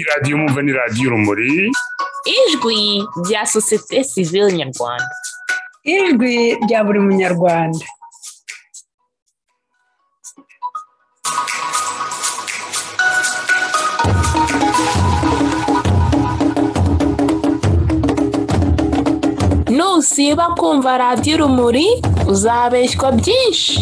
iradiyo umuvani radiyo urumuri ijwi rya sosiyete sivile nyarwanda ijwi rya buri munyarwanda nusiba kumva radiyo urumuri uzabeshywa byinshi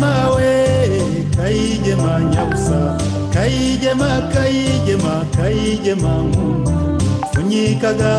mawe kaijema nyausa kaijema kaijema kaijema mungu nyika ga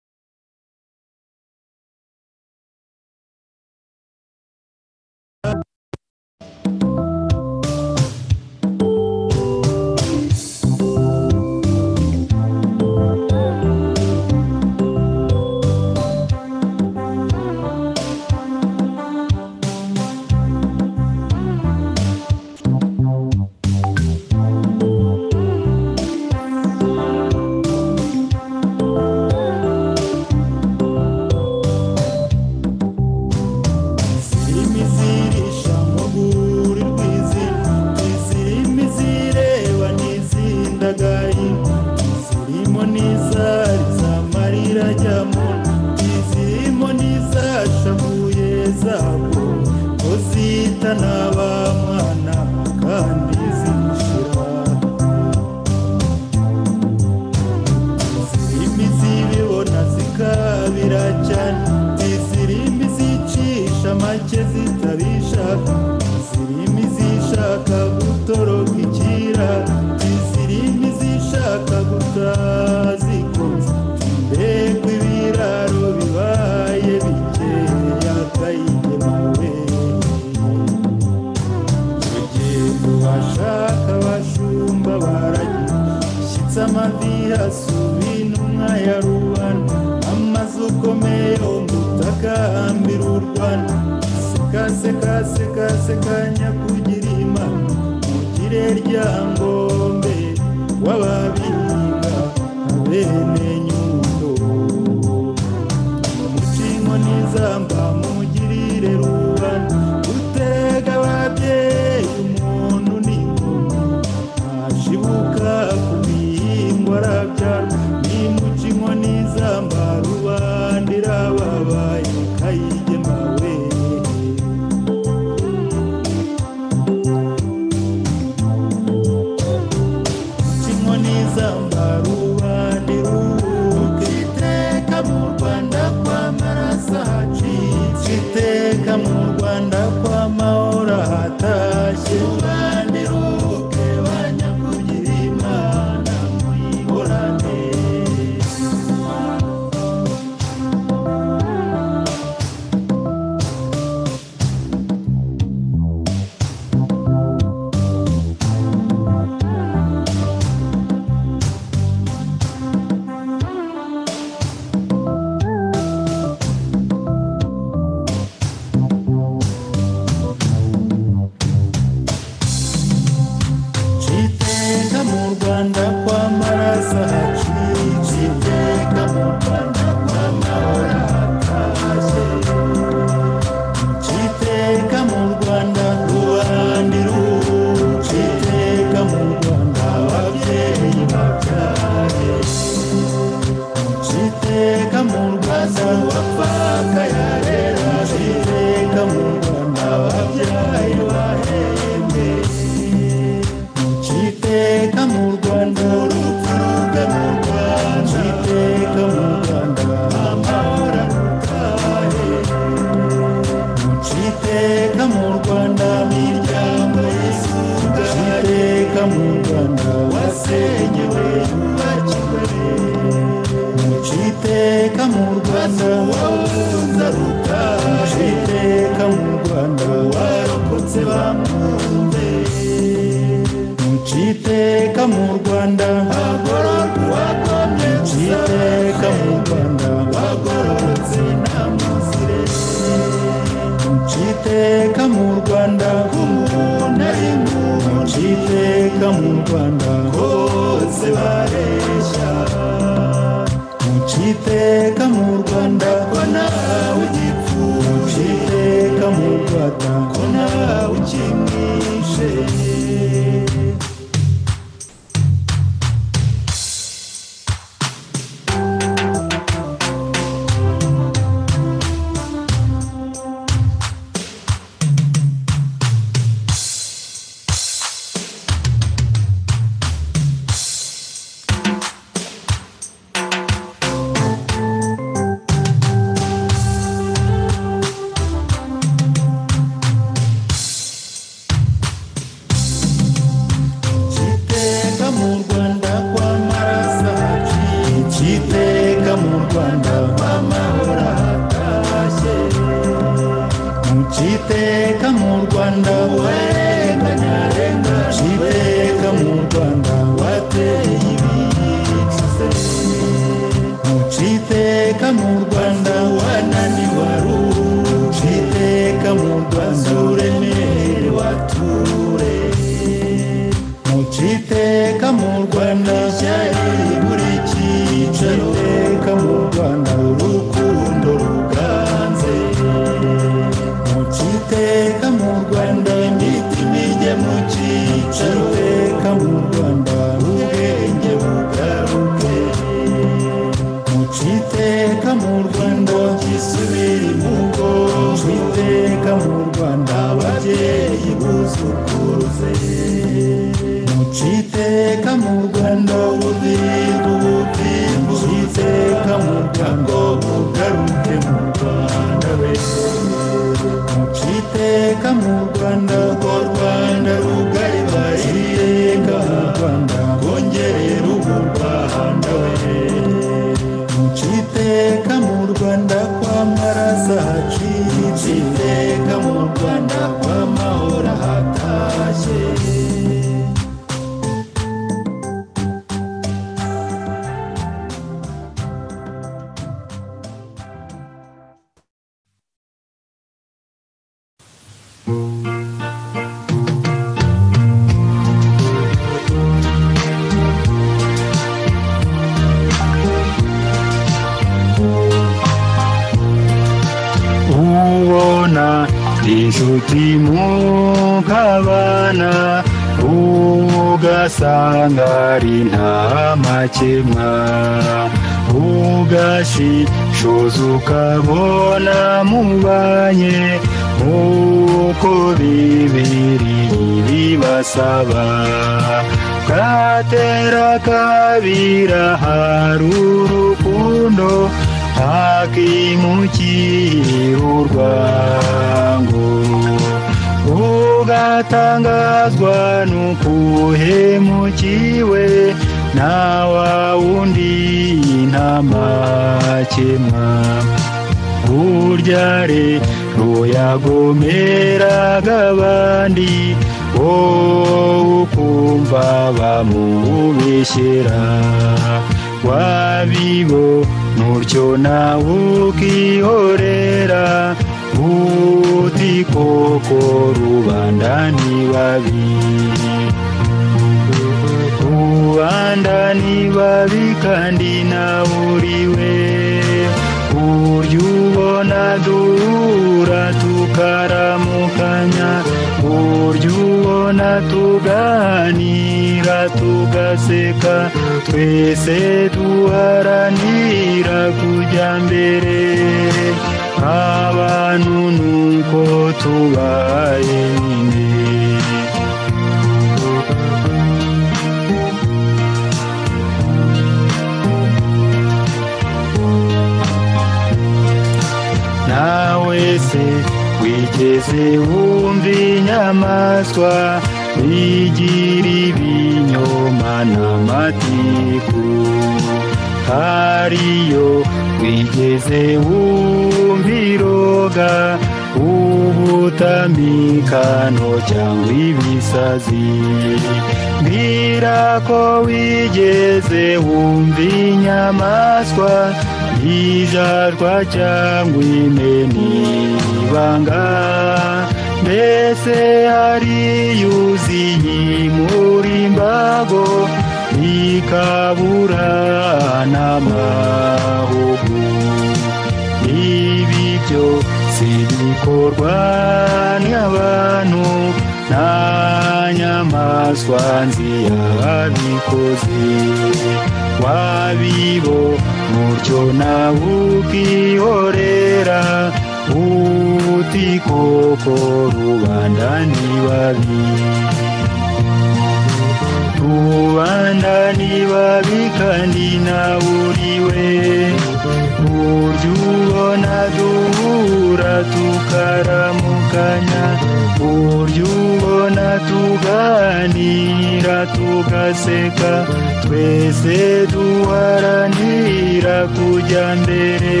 tuganira tugaseka twese duharanira kujya mbere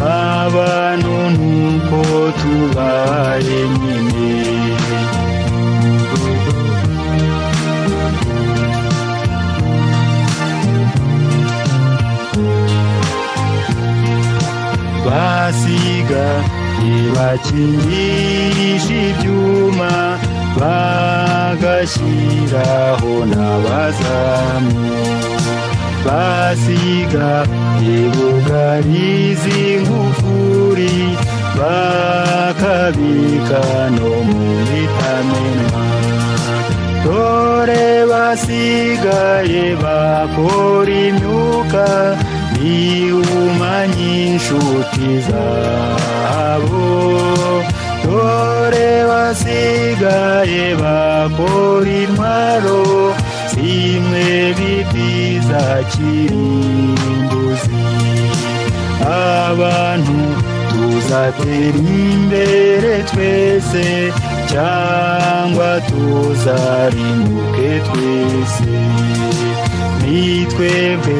abantu nuko tubaye nyine basiga ntibakingishije ibyuma bagashyiraho n'abazamu basiga ibugarizi nk'ukuri bakabika no mu bitamenwa dore basigaye bakora imyuka niwumanye inshuti zabo dore dore basigaye bakora intwaro simwe bibyiza kirimbuzi abantu tuzatera imbere twese cyangwa tuzarimuke twese ni twebwe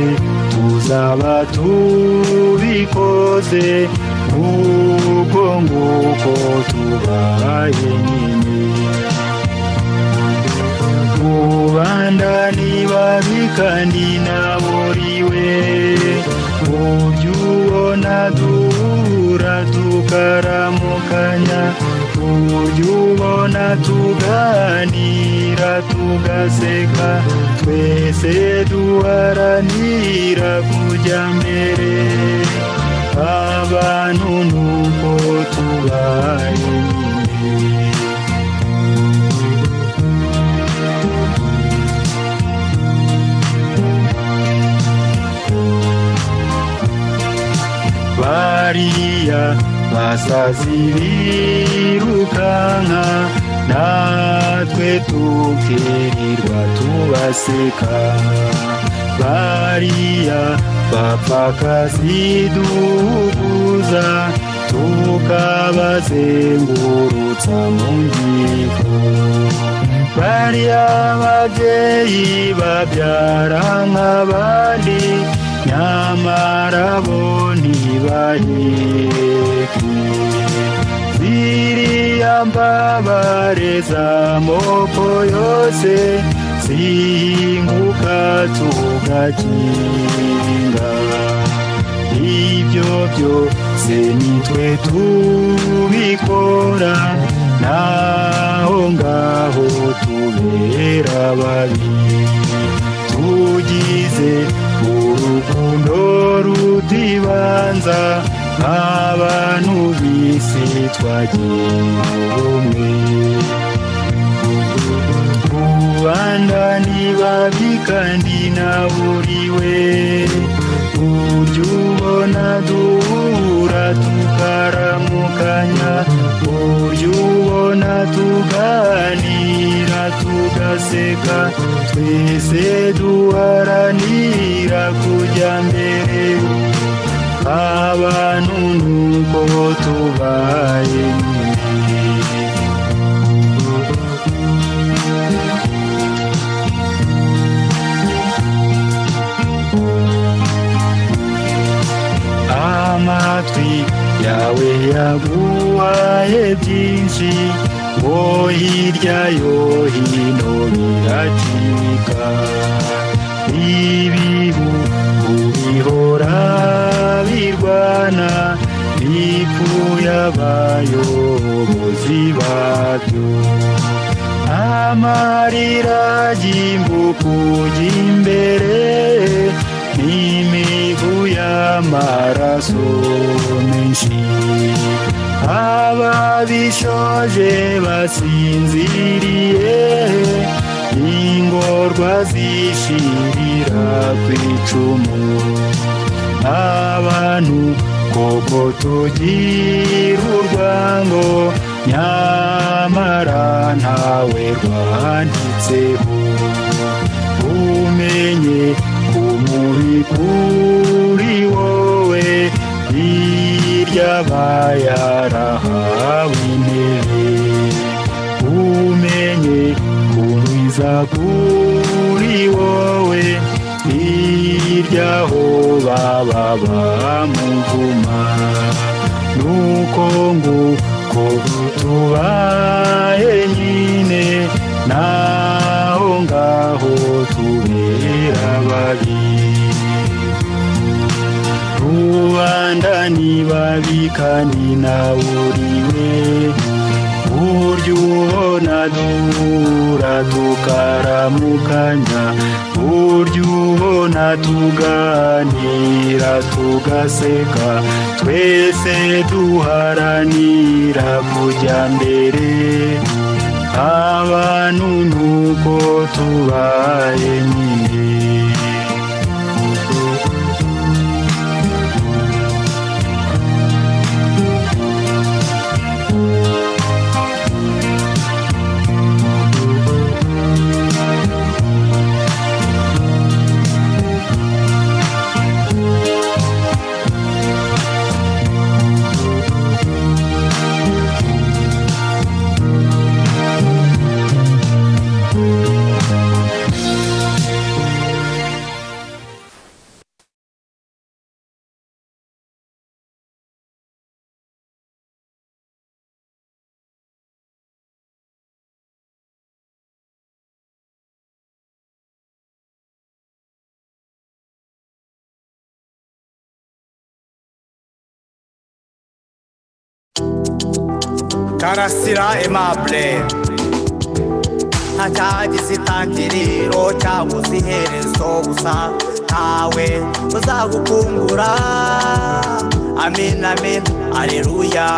tuzaba tubikoze nk'ubwo nguko tubayenyine rubanda nibabi kandi naburiwe uburyo ubona duhura tukaramukanya uburyo ubona tuganira tugaseka twese duharanira kujya mbere abantu nuko tubaye bariya basazi birukanka natwe tukirirwa tubaseka bariya bapfakazi duhuguza tukabazengurutsa mu nkiko bari ababyeyi babyara nk'abandi nyamara bo ntibaheke ziriya mbabare z'amoko yose singuka tugakinga ibyo byose nitwe tubikora naho ngaho tubera babi tugize urukundo rutibanza nk'abantu bisi twagira ubumwe rubanda ntibabyi naburiwe uburyo ubona duhura tukaramukanya uburyo ubona tuganira tugaseka twese duharanira kujya mbere abantu nuko tubaye amatwi yawe yaguhaye byinshi wo hirya yo hino biracika ibihu bihora birwana bipfuye abayobozi babyo amarira ry'imbuku ry'imbere n'imivu y'amaraso menshi ababishoje basinziriye ingorwa zishirira ku icumu abantu koko tugira urwango nyamara ntawe rwanditseho umenye kuri wowe hirya bayarahawe intebe umenye kunwiza kuri wowe hirya ho baba bamuvuma nuko ngo ko tubaye nyine naho ngaho tubera babi rubanda nibabika ninaburiwe uburyo ubona duhura tukaramukanya uburyo ubona tuganira tugaseka twese duharanira kujya mbere abantu nuko tubaye nyine cyarasira emabure ntacyagize itangiriro cyabuze iherezo gusa ntawe uzagukungura amen amen aleluya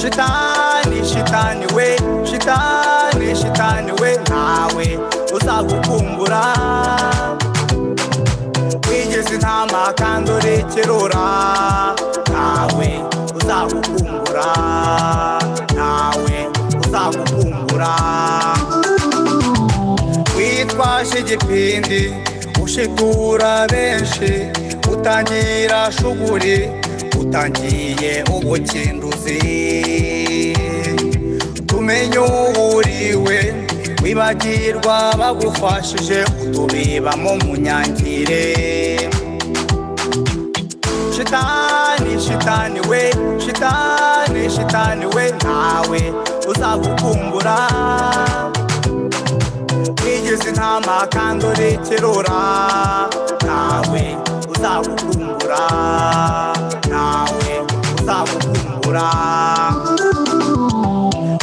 shitani shitani we shitani shitani we ntawe uzagukumbura wigeze intama kandi urekerura ntawe uzagukumbura ntawe uzagukumbura witwaje igipindi ushitura benshi utangira shuguri utangiye ubukinduzi tumenye uwuriwe wibagirwa bagufashije utubeba mu munyangire shitani shitani we shitani shitani we nawe uzagukumbura nigeze intama kandi urekerura nawe uzagukumbura nawe uzagukumbura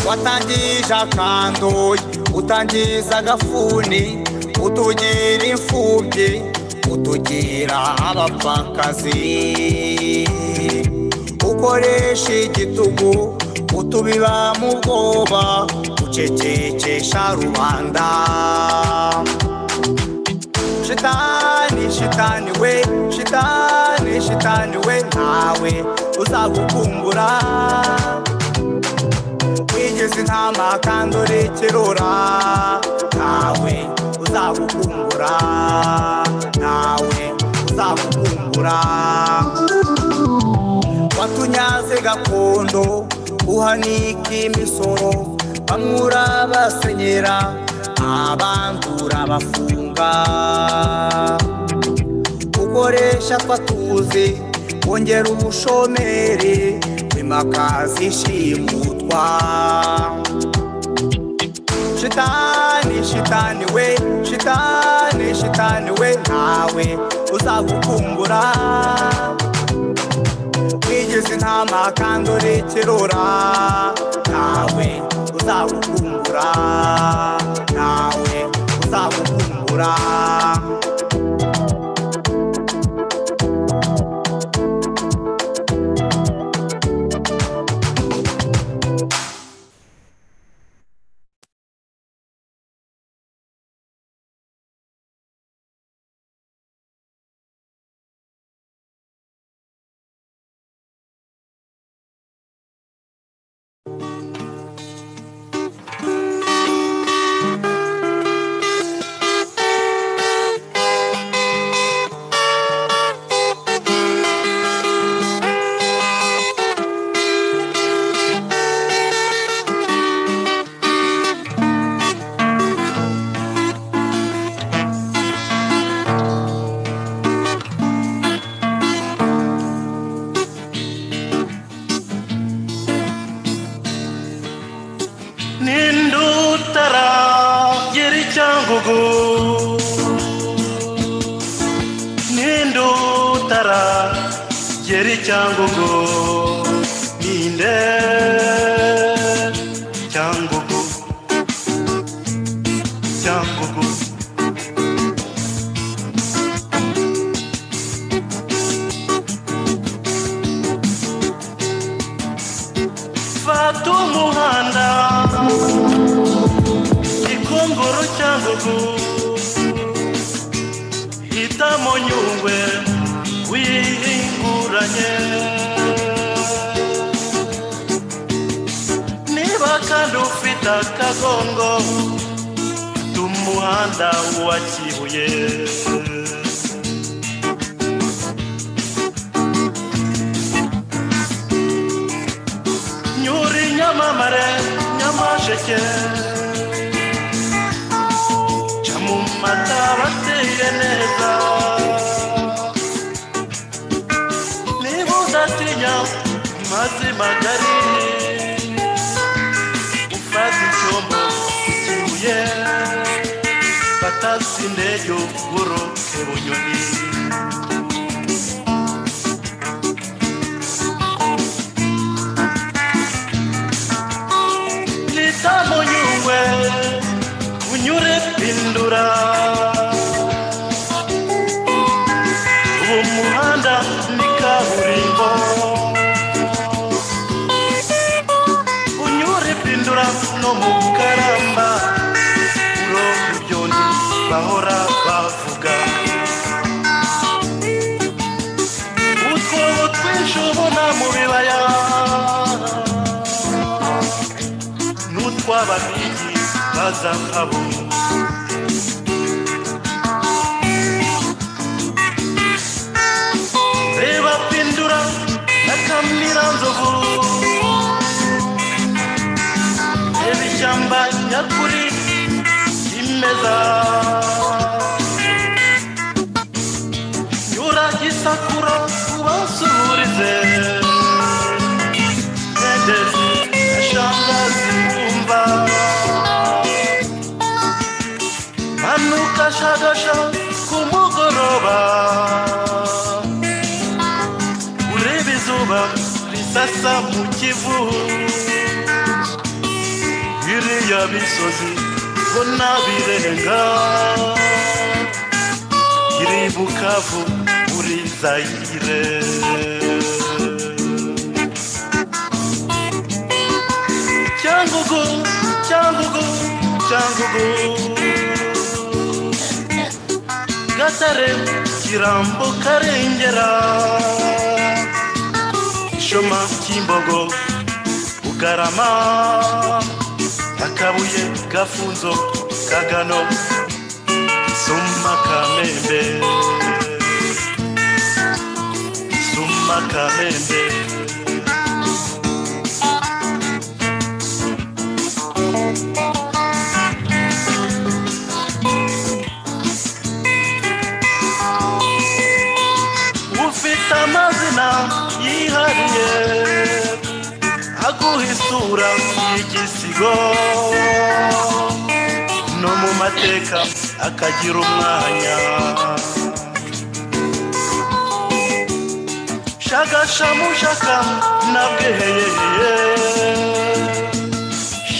watangije akandoye utangiza agafuni utugira imfubyi utugira abapfakazi ukoresha igitugu utubiba mu bwoba ucecekesha rubanda shitani shitani we shitani shitani we ntawe uzagukumbura wigeze intama kandi urekerura ntawe uzabukumbura nawe uzabukumbura watunyaze gakondo uhanika imisoro bamwura basenyera abandura bafunga ukoresha twatuzi wongera ubushomeri twimakaza ishimutwa shitani shitani we shitani shitani we ntawe uzagukumbura wigeze intama kandi urekerura ntawe uzagukumbura ntawe uzagukumbura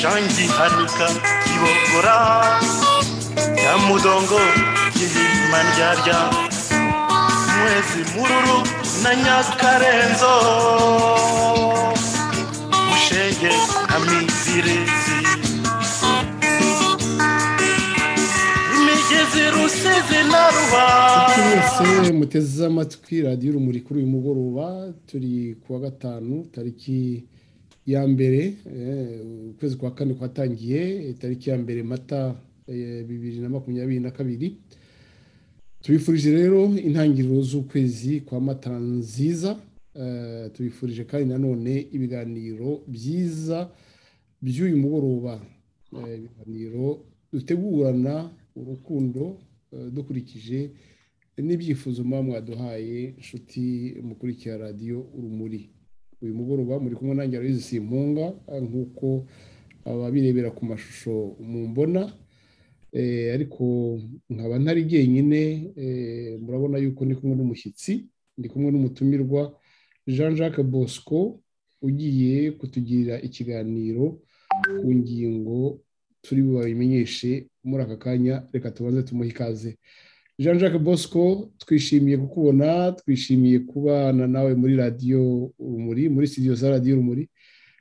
kandi hanika kibogora nyamudongo gihimandyarya mwezi mururu na nyakarenzo bushenge na mizirizi imigezi rusizi na rubavu mwese muteze amatwi radiyo urumuri kuri uyu mugoroba turi kuwa gatanu tariki ya mbere eh, ukwezi kwa kane kwatangiye tariki ya mbere mata eh, bibiri na makumyabiri na kabiri tubifurije rero intangiriro z'ukwezi kwa mata nziza eh, tubifurije kandi nanone ibiganiro byiza by'uyu mugoroba ibiganiro dutegurana urukundo dukurikije n'ibyifuzo mba mwaduhaye inshuti mukurikira radiyo urumuri uyu mugoroba muri kumwe nanjye Aloyizi Simpunga ah, nk'uko ababirebera ku mashusho mumbona eh, ariko nkaba ntari jyenyine eh, murabona yuko ndi kumwe n'umushyitsi ndi kumwe n'umutumirwa jean jacques bosco ugiye kutugirira ikiganiro ku ngingo turi bubabimenyeshe muri aka kanya reka tubanze tumuhe ikaze jean jacques bosco twishimiye kukubona twishimiye kubana nawe muri radiyo urumuri muri studio za radiyo urumuri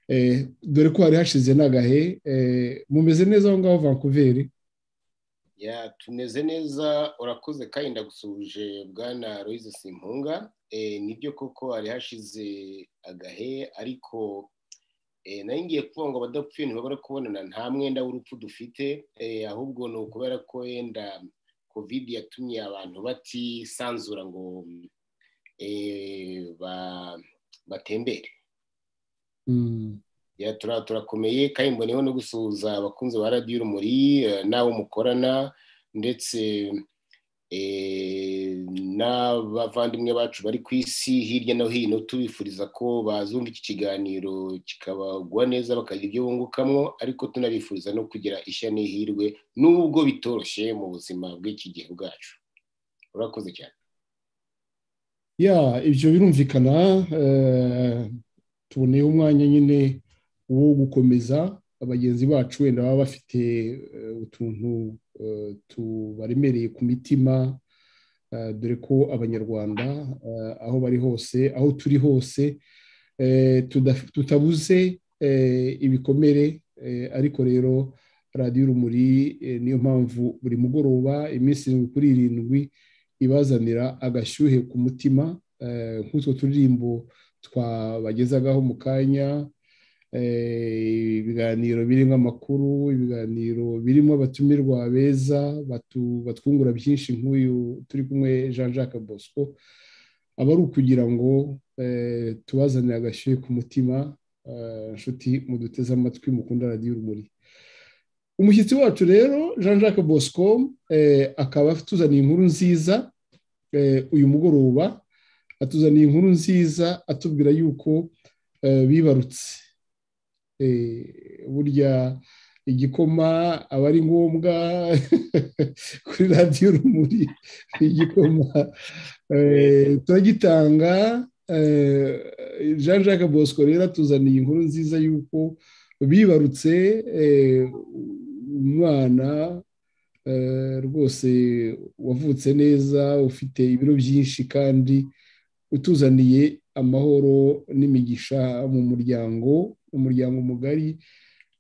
eh, dore ko hari hashize n'agahe eh, mumeze neza aho ngaho vancouver tumeze neza urakoze kandi ndagusuhuje bwana Louise simpunga eh, nibyo koko hari hashize agahe ariko nari ngiye kuvuga ngo abadapfuye ntibabura kubonana nta mwenda w'urupfu dufite ahubwo ni ukubera ko wenda kovide yatumye abantu batisanzura ngo eh, batembere hmm. turakomeye kandi mboneyeho no gusuhuza abakunzi ba radiyo urumuri eh, n'abo mukorana ndetse Eh, n'abavandimwe bacu bari ku isi hirya no hino tubifuriza ko bazumva iki kiganiro kikabagwa neza bakagira ibyo bungukamo ariko tunabifuriza no kugira ishya n'ihirwe n'ubwo bitoroshye mu buzima bw'iki gihe bwacu urakoze cyane ya ibyo birumvikana eh, tuboneye umwanya nyine wo gukomeza abagenzi bacu wenda baba bafite eh, utuntu Eh, tubaremereye ku mitima eh, dore ko abanyarwanda eh, aho bari hose aho turi hose tutabuze ibikomere ariko rero radiyo urumuri niyo mpamvu buri mugoroba iminsi irindwi kuri irindwi ibazanira agashyuhe ku mutima nk'utwo turirimbo twabagezagaho mu kanya Eh, ibiganiro birimo amakuru ibiganiro birimo abatumirwa beza batwungura byinshi nk'uyu turi kumwe jean jacques bosco aba ari ukugira ngo eh, tubazanire agashyuhe ku mutima eh, nshuti muduteze amatwi mukunda radiyo urumuri umushyitsi wacu rero jean jacques bosco akaba atuzaniye inkuru nziza uyu mugoroba atuzaniye inkuru nziza atubwira yuko bibarutse Eh, burya igikoma aba ari ngombwa kuri radiyo rumuri igikoma eh, turagitanga eh, jean jacques bosco rero atuzaniye inkuru nziza y'uko bibarutse umwana rwose wavutse neza ufite ibiro byinshi kandi utuzaniye amahoro n'imigisha mu muryango umuryango mugari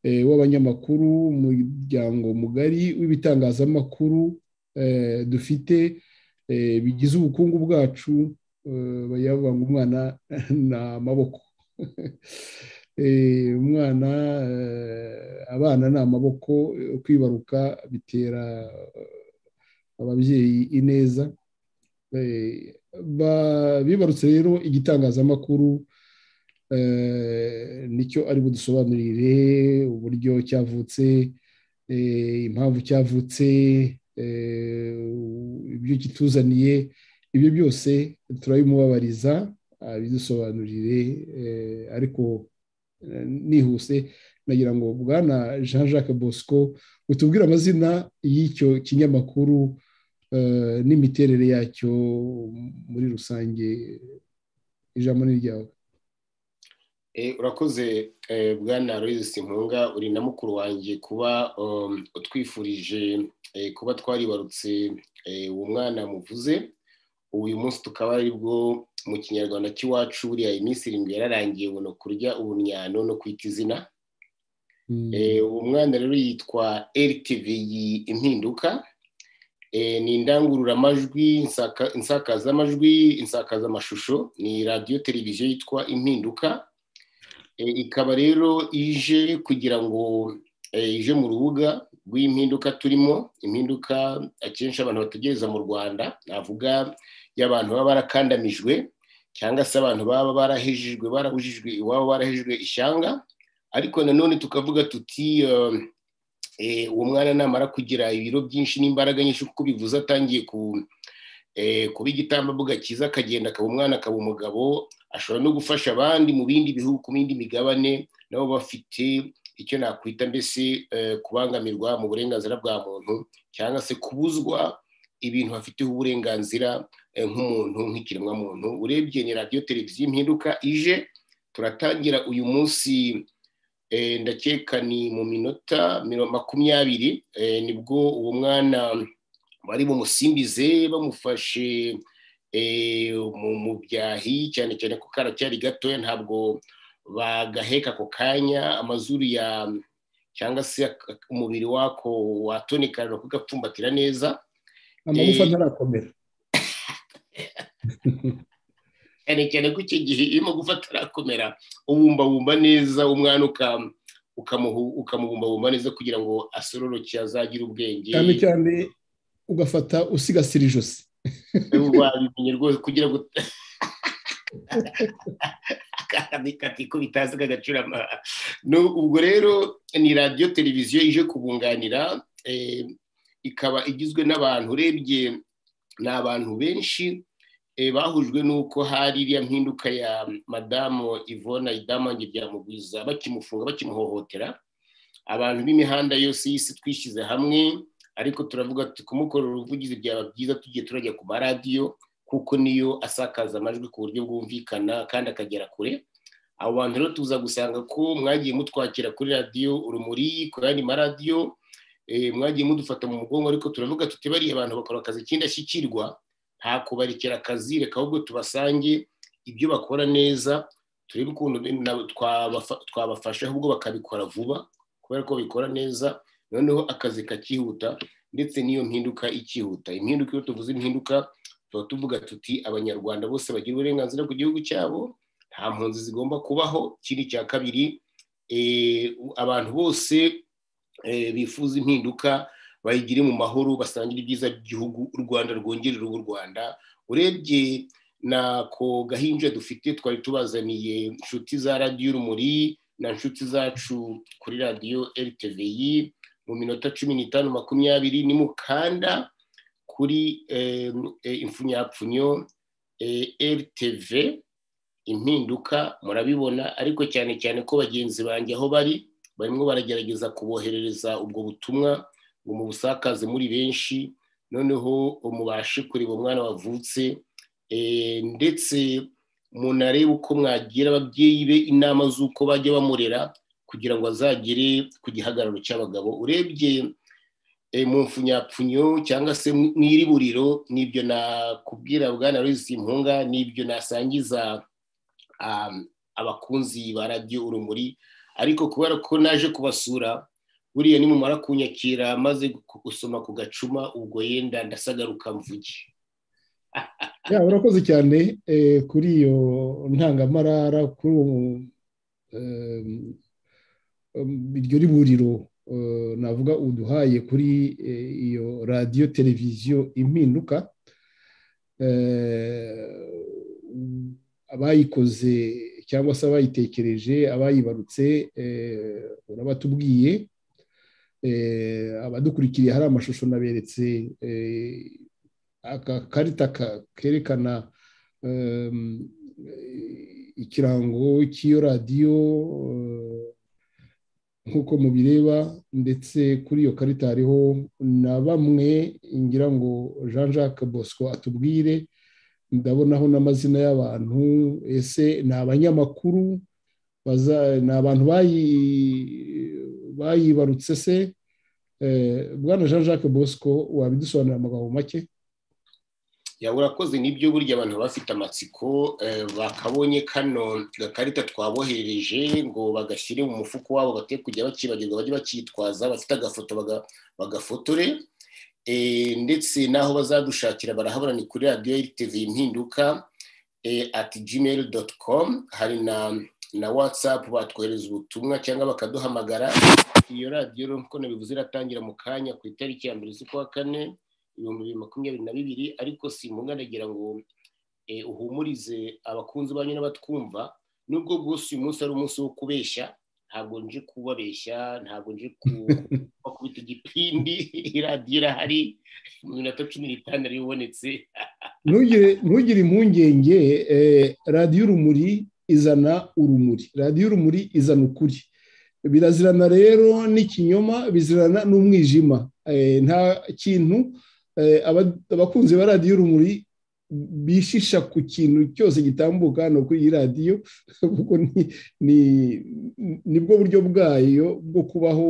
eh, w'abanyamakuru umuryango mugari w'ibitangazamakuru eh, dufite eh, bigize ubukungu bwacu bayavanga umwana ni amaboko umwana abana ni amaboko kwibaruka bitera ababyeyi ineza Eh, bibarutse rero igitangazamakuru eh, nicyo ari budusobanurire uburyo cyavutse eh, impamvu cyavutse ibyo kituzaniye ibyo byose turabimubabariza abidusobanurire ariko nihuse nagira ngo bwana jean jacques bosco utubwire amazina y'icyo kinyamakuru Eh, n'imiterere yacyo muri rusange ijambo ni ryawe eh, urakoze eh, bwana Aloysius simpunga uri na mukuru wanjye kuba um, utwifurije kuba twaribarutse uwo mwana muvuze uyu munsi tukaba ari bwo mu kinyarwanda cy'iwacu buriya iminsi irindwi yararangiye ubu kurya ubunnyano no kwita izina hmm. uwo mwana rero yitwa rtv impinduka E, ni indangururamajwi insakazamajwi insakazamashusho ni radiyo televiziyo yitwa impinduka e, ikaba rero ije kugira ngo e, ije mu rubuga rw'impinduka turimo impinduka akenshi abantu bategereza mu rwanda navuga y'abantu baba barakandamijwe cyangwa se abantu baba barahejejwe barabujijwe iwabo barahejejwe ishyanga ariko nanone tukavuga tuti um, Eh, uwo mwana namara kugira ibiro byinshi n'imbaraga nyinshi kuko bivuze atangiye ku eh, kuba igitambambuga cyiza akagenda akaba umwana akaba umugabo ashobora no gufasha abandi mu bindi bihugu ku bindi migabane nabo bafite icyo nakwita mbese eh, kubangamirwa mu burenganzira bwa muntu cyangwa se kubuzwa ibintu bafiteho uburenganzira nk'umuntu nk'ikiremwamuntu urebye ni radiyo televiziyo impinduka ije turatangira uyu munsi Eh, ndakeka ni mu minota makumyabiri eh, nibwo uwo mwana bari bumusimbize bamufashe eh, mu byahi cyane cyane ko karacyari gatoya ntabwo bagaheka ako kanya amazuru ya cyangwa se umubiri wako watonekana no kugapfumbatira neza amagufa atarakomera cyane cyane ko icyo gihe iyo amagufa atarakomera ubumbabumba neza umwana ukamubumbabumba neza kugira ngo asororoke azagire ubwenge cyane cyane ugafata usigasira ijosi wabimenye rwose kugira ngo akandi ko bitazi kagacurama ubwo rero ni radiyo televiziyo ije kubunganira eh, ikaba igizwe n'abantu urebye ni abantu benshi Eh, bahujwe n'uko hari iriya mpinduka ya madamu ivona idamange ryamugwiza bakimufunga bakimuhohotera abantu b'imihanda yose y'isi twishyize hamwe ariko turavuga ati kumukorera ubuvugizi byaba byiza tugiye turajya ku maradiyo kuko niyo asakaza amajwi ku buryo bwumvikana kandi akagera kure abo bantu rero tuza gusanga ko mwagiye mutwakira kuri radiyo urumuri ku yandi maradiyo eh, mwagiye mudufata mu mugongo ariko turavuga tuti bariya abantu bakora akazi k'indashyikirwa nta kubarekera akazi reka ahubwo tubasange ibyo bakora neza turebe ukuntu twabafasha ahubwo bakabikora vuba kubera ko bikora neza noneho akazi kakihuta ndetse n'iyo mpinduka ikihuta impinduka iyo tuvuze impinduka tuba tuvuga tuti abanyarwanda bose bagira uburenganzira ku gihugu cyabo nta mpunzi zigomba kubaho ikindi cya kabiri eh, abantu bose eh, bifuza impinduka bayigire mu mahoro basangire ibyiza by'igihugu u rwanda rwongerera ubu rwanda urebye nako gahinja dufite twari tubazaniye inshuti za radiyo urumuri na nshuti zacu kuri radiyo eriteveyi mu minota cumi n'itanu makumyabiri ni mukanda kuri e, imfunyapfunyo eriteveyi impinduka murabibona ariko cyane cyane ko bagenzi banjye aho bari barimo baragerageza kuboherereza ubwo butumwa ngo mubusakaze muri benshi noneho mubashe kureba umwana wavutse eh, ndetse munarebe uko mwagira ababyeyi be inama z'uko bajya bamurera kugira ngo azagere ku gihagararo cy'abagabo urebye eh, mu mfunyapfunyo cyangwa se mu iriburiro n'ibyo nakubwira bwana Louise impunga n'ibyo nasangiza abakunzi ba radiyo urumuri ariko kubera ko naje kubasura buriya nimumara kunyakira maze gusoma ku gacuma ubwo yenda ndasagaruka mvuge urakoze cyane eh, kuri iyo ntangamarara kuri eh, mm, mm, iryo riburiro eh, navuga uduhaye kuri iyo radiyo televiziyo impinduka abayikoze cyangwa se abayitekereje abayibarutse urabatubwiye Eh, abadukurikiye hari amashusho naberetse eh, aka akakarita kerekana ehm, ikirango cy'iyo radiyo eh, nk'uko mubireba ndetse kuri iyo karita hariho na bamwe ngira ngo jean jacques bosco atubwire ndabonaho n'amazina y'abantu ese ni abanyamakuru ni abantu bayibarutse se eh, bwana jean jacques bosco wabidusobanurira amagambo make urakoze nibyo burya abantu bafite amatsiko eh, bakabonye kano gakarita twabohereje ngo bagashyire mu mufuko wabo bate kujya bakibagirwa bajye bakitwaza bafite agafoto bagafotore eh, ndetse n'aho bazadushakira barahabona ni kuri radiyo tv impinduka ati gmail doti komu hari na na watsapu batwohereza ubutumwa cyangwa bakaduhamagara iyo radiyo nk'uko nabivuze iratangira mu kanya ku itariki ya mbere z'ukwa kane ibihumbi bibiri makumyabiri na bibiri ariko simbunga ndagira ngo e, uhumurize abakunzi banyu n'abatwumva nubwo bwose uyu munsi ari umunsi wo kubeshya ntabwo nje kubabeshya ntabwo nje kubakubita igipindi iradiyo irahari iminota cumi n'itanu ariyo ibonetse ntugire impungenge e, radiyo urumuri izana urumuri radiyo urumuri izana ukuri birazirana rero n'ikinyoma bizirana n'umwijima eh, nta kintu eh, abakunzi ba radiyo urumuri bishisha ku kintu cyose gitambuka hano kuri iyi radiyo kuko nibwo buryo bwayo bwo kubaho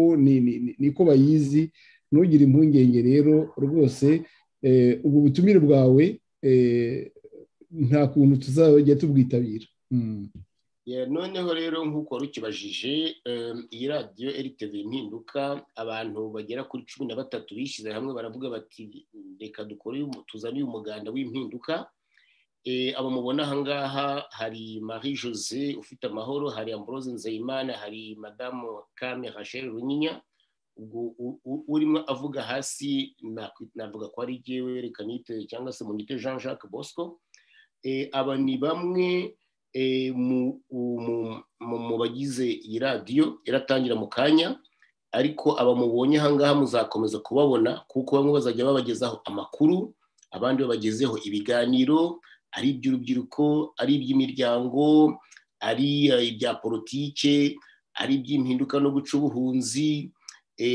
niko bayizi ntugire impungenge rero rwose eh, ubu butumire bwawe nta kuntu tuzajya tubwitabira Hmm. noneho rero nk'uko rukibajije iyi radiyo RTV impinduka abantu bagera kuri cumi na batatu bishyize hamwe baravuga bati reka dukore tuzane uyu muganda w'impinduka eh, abo mubona ahangaha hari marie jose ufite amahoro hari ambrose nzeyimana hari madamu kame rachel runyinya urimo avuga hasi navuga ko ari ryewe reka cyangwa se munite jean jacques bosco eh, aba ni bamwe E mu bagize iyi radiyo iratangira mu kanya ariko abamubonye ahangaha muzakomeza kubabona kuko bamwe bazajya babagezaho amakuru abandi babagezeho ibiganiro ari iby'urubyiruko ari iby'imiryango ari ibya politike ari iby'impinduka no guca ubuhunzi e,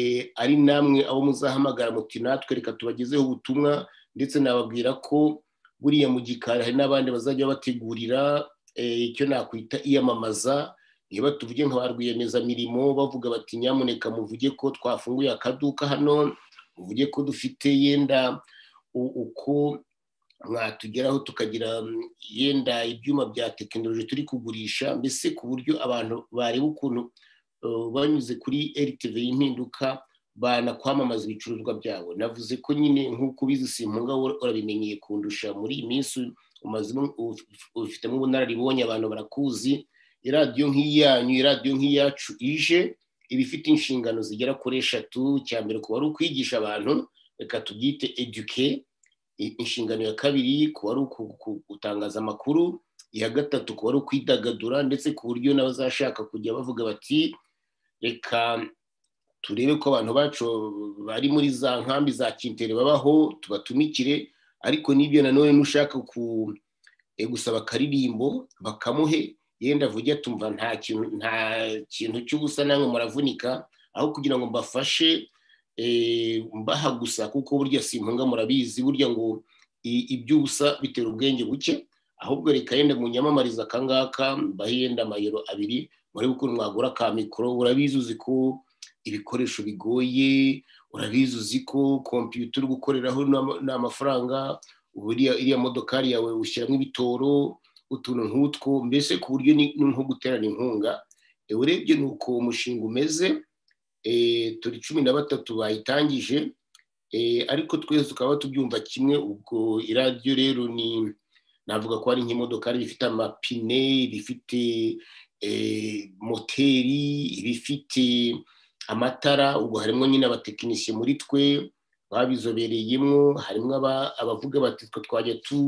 ari namwe abo muzahamagara muti natwe reka tubagezeho ubutumwa ndetse nababwira ko buriya mu gikari hari n'abandi bazajya babategurira Eh, icyo nakwita iyamamaza niba tuvuge nka ba rwiyemezamirimo bavuga bati nyamuneka muvuge ko twafunguye akaduka hano muvuge ko dufite yenda uko mwatugeraho tukagira yenda ibyuma bya tekinoloji turi kugurisha mbese ku buryo abantu bareba ukuntu banyuze kuri RTV y'impinduka banakwamamaza ibicuruzwa byabo navuze ko nyine nk'uko ubizi si impunga urabimenyeye kundusha muri iyi minsi ubifitemo ubunararibonye abantu barakuzi iradiyo nk'iyanyu iradiyo nk'iyacu ije iba ifite inshingano zigera kuri eshatu cya mbere kuba ari ukwigisha abantu reka tubyite eduke inshingano ya kabiri kuba ari gutangaza amakuru iya gatatu kuba ari ukwidagadura ndetse ku buryo n'abazashaka kujya bavuga bati reka turebe ko abantu bacu bari muri za nkambi za Kintere babaho tubatumikire ariko n'ibyo nanone n'ushaka eh, gusaba akaririmbo bakamuhe yenda avuge atumva nta kintu nta kintu cy'ubusa namwe muravunika aho kugira ngo mbafashe eh, mbaha gusa kuko burya si impunga murabizi burya ngo iby'ubusa bitera ubwenge buke ahubwo reka yenda mu munyamamariza akangaka mbahe yenda amayero abiri murebe ukuntu mwagura ka mikoro urabizi uzi ko ibikoresho bigoye urabizi uzi ko kompiyuta uri gukoreraho ni amafaranga iriya modokari yawe ushyiramo ibitoro utuntu nk'utwo mbese ku buryo ni nko guterana inkunga urebye ni uko umushinga umeze eh, turi cumi na batatu bayitangije eh, ariko twese tukaba tubyumva kimwe ubwo iradiyo rero ni navuga ko ari nk'imodoka ifite amapine ibifite eh, moteri ibifite amatara ubwo harimo nyine abatekinisiye muri twe babizobereyemo harimo abavuga bati twe twajya tu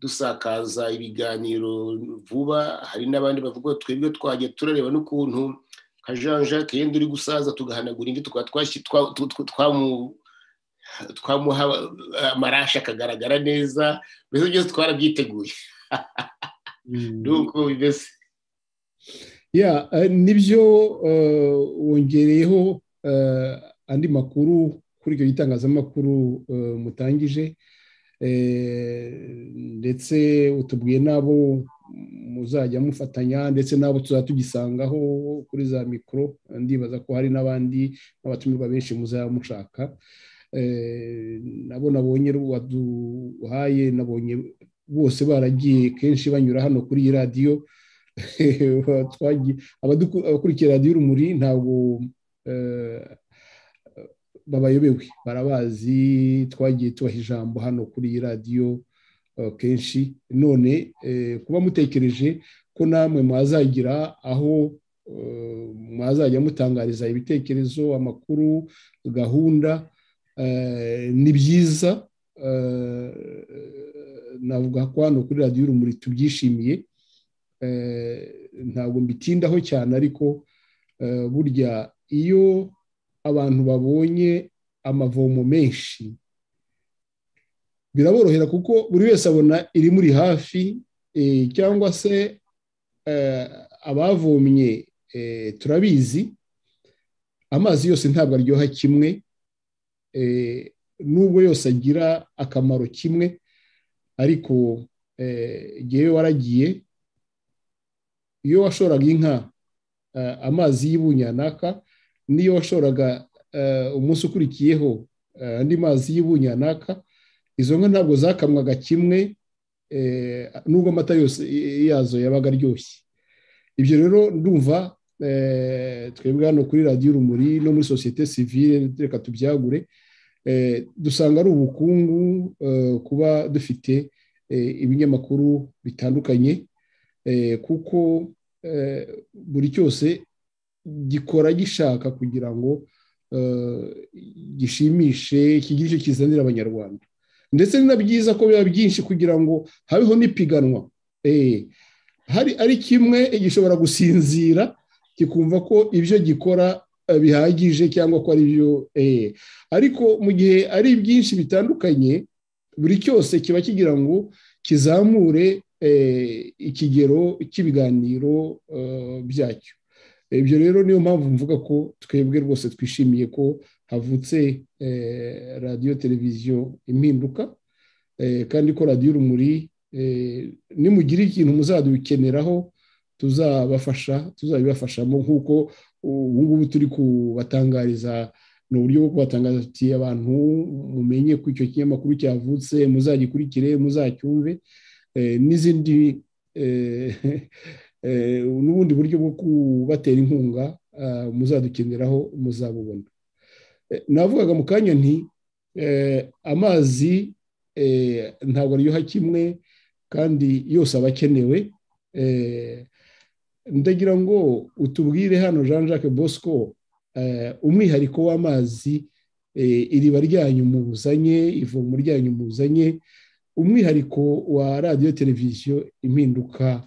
dusakaza ibiganiro vuba hari n'abandi bavuga twebwe twajya turareba n'ukuntu nka jean jacques yenda uri gusaza tugahanagura indi twamuha amarashi akagaragara neza mbese byose twarabyiteguye hmm. ni bimeze Eh, nibyo eh, wongereyeho eh, andi makuru kuri icyo gitangazamakuru mutangije ndetse utubwiye n'abo muzajya mufatanya ndetse n'abo tuzajya tugisangaho kuri za mikoro ndibaza ko hari n'abandi n'abatumirwa benshi muzajya mushaka nabo nabonye waduhaye nabonye bose baragiye kenshi banyura hano kuri iyi radiyo twagiye abakurikira radiyo urumuri ntabwo eh, babayobewe barabazi twagiye tubaha ijambo hano kuri iyi radiyo eh, kenshi none eh, kuba mutekereje ko namwe mwazagira aho mwazajya mutangariza ibitekerezo amakuru gahunda ni byiza navuga ko hano kuri radiyo urumuri tubyishimiye Eh, ntabwo mbitindaho cyane ariko eh, burya iyo abantu babonye amavomo menshi biraborohera kuko buri wese abona irimuri hafi eh, cyangwa se abavomye turabizi amazi yose ntabwo aryoha kimwe nubwo yose agira akamaro kimwe ariko yewe waragiye iyo washoraga inka eh, amazi y'ibunyanaka n'iyo washoraga eh, umunsi ukurikiyeho eh, andi mazi y'ibunyanaka izo nka ntabwo zakamwaga kimwe nubwo amata yose yazo yabaga aryoshye ibyo rero ndumva twebwe hano kuri radiyo urumuri no muri sosiyete sivire reka tubyagure dusanga ari ubukungu kuba dufite ibinyamakuru bitandukanye Eh, kuko eh, buri cyose gikora gishaka kugira ngo eh, gishimishe kigire icyo kizanira abanyarwanda ndetse ni na byiza ko biba byinshi kugira ngo habeho n'ipiganwa hari ari kimwe gishobora gusinzira kikumva ko ibyo gikora bihagije cyangwa ko ari byo ariko mu gihe ari byinshi bitandukanye buri cyose kiba kigira ngo kizamure Eh, ikigero cy'ibiganiro eh, byacyo ibyo rero niyo mpamvu mvuga ko twebwe rwose twishimiye ko havutse eh, radiyo televiziyo impinduka kandi ko radiyo urumuri nimugira ikintu muzadukeneraho tuzabafasha tuzabibafashamo nk'uko ubu ngubu turi kubatangariza ni uburyo bwo kubatangaza abantu mumenye ko icyo kinyamakuru cyavutse muzagikurikire muzacyumve Eh, n'izindi eh, eh, n'ubundi buryo bwo kubatera inkunga muzadukeneraho muzabubona navugaga mu kanya nti amazi ntabwo aryoha kimwe kandi yose aba akenewe ndagira ngo utubwire hano jean jacques bosco umwihariko w'amazi iriba ryanyu muzanye ivomo ryanyu muzanye umwihariko wa radiyo televiziyo impinduka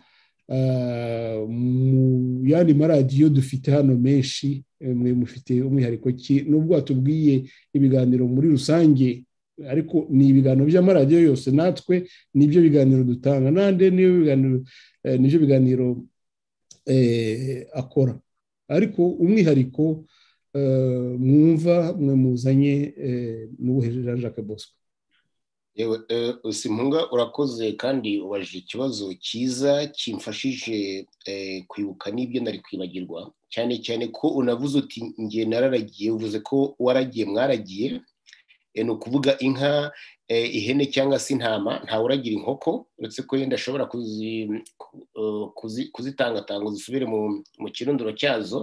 eh, mu yandi maradiyo dufite hano menshi mwe mufite umwihariko ki nubwo tubwiye ibiganiro muri rusange ariko ni ibiganiro by'amaradiyo yose natwe nibyo biganiro dutanga nande eh, nibyo biganiro eh, akora ariko umwihariko mwumva mwe muzanye n'ubuherera jacques bosco Eh, simpunga urakoze kandi ubajije ikibazo cyiza kimfashije eh, kwibuka n'ibyo nari kwibagirwa cyane cyane ko unavuze uti ngiye nararagiye uvuze ko waragiye mwaragiye eh, ni ukuvuga inka ihene cyangwa se intama ntawe uragira inkoko uretse ko yenda ashobora kuzitangatanga zisubire mu kirunduro cyazo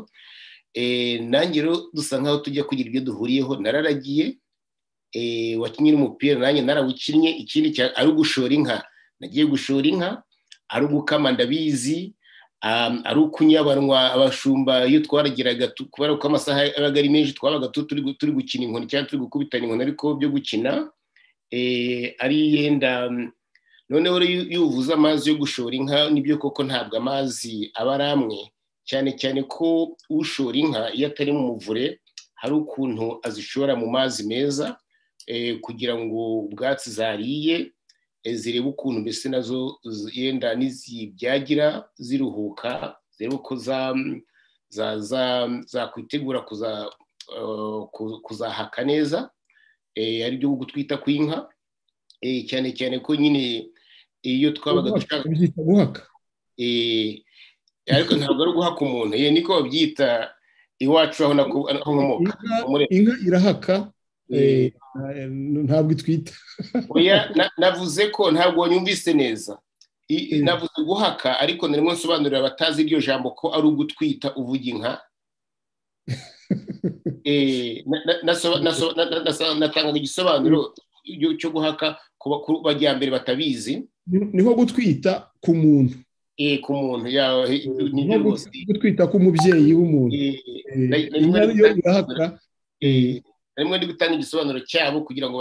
nangiro dusa nkaho tujya kugira ibyo duhuriyeho nararagiye E, wakinnye n'umupira nanjye narawukinnye ikindi ari ugushora inka nagiye gushora inka ari ugukama ndabizi um, ari ukunyabanwa abashumba iyo twarageraga kubera ko amasaha yabaga ari menshi twabaga turi gukina inkoni cyangwa turi gukubitana inkoni ariko byo gukina e, ari yenda um, noneho iyo uvuze amazi yo gushora inka nibyo koko ntabwo amazi aba ari amwe cyane cyane ko ushora inka iyo atari mu muvure hari ukuntu azishora mu mazi meza Eh, kugira ngo ubwatsi zariye eh, zirebe ukuntu mbese nazo yenda n'izibyagira ziruhuka zirebe uko zakwitegura eh, kuzahaka neza ari byo gutwita kw'inka cyane cyane ko nyine iyo twabaga dushaka ariko ntabwo ari uguhaka umuntu niko babyita iwacu aho nkomoka inka irahaka Eh, eh, ntabwo itwita navuze ko ntabwo wanyumvise neza eh. navuze guhaka ariko narimo nsobanurira abatazi iryo jambo ko ari ugutwita uvuga inka natanga igisobanuro cyo guhaka ku bakuru bajyambere batabizi ni nko gutwita ku muntu ku muntu gutwita ku mubyeyi w'umuntu nayo rimwe ndi gutanga igisobanuro cyabo kugira ngo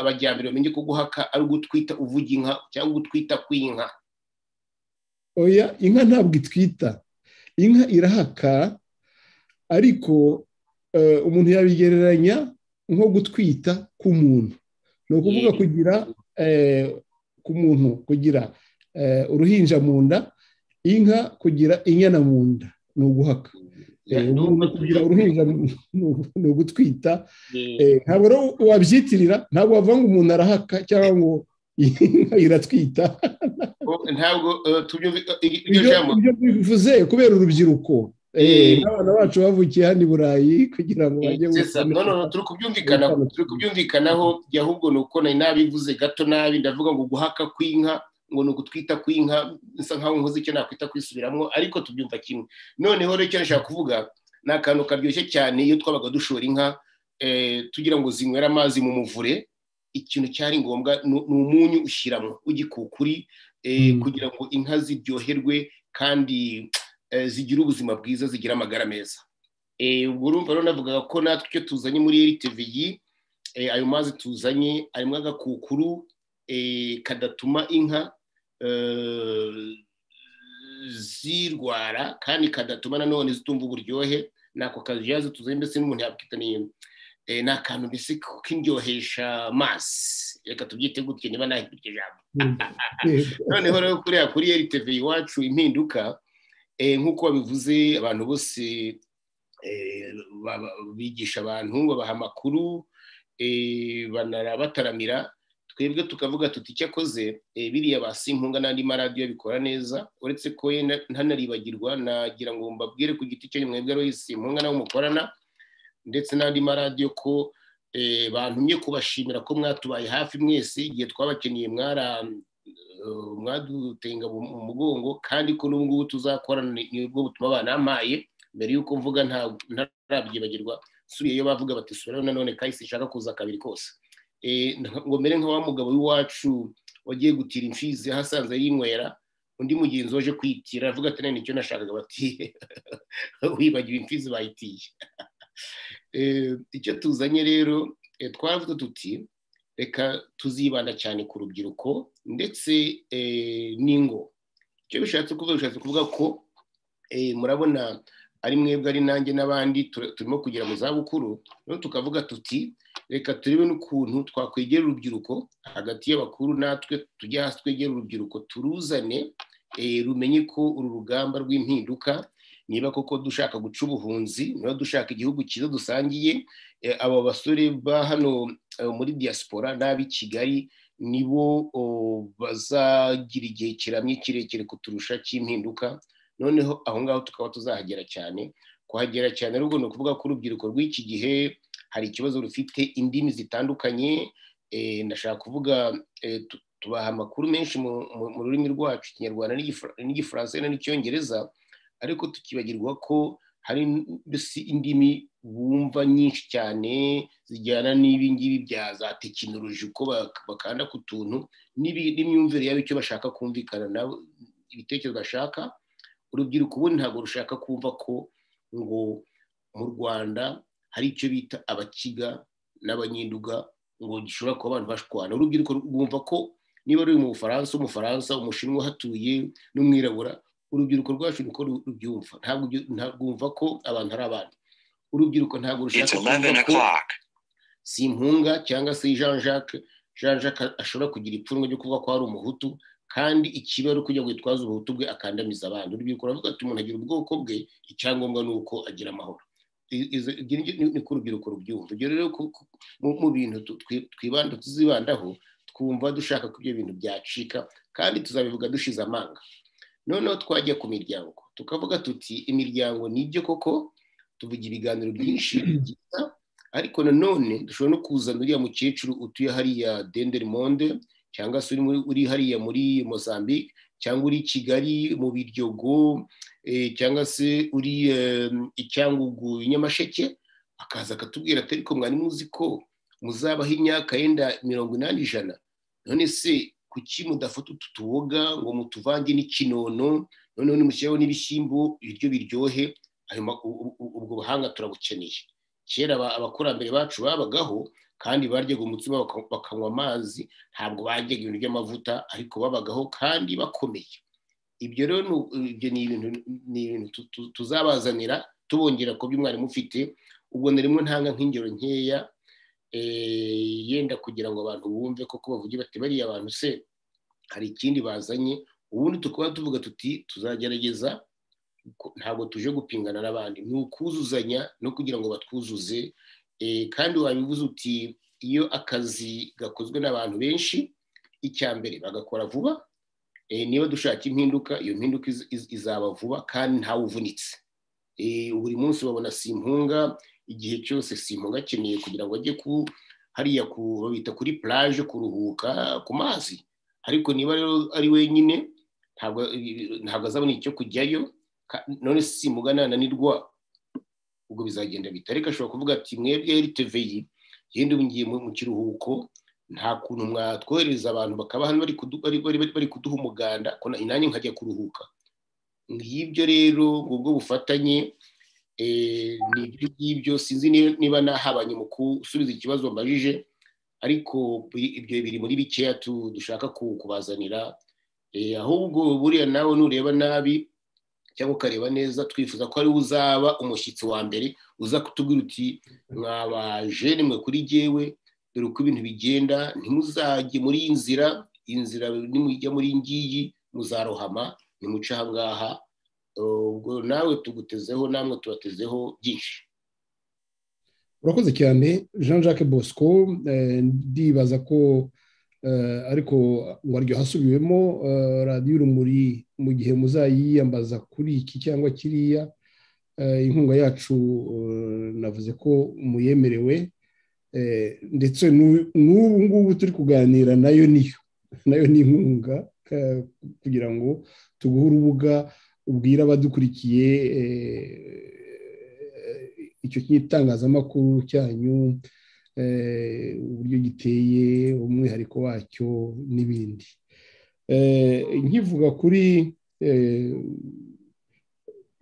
abajyambere bamenye ko guhaka ari ugutwita uvuga inka cyangwa ugutwita kw'inka oya inka ntabwo itwita inka irahaka ariko eh, umuntu yabigereranya nko gutwita k'umuntu ni ukuvuga mm. kugira eh, ku muntu kugira eh, uruhinja mu nda inka kugira inyana mu nda ni uguhaka uruhinja ni ugutwita ntabwo rero wabyitirira ntabwo wavuga ngo umuntu arahaka cyangwa ngo iratwita ntabwo eh, eh, ibyo bivuze kubera urubyiruko eh, abana bacu bavukiye hano i burayi kugira ngo bajye turi kubyumvikanaho ahubwo ni uko nari nabivuze gato nabi ndavuga ngo guhaka kw'inka ngo ni ugutwita kw'inka bisa nkaho nkoze icyo nakwita kwisubiramo ariko tubyumva kimwe noneho rero icyo nashaka kuvuga ni akantu karyoshye cyane iyo twabaga dushora inka eh, tugira ngo zinywere amazi mu muvure ikintu cyari ngombwa ni umunyu ushyiramo w'igikukuri eh, hmm. kugira ngo inka ziryoherwe kandi eh, zigira ubuzima bwiza zigira amagara meza ubwo urumva rero navugaga ko natwe icyo tuzanye muri eriteviyi ayo mazi tuzanye arimo agakukuru kadatuma inka zirwara kandi kadatuma nanone zitumva uburyohe nako kaziya zituze mbese n'umuntu yabwitaniye eh, ni akantu mbese k'indyohesha amazi reka tubyite gutya niba nahita iryo jambo mm. noneho rero kuriya kuri eriteve iwacu impinduka eh, nk'uko babivuze abantu bose eh, bigisha abantu babaha amakuru banabataramira twebwe tukavuga tuti icyo akoze eh, biriya ba simpunga n'andi maradiyo bikora neza uretse ko ye ntanaribagirwa nagira ngo mbabwire ku giti cyo mwebwe ari simpunga nawe mukorana ndetse n'andi maradiyo ko eh, bantumye kubashimira ko mwatubaye hafi mwese igihe twabakeniye eh, mwadutenga mu mugongo kandi ko n'ubu ngubu tuzakorana ni bwo butuma banampaye mbere y'uko mvuga nta narabyibagirwa iyo bavuga bati sura nanone kahise ishaka kuza kabiri kose Eh, ngo mbere nka wa mugabo w'iwacu wagiye gutira imfizi ahasanze yinywera undi mugenzi waje kwitira avuga ati nicyo nashakaga bati wibagiwe imfizi bayitiye eh, icyo tuzanye rero eh, twavuga tuti reka tuzibanda cyane ku rubyiruko ndetse n'ingo icyo bishatse kuvuga bishatse kuvuga ko murabona ari mwebwe ari nanjye n'abandi turimo kugera mu zabukuru noneho tukavuga tuti reka turebe n'ukuntu twakwegera urubyiruko hagati y'abakuru natwe tujye hasi twegera urubyiruko turuzane eh, rumenye ko uru rugamba rw'impinduka niba koko dushaka guca ubuhunzi niba dushaka igihugu cyiza dusangiye eh, aba basore ba hano eh, muri diaspora n'ab'i kigali nibo bazagira igihe kiramye kirekire kuturusha cy'impinduka noneho aho ngaho tukaba tuzahagera cyane kuhagera cyane rubwo ni ukuvuga ko urubyiruko rw'iki gihe hari ikibazo rufite indimi zitandukanye eh, ndashaka kuvuga eh, tubaha amakuru menshi mu rurimi rwacu ikinyarwanda n'igifaransa n'icyongereza ariko tukibagirwa ko hari indimi bumva nyinshi cyane zijyana n'ibi ngibi bya za tekinoloji uko bakanda ku tuntu n'imyumvire yabo icyo bashaka kumvikana na ibitekerezo bashaka urubyiruko ubundi ntabwo rushaka kumva ko ngo mu rwanda hari icyo bita abakiga n'abanyinduga ngo gishobora kuba abantu bashwana urubyiruko rwumva ko niba ruri mu bufaransa umufaransa umushinwa uhatuye n'umwirabura urubyiruko rwacu niko rubyumva ntabwo ko abantu ari abandi urubyiruko ntabwo rushaka kumva ko si impunga cyangwa se jean jacques jean jacques ashobora kugira ipfunwe ryo kuvuga ko ari umuhutu kandi ikiba ari ukujya witwaza ubuhutu bwe akandamiza abandi urubyiruko ruravuga ati umuntu agira ubwoko bwe icyangombwa ni uko agira amahoro ni niko urubyiruko rubyumva ibyo rero mu bintu twibanda tuzibandaho twumva dushaka ko ibyo bintu byacika kandi tuzabivuga dushize amanga noneho twajya ku miryango tukavuga tuti imiryango nibyo koko tuvuga ibiganiro byinshi byiza ariko nanone dushobora no kuzana uriya mukecuru utuye hariya monde cyangwa se uri hariya muri mozambique cyangwa uri kigali mu biryogo Eh, cyangwa se uri icyangugu nyamasheke akaza akatubwira ati ariko mwari muzi ko muzabaho imyaka yenda mirongo inani ijana none se kuki mudafata utu tuboga ngo mutuvange n'ikinono noneho nimushyiraho n'ibishyimbo ibiryo biryohe ubwo buhanga turabukeneye kera abakurambere bacu babagaho kandi baryaga umutsima bakanywa amazi ntabwo bajyaga ibintu by'amavuta ariko babagaho kandi bakomeye ibyo rero ni ibintu tuzabazanira tubongera ku byo umwarimu ufite ubwo narimo ntanga nk'ingero nkeya eh, yenda kugira ngo abantu bumve koko bavuge bati bariya abantu se hari ikindi bazanye ubundi tukaba tuvuga tuti tuzagerageza ntabwo tuje gupingana n'abandi ni ukuzuzanya no kugira ngo batwuzuze eh, kandi wabivuze uti iyo akazi gakozwe n'abantu benshi icya mbere bagakora vuba Eh, niba dushaka impinduka iyo mpinduka izaba vuba kandi ntawe uvunitse eh, buri munsi babona simpunga igihe cyose simpunga akeneye kugira ngo ajye ku hariya babita kuri plage kuruhuka ku mazi ariko niba rero ari wenyine ntabwo azabona icyo kujyayo none simpunga nananirwa ubwo bizagenda bita ariko ashobora kuvuga ati mwebwe rtv yenda ngiye mu kiruhuko nta kuntu mwatwohereza abantu bakaba hano bari kuduha umuganda inani nkajya kuruhuka nk'ibyo rero ubwo bufatanye eh, ni ibyo sinzi niba nahabanye mu gusubiza ikibazo mbajije ariko ibyo biri muri bikeya dushaka kubazanira eh, ahubwo buriya nawe nureba nabi cyangwa ukareba neza twifuza ko ariwe uzaba umushyitsi wa mbere uza kutubwira uti mwabaje nimwe kuri jyewe dore uko ibintu bigenda ntimuzajye muri iyi nzira iyi nimujya muri iyi ngiyi muzarohama nimuce aha ngaha ubwo nawe tugutezeho namwe tubatezeho byinshi urakoze cyane jean jacques bosco eh, ndibaza ko eh, ariko ngo aryo hasubiwemo eh, radiyo urumuri mu gihe muzayiyambaza kuri iki cyangwa kiriya inkunga yacu navuze ko muyemerewe Eh, ndetse n'ubu ngubu turi kuganira nayo niyo nayo ni inkunga kugira ngo tuguhe urubuga ubwira abadukurikiye eh, icyo cy'itangazamakuru cyanyu eh, uburyo giteye umwihariko wacyo n'ibindi nkivuga kuri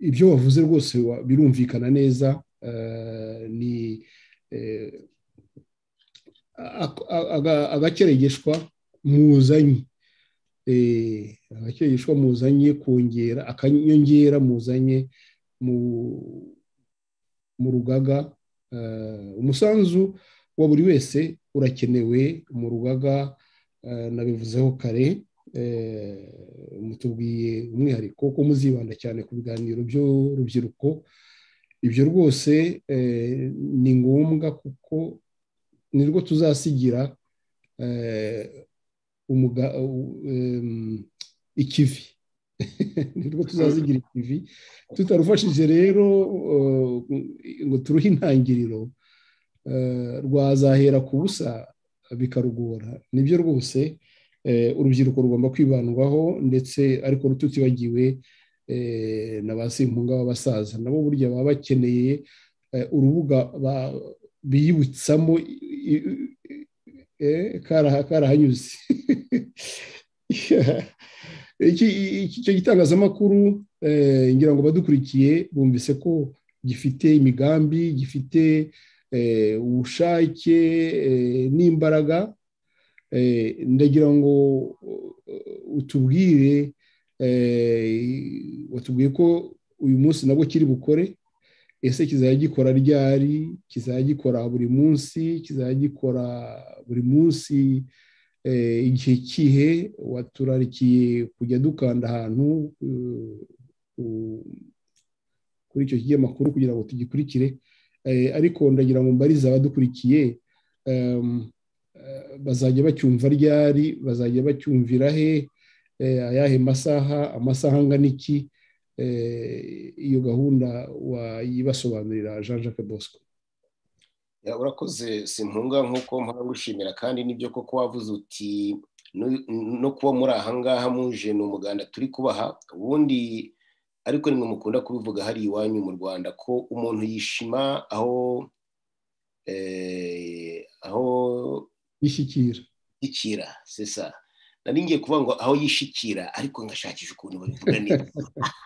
ibyo wavuze rwose birumvikana neza ni agakeregeshwa muzanyi eh, abakeregeshwa muzanye kongera akanyongera muzanye mu rugaga eh, umusanzu wa buri wese urakenewe mu rugaga eh, nabivuzeho kare mutubwiye umwihariko ko muzibanda cyane ku biganiro by'urubyiruko ibyo rwose ni ngombwa kuko ni rwo tuzasigira eh, ikivi ni rwo tuzazigira ikivi tutarufashije rero ngo turuhe intangiriro eh, rwazahera ku busa bikarugora nibyo rwose eh, urubyiruko rugomba kwibandwaho ndetse ariko rututibagiwe na ba simpunga b'abasaza nabo burya baba bakeneye urubuga biyibitsamo E, e, e, karahanyuze icyo gitangazamakuru ngira ngo badukurikiye bumvise ko gifite imigambi gifite ubushake n'imbaraga ndagira ngo utubwire watubwiye ko uyu munsi nabwo kiri bukore ese kizajya ryari kizagikora buri munsi kizagikora buri munsi eh, igihe kihe waturarikiye kujya dukanda ahantu eh, kuri icyo kinyamakuru kugira ngo tugikurikire eh, ariko ndagira ngo mbarize abadukurikiye bazajya bacyumva ryari bazajya bacyumvira he ayahe masaha amasaha angana iki Eh, iyo gahunda wayibasobanurira jean jacques bosco urakoze simpunga nk'uko mpora wishimira kandi nibyo koko wavuze uti no kuba muri ahangaha muje ni umuganda turi kubaha ubundi ariko nimwe mukunda kubivuga hari iwanyu mu rwanda ko umuntu yishima aho eh, aho yishyikira yishyikira sesa nari ngiye kuvuga ngo aho yishikira ariko ngashakisha ukuntu babivuga neza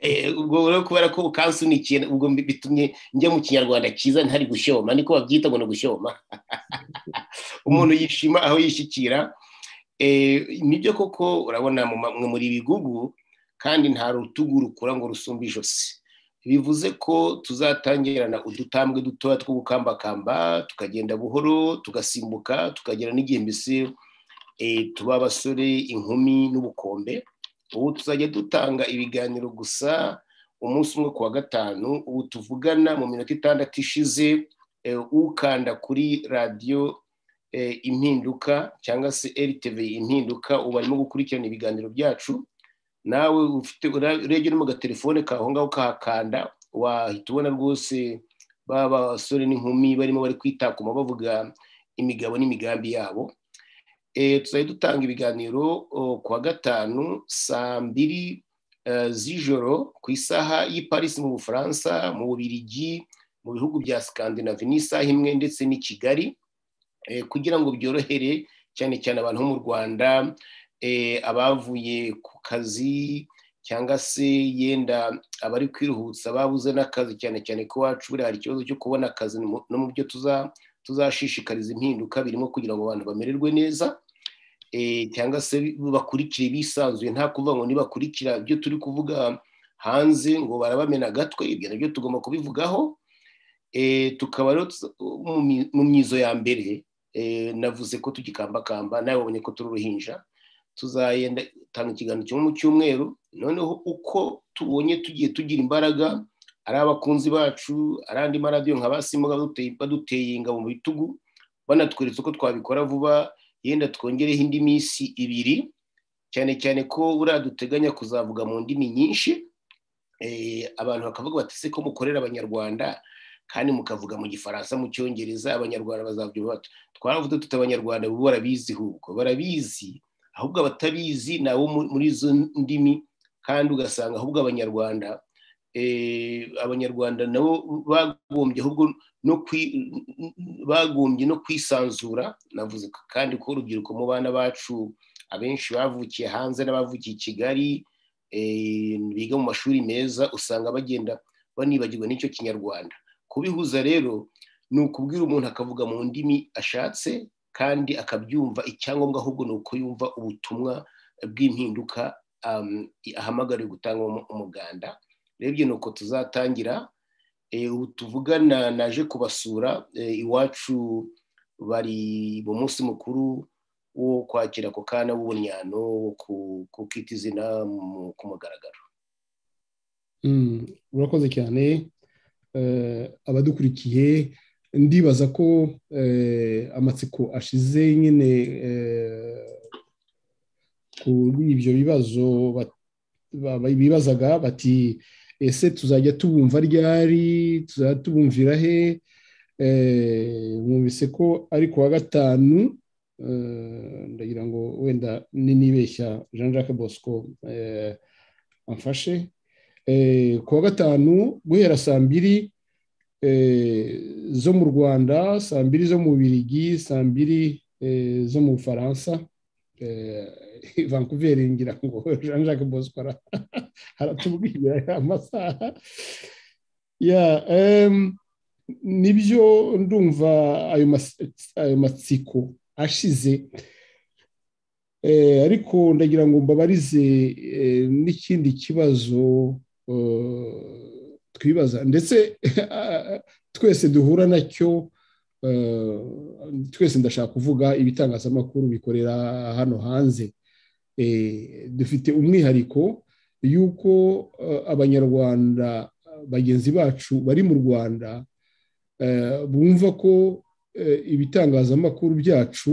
Eh, ubwo rero kubera ko kansunikiye ubwo bitumye njya mu kinyarwanda cyiza ntari gushyoma niko babyita ngo ni gushyoma umuntu yishima aho yishyikira eh, nibyo koko urabona muri bigugu kandi nta rutugu rukura ngo rusumbe ijosi bivuze ko tuzatangirana udutambwe dutoya two gukambakamba tukagenda buhoro tugasimbuka tukagera n'igihe mbese eh, tuba abasore inkumi n'ubukombe ubu tuzajya dutanga ibiganiro gusa umunsi umwe ku wa gatanu ubu tuvugana mu minota itandatu ishize eh, ukanda kuri radiyo eh, impinduka cyangwa se RTV impinduka ubu arimo gukurikirana ibiganiro byacu nawe ufite urebye no mu gatelefone kawe aho ngaho ukahakanda wahita ubona rwose baba basore n'inkumi barimo bari kwitakuma bavuga imigabo n'imigambi yabo Eh, tuzajya dutanga ibiganiro ku wa gatanu saa mbiri eh, z'ijoro ku isaha y'i Paris mu bufaransa mu bubirigi mu bihugu bya sikandinavi n'isaha imwe ndetse n'i kigali eh, kugira ngo byorohere cyane cyane abantu bo mu rwanda abavuye ku kazi cyangwa se yenda abari kwiruhutsa babuze n'akazi cyane cyane ko wacu buriya hari ikibazo cyo kubona akazi no mu byo tuza tuzashishikariza impinduka birimo kugira ngo abantu bamererwe neza eh, cyangwa se bakurikire bisanzuye nta kuvuga ngo nibakurikira ibyo turi kuvuga hanze ngo barabamena agatwe ibyo nabyo tugomba kubivugaho eh, tukaba mu myizo ya mbere eh, navuze ko tugikambakamba nawe wabonye ko turi uruhinja tuzayenda tanga ikiganiro kimwe mu cyumweru noneho uko tubonye tugiye tugira imbaraga ari abakunzi bacu ari andi maradiyo nka basimba baduteye ingabo mu bitugu banatweretse ko twabikora vuba yenda twongereho indi minsi ibiri cyane cyane ko buriya duteganya kuzavuga mu ndimi nyinshi eh, abantu bakavuga bati se ko mukorera abanyarwanda kandi mukavuga mu gifaransa mu cyongereza abanyarwanda bazabyumva twaravuze tuti abanyarwanda ubu barabizi ahubwo barabizi ahubwo abatabizi nabo muri izo ndimi kandi ugasanga ahubwo abanyarwanda Eh, abanyarwanda nabo bagombye ahubwo bagombye no kwisanzura navuze kandi ko urubyiruko mu bana bacu abenshi bavukiye hanze n'abavukiye i kigali eh, biga mu mashuri meza usanga bagenda banibagirwa n'icyo kinyarwanda kubihuza rero ni ukubwira umuntu akavuga mu ndimi ashatse kandi akabyumva icyangombwa ahubwo ni uko yumva ubutumwa bw'impinduka ahamagariwe gutanga umuganda urebye ni uko tuzatangira eh, ubu tuvugana naje kubasura eh, iwacu bari mu munsi mukuru wo kwakira ako kana w'ubunyano wo kwita izina ku mugaragaro hmm, urakoze cyane eh, abadukurikiye ndibaza ko amatsiko ashize nyine ku ibyo bibazo bibazaga bati ese tuzajya tubumva ryari tuzajya tubumvira he eh, mwumvise ko ari ku wa gatanu eh, ndagira ngo wenda ninibeshya jean jacques bosco eh, amfashe ku wa gatanu guhera saa mbiri zo mu rwanda saa mbiri zo mu birigi saa mbiri zo mu bufaransa vancouver ngira ngo jean jacques bosco aratubwira amasaha nibyo ndumva ayo matsiko ashize eh, ariko ndagira ngo mbabarize eh, n'ikindi kibazo eh, twibaza ndetse twese duhura nacyo twese ndashaka kuvuga ibitangazamakuru bikorera hano hanze Eh, dufite umwihariko y'uko eh, abanyarwanda eh, bagenzi bacu bari mu rwanda bumva ko ibitangazamakuru byacu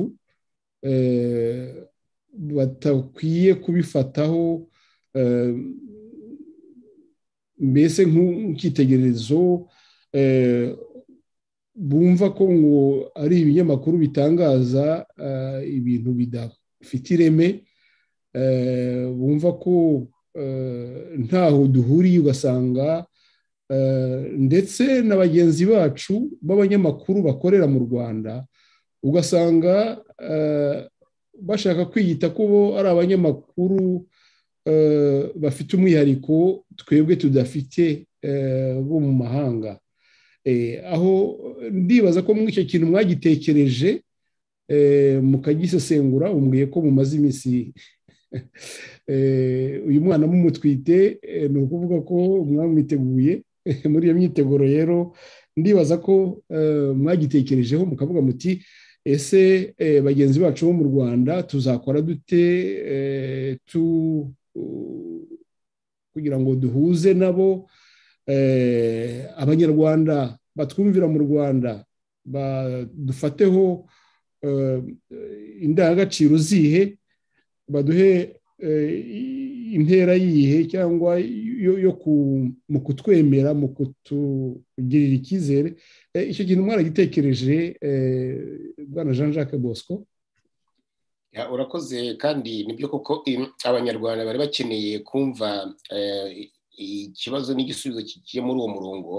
batakwiye kubifataho mbese nk'icyitegererezo bumva ko ngo ari ibinyamakuru bitangaza ibintu bidafite ireme Eh, wumva ko eh, ntaho duhuriye ugasanga eh, ndetse na bagenzi bacu b'abanyamakuru bakorera mu rwanda ugasanga bashaka kwiyita ko bo ari abanyamakuru bafite umwihariko twebwe tudafite bo mu mahanga aho ndibaza ko muri icyo kintu mwagitekereje mukagisesengura umbwiye ko mumaze iminsi Eh, uyu mwana mumutwite eh, ni ukuvuga ko mwamwiteguye muri iyo myiteguro rero ndibaza ko eh, mwagitekerejeho mukavuga muti ese bagenzi bacu bo mu rwanda tuzakora dute tu kugira ngo duhuze nabo abanyarwanda batwumvira mu rwanda dufateho indangagaciro zihe baduhe eh, intera yihe cyangwa yo mu kutwemera mu kutugirira icyizere eh, icyo kintu mwaragitekereje eh, bwana jean jacques bosco urakoze kandi nibyo koko abanyarwanda bari bakeneye kumva ikibazo n'igisubizo kigiye muri uwo murongo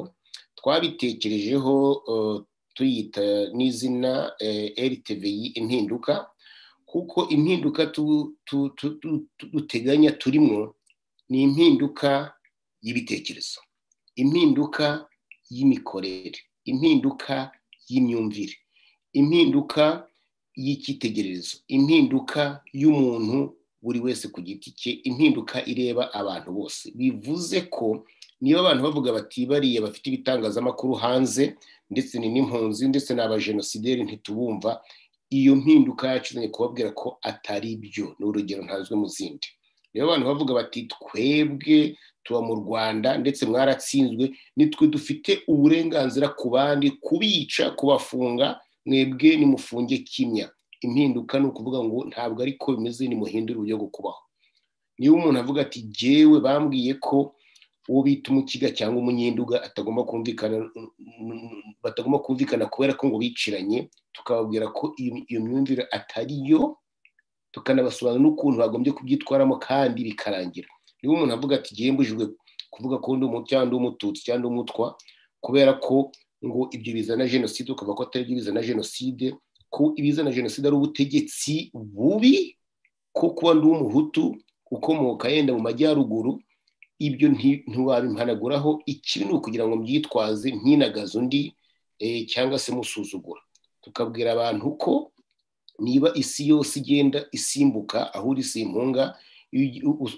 twabitekerejeho tuyita n'izina rtvi impinduka kuko impinduka duteganya turimo ni impinduka y'ibitekerezo impinduka y'imikorere impinduka y'imyumvire impinduka y'icyitegererezo impinduka y'umuntu buri wese ku giti cye impinduka ireba abantu bose bivuze ko niba abantu bavuga bati bariya bafite ibitangazamakuru hanze ndetse ni n'impunzi ndetse ni abajenosideri ntitubumva iyo mpinduka yacu ni kubabwira ko atari byo ni urugero ntazwi mu zindi rero abantu bavuga bati twebwe tuba mu rwanda ndetse mwaratsinzwe nitwe dufite uburenganzira ku bandi kubica kubafunga mwebwe nimufunge kimya impinduka ni ukuvuga ngo ntabwo ariko bimeze nimuhindure uburyo bwo kubaho niba umuntu avuga ati jyewe bambwiye ko uwo bita umukiga cyangwa umunyenduga atagomba kumvikana batagomba kumvikana kubera ko ngo biciranye tukababwira ko iyo myumvire atari yo tukanabasobanura n'ukuntu bagombye kubyitwaramo kandi bikarangira niba umuntu avuga ati gihembujwe kuvuga ko undi cyangwa umututsi cyangwa umutwa kubera ko ngo ibyo bizana jenoside ukaba ko atari byo bizana jenoside ko ibizana jenoside ari ubutegetsi bubi ko kuba ndi umuhutu ukomoka yenda mu majyaruguru ibyo ntiwabimpanaguraho ikibi ni ukugira ngo mbyitwaze nk'inagaze undi eh, cyangwa se musuzugura tukabwira abantu ko niba isi yose igenda isimbuka aho uri si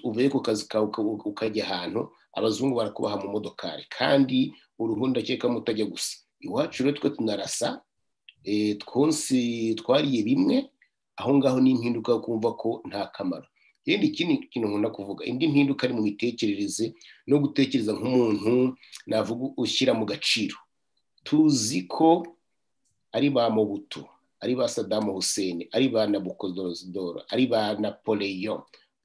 uvuye ku kazi kawe ukajya ahantu abazungu barakubaha mu modokari kandi uruhu ndakeka mutajya gusa iwacu rero twe tunarasa eh, twonsi twariye bimwe aho ngaho ni impinduka yo kumva ko nta kamaro rero ikindi kintu nkunda kuvuga indi mpinduka ari mu mitekerereze no gutekereza nk'umuntu navuga ushyira mu gaciro tuzi ko ari ba mubutu ari ba sadamu hussein ari ba nabukodorozidoro ari ba na napoleon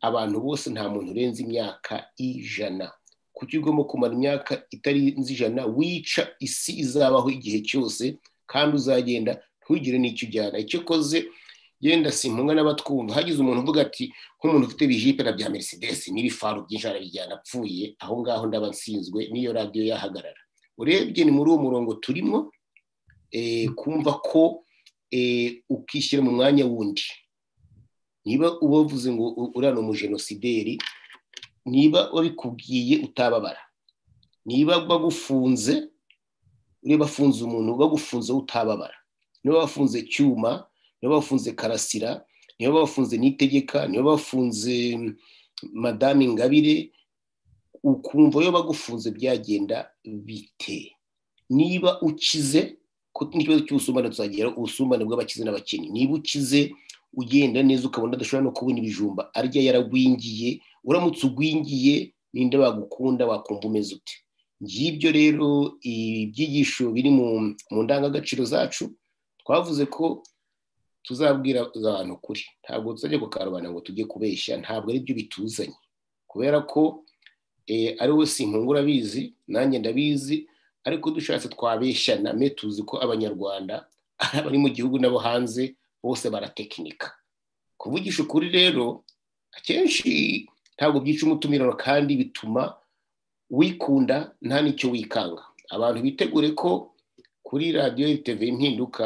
abantu bose nta muntu urenze imyaka ijana kuko iyo ugomba kumara imyaka itarenze ijana wica isi izabaho igihe cyose kandi uzagenda ntugire n'icyo ujyana icyo ukoze yenda simpunga n'abatwumva hagize umuntu uvuga ati nk'umuntu ufite bijipe na bya merisedesi n'ibifaru byinshi arabijyana apfuye aho ngaho ndaba nsinzwe n'iyo radiyo yahagarara urebye ni muri uwo murongo turimo Eh, kumva ko eh, ukishyira mu mwanya wundi niba ubavuze ngo uriya ni umujenosideri niba wabikubwiye utababara niba bagufunze niba bafunze umuntu bagufunze utababara niba bafunze cyuma niba bafunze karasira niba bafunze n'itegeka niba bafunze mm, madame ingabire ukumva iyo bagufunze byagenda bite niba ukize n'ikibazo cy'ubusumbane tuzagera ubusumbane bw'abakize n'abakene niba ukize ugenda neza ukabona adashobora no kubona ibijumba arya yaragwingiye uramutse ugwingiye ninde wagukunda wakumva umeze ute ngibyo rero ibyigisho biri mu ndangagaciro zacu twavuze ko tuzabwira abantu kuri ntabwo tuzajya ku ngo tujye kubeshya ntabwo ari byo bituzanye kubera ko eh, ari we si abizi nanjye ndabizi ariko dushatse twabeshaname tuzi ko abanyarwanda ari mu gihugu n'abo hanze bose baratekinika kuvugisha ukuri rero akenshi ntabwo byica umutumiro kandi bituma wikunda nta n'icyo wikanga abantu bitegure ko kuri radiyo teve impinduka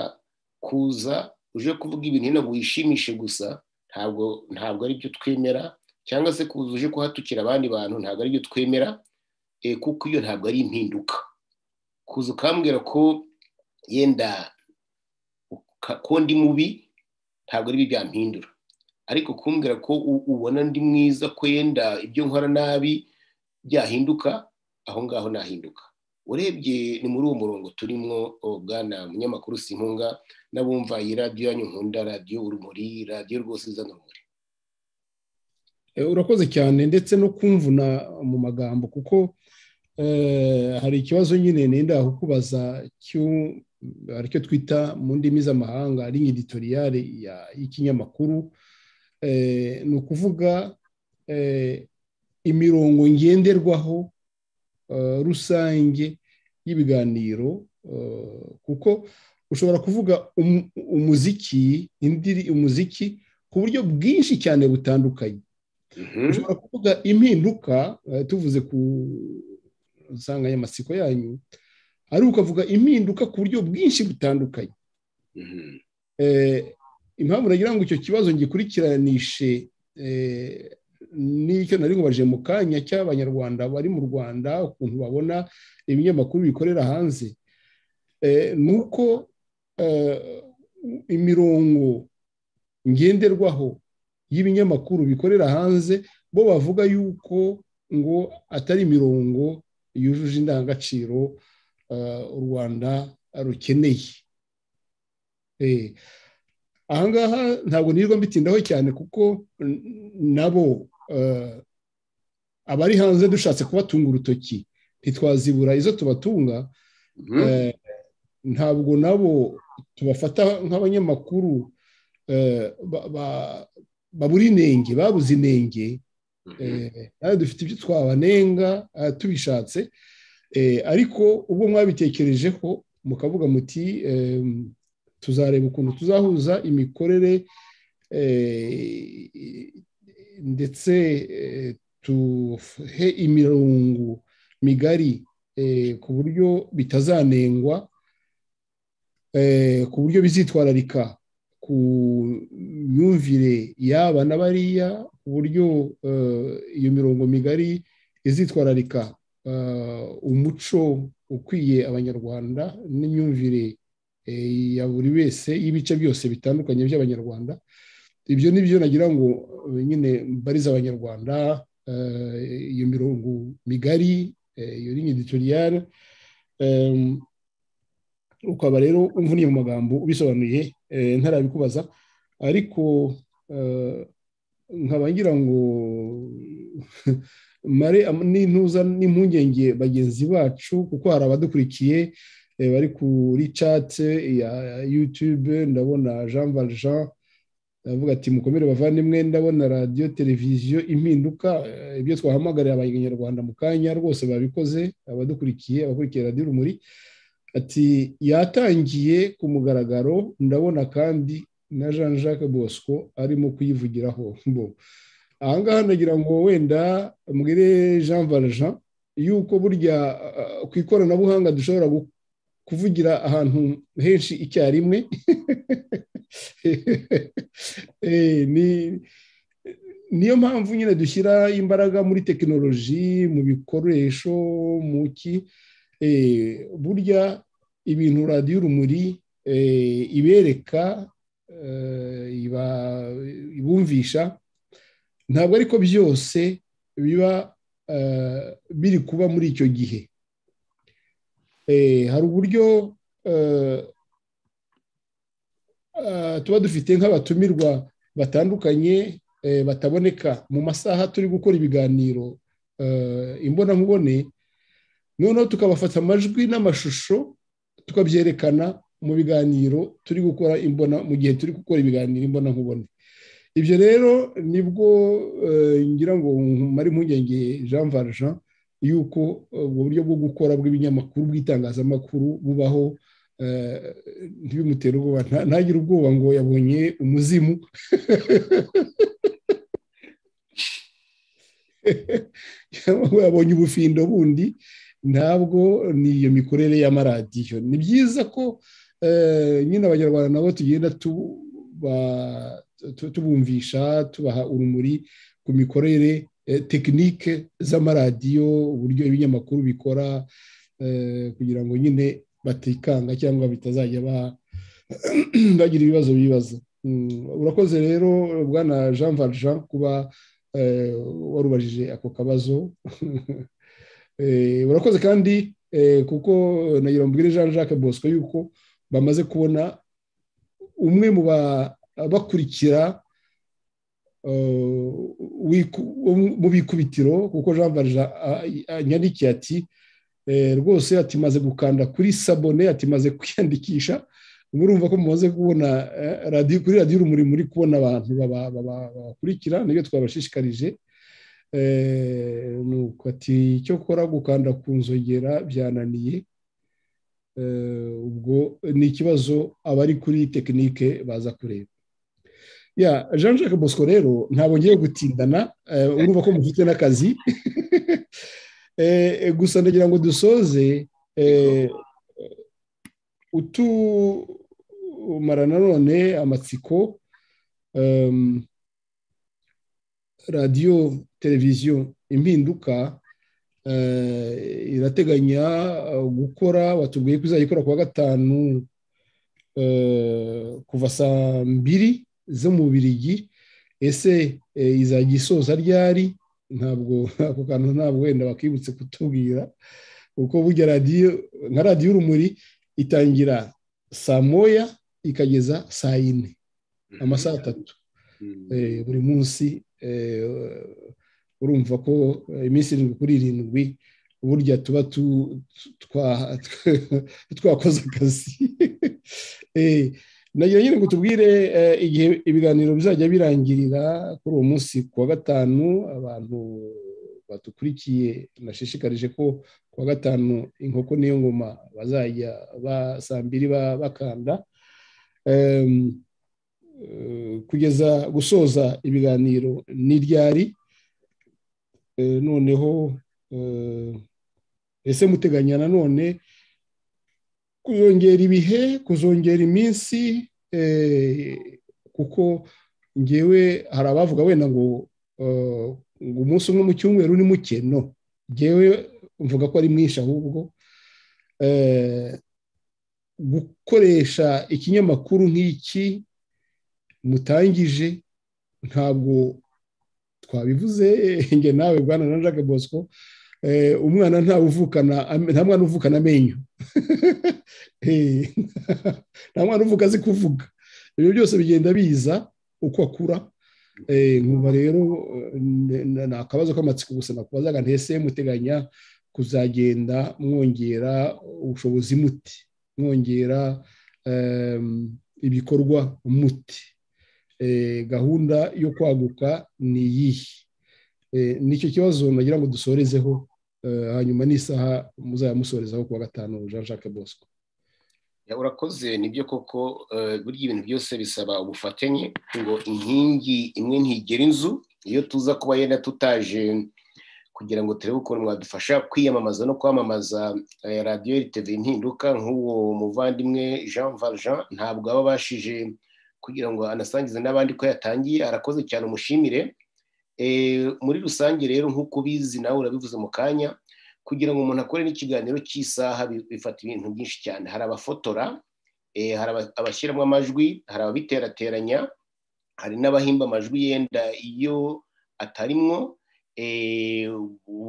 kuza uje kuvuga ibintu ntabwo wishimishe gusa ntabwo ntabwo ari byo twemera cyangwa se kuza uje kuhatukira abandi bantu ntabwo ari byo twemera eh, kuko iyo ntabwo ari impinduka kuza ukambwira ko yenda ko ndi mubi ntabwo ari byampindura ariko kumbwira ko ubona ndi mwiza ko yenda ibyo nkora nabi byahinduka aho ngaho nahinduka urebye ni muri uwo murongo turimo bwana munyamakuru simpunga n'abumva iyi radiyo yanyu nkunda radiyo urumuri radiyo rwose izana urumuri eh, urakoze cyane ndetse no kumvuna mu magambo kuko Eh, hari ikibazo nyine nenda kukubaza aricyo twita mu ndimi z'amahanga ari editoriyare y'ikinyamakuru eh, ni ukuvuga eh, imirongo ngenderwaho rusange y'ibiganiro kuko ushobora kuvuga um, umuziki indiri umuziki ku buryo bwinshi cyane butandukanye mm-hmm. ushobora kuvuga impinduka tuvuze ku insanganyamatsiko yanyu ari ukavuga impinduka ku buryo bwinshi butandukanye mm-hmm. eh, impamvu nagira ngo icyo kibazo ngikurikiranishije eh, n'icyo nari nkubajije mu kanya cy'abanyarwanda bari mu rwanda ukuntu babona ibinyamakuru bikorera hanze eh, ni uko imirongo ngenderwaho y'ibinyamakuru bikorera hanze bo bavuga yuko ngo atari imirongo yujuje indangagaciro u uh, rwanda rukeneye eh, ahangaha ntabwo nirirwa mbitindaho cyane kuko nabo uh, abari hanze dushatse kubatunga urutoki ntitwazibura izo tubatunga mm-hmm. eh, ntabwo nabo tubafata nk'abanyamakuru eh, babura inenge babuze inenge Mm-hmm. Eh, dufite ibyo twabanenga ah, tubishatse eh, ariko ubwo mwabitekerejeho mukavuga muti tuzareba ukuntu tuzahuza imikorere eh, ndetse tuhe imirongo migari ku buryo bitazanengwa ku buryo bizitwararika ku myumvire y'aba na bariya uburyo eh, iyo mirongo migari izitwararika eh, umuco ukwiye abanyarwanda n'imyumvire eh, ya buri wese y'ibice byose bitandukanye by'abanyarwanda ibyo ni byo nagira ngo nyine mbarize abanyarwanda iyo mirongo migari iyo linye editoriyare ukaba rero umvuniye mu magambo ubisobanuye eh, ntarabikubaza ariko eh, nkaba ngira ngo mare n'intuza n'impungenge bagenzi bacu kuko hari abadukurikiye eh, bari kuri cate ya yutube ndabona jean valjean avuga ati mukomere bavandimwe ndabona radiyo televiziyo impinduka ibyo twahamagarira abanyarwanda mu kanya rwose babikoze abadukurikiye abakurikiye radiyo rumuri ati yatangiye ku mugaragaro ndabona kandi na jean jacques bosco arimo kuyivugiraho ahangaha nagira ngo wenda mbwire jean valjean yuko burya eh, ku ikoranabuhanga dushobora kuvugira ahantu henshi icyarimwe eh, niyo mpamvu nyine dushyira imbaraga muri tekinoloji mu bikoresho mu ki burya ibintu radiyo urumuri ibereka ibumvisha ntabwo ariko byose biba biri kuba muri icyo gihe hari uburyo tuba dufite nk'abatumirwa batandukanye bataboneka mu masaha turi gukora ibiganiro imbonankubone noneho tukabafata amajwi n'amashusho tukabyerekana mu biganiro turi gukora imbona mu gihe turi gukora ibiganiro imbona nkubone ibyo rero nibwo eh, ngira ngo mari impungenge jean valjean yuko eh, ubwo buryo bwo gukora bw'ibinyamakuru bw'itangazamakuru bubaho eh, ntibimutere ubwoba ntagire ubwoba ngo yabonye umuzimu yabonye ubufindo bundi ntabwo ni iyo mikorere y'amaradiyo ni byiza ko eh, nyine abanyarwanda nabo tugenda tubumvisha tubaha urumuri ku mikorere eh, tekinike z'amaradiyo uburyo ibinyamakuru bikora eh, kugira ngo nyine batikanga cyangwa bitazajya bagira ibibazo bibaza hmm, urakoze rero bwana jean valjean kuba warubajije ako kabazo Eh, urakoze kandi eh, kuko eh, nagira mbwire jean jacques bosco yuko bamaze kubona umwe mu bakurikira um, mu bikubitiro kuko jean valjean yandikiye ati rwose ati maze gukanda kuri sabone ati maze kwiyandikisha murumva ko mumaze kubona radiyo kuri radiyo urumuri muri kubona abantu bakurikira nibyo twabashishikarije Eh, nuko ati icyo kora gukanda ku nzogera byananiye eh, ubwo ni ikibazo abari kuri tekinike baza kureba ya jean jacques bosco rero ntabwo ngiye gutindana eh, urumva ko mufite n'akazi gusa ndagira ngo dusoze utumara nanone amatsiko radio televiziyo impinduka eh, irateganya eh, gukora batubwiye ko izajya ikora kuwa gatanu eh, kuva saa mbiri zo mu birigi ese izajya isoza ryari ntabwo ako kantu ntabwo wenda bakibutse kutubwira kuko burya radiyo nka radiyo urumuri itangira saa moya ikageza saa yine amasaha mm-hmm. atatu mm-hmm. buri munsi Eh, urumva ko iminsi irindwi kuri irindwi burya tuba twakoze akazi eh, nagira nyine ngo tubwire eh, igihe ibiganiro bizajya birangirira kuri uwo munsi ku wa gatanu abantu badukurikiye nashishikarije ko ku wa gatanu inkoko niyo ngoma bazajya basambiri bakanda kugeza gusoza ibiganiro ni ryari noneho ese muteganya nanone kuzongera ibihe kuzongera iminsi kuko ngewe hari abavuga wenda ngo umunsi umwe mu cyumweru ni muke no ngewe mvuga ko ari mwinshi ahubwo gukoresha ikinyamakuru nk'iki mutangije ntabwo twabivuze njye nawe bwana na jacques bosco eh, umwana ntawe uvukana nta mwana uvukana amenyo eh, nta mwana uvuka azi kuvuga ibyo byose bigenda biza uko akura eh, nkuba rero ni akabazo k'amatsiko gusa nakubazaga ntese muteganya kuzagenda mwongera ubushobozi muti mwongera ibikorwa muti Eh, gahunda yo kwaguka ni iyihe eh, nicyo kibazo nagira ngo dusorezeho eh, hanyuma n'isaha muzayamusorezaho kuwa gatanu jean jacques bosco urakoze nibyo koko burya ibintu byose bisaba ubufatanye ngo inkingi imwe ntigera inzu iyo tuza kuba yenda tutaje kugira ngo turebe ukuntu mwadufasha kwiyamamaza no kwamamaza radiyo riteve impinduka nk'uwo muvandimwe jean valjean ntabwo baba babashije kugira ngo anasangize n'abandi ko yatangiye arakoze cyane umushimire eh, muri rusange rero nk'uko ubizi nawe urabivuze mu kanya kugira ngo umuntu akore n'ikiganiro cy'isaha bifata ibintu byinshi cyane hari abafotora eh, hari abashyiramo amajwi hari ababiterateranya hari n'abahimba amajwi yenda iyo atarimwo eh,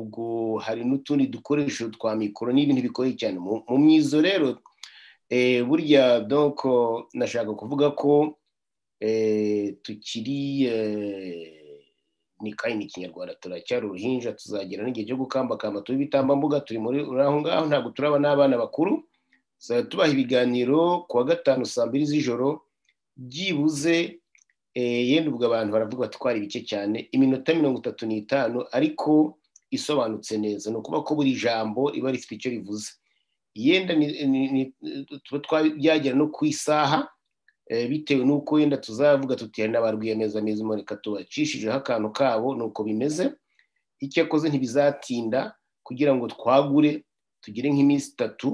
ubwo hari n'utundi dukoresho twa mikoro n'ibintu bigoye cyane mu myizo rero burya doko nashaka kuvuga ko Eh, tukiri eh, ni kayini kinyarwanda turacyari uruhinja tuzagera n'igihe cyo gukambakamba tube ibitambambuga turi muri aho ngaho ntabwo turaba n'abana bakuru tubaha ibiganiro ku wa gatanu saa mbiri z'ijoro byibuze eh, yenda ubwo abantu baravuga bati twari bike cyane iminota mirongo itatu n'itanu ariko isobanutse neza ni ukuvuga ko buri jambo riba rifite icyo rivuze yenda tuba byagera no ku isaha Eh, bitewe n'uko wenda tuzavuga tuti hari na rwiyemezamirimo reka tubacishijeho akantu kabo ni uko bimeze icyakoze ntibizatinda kugira ngo twagure tugire nk'iminsi itatu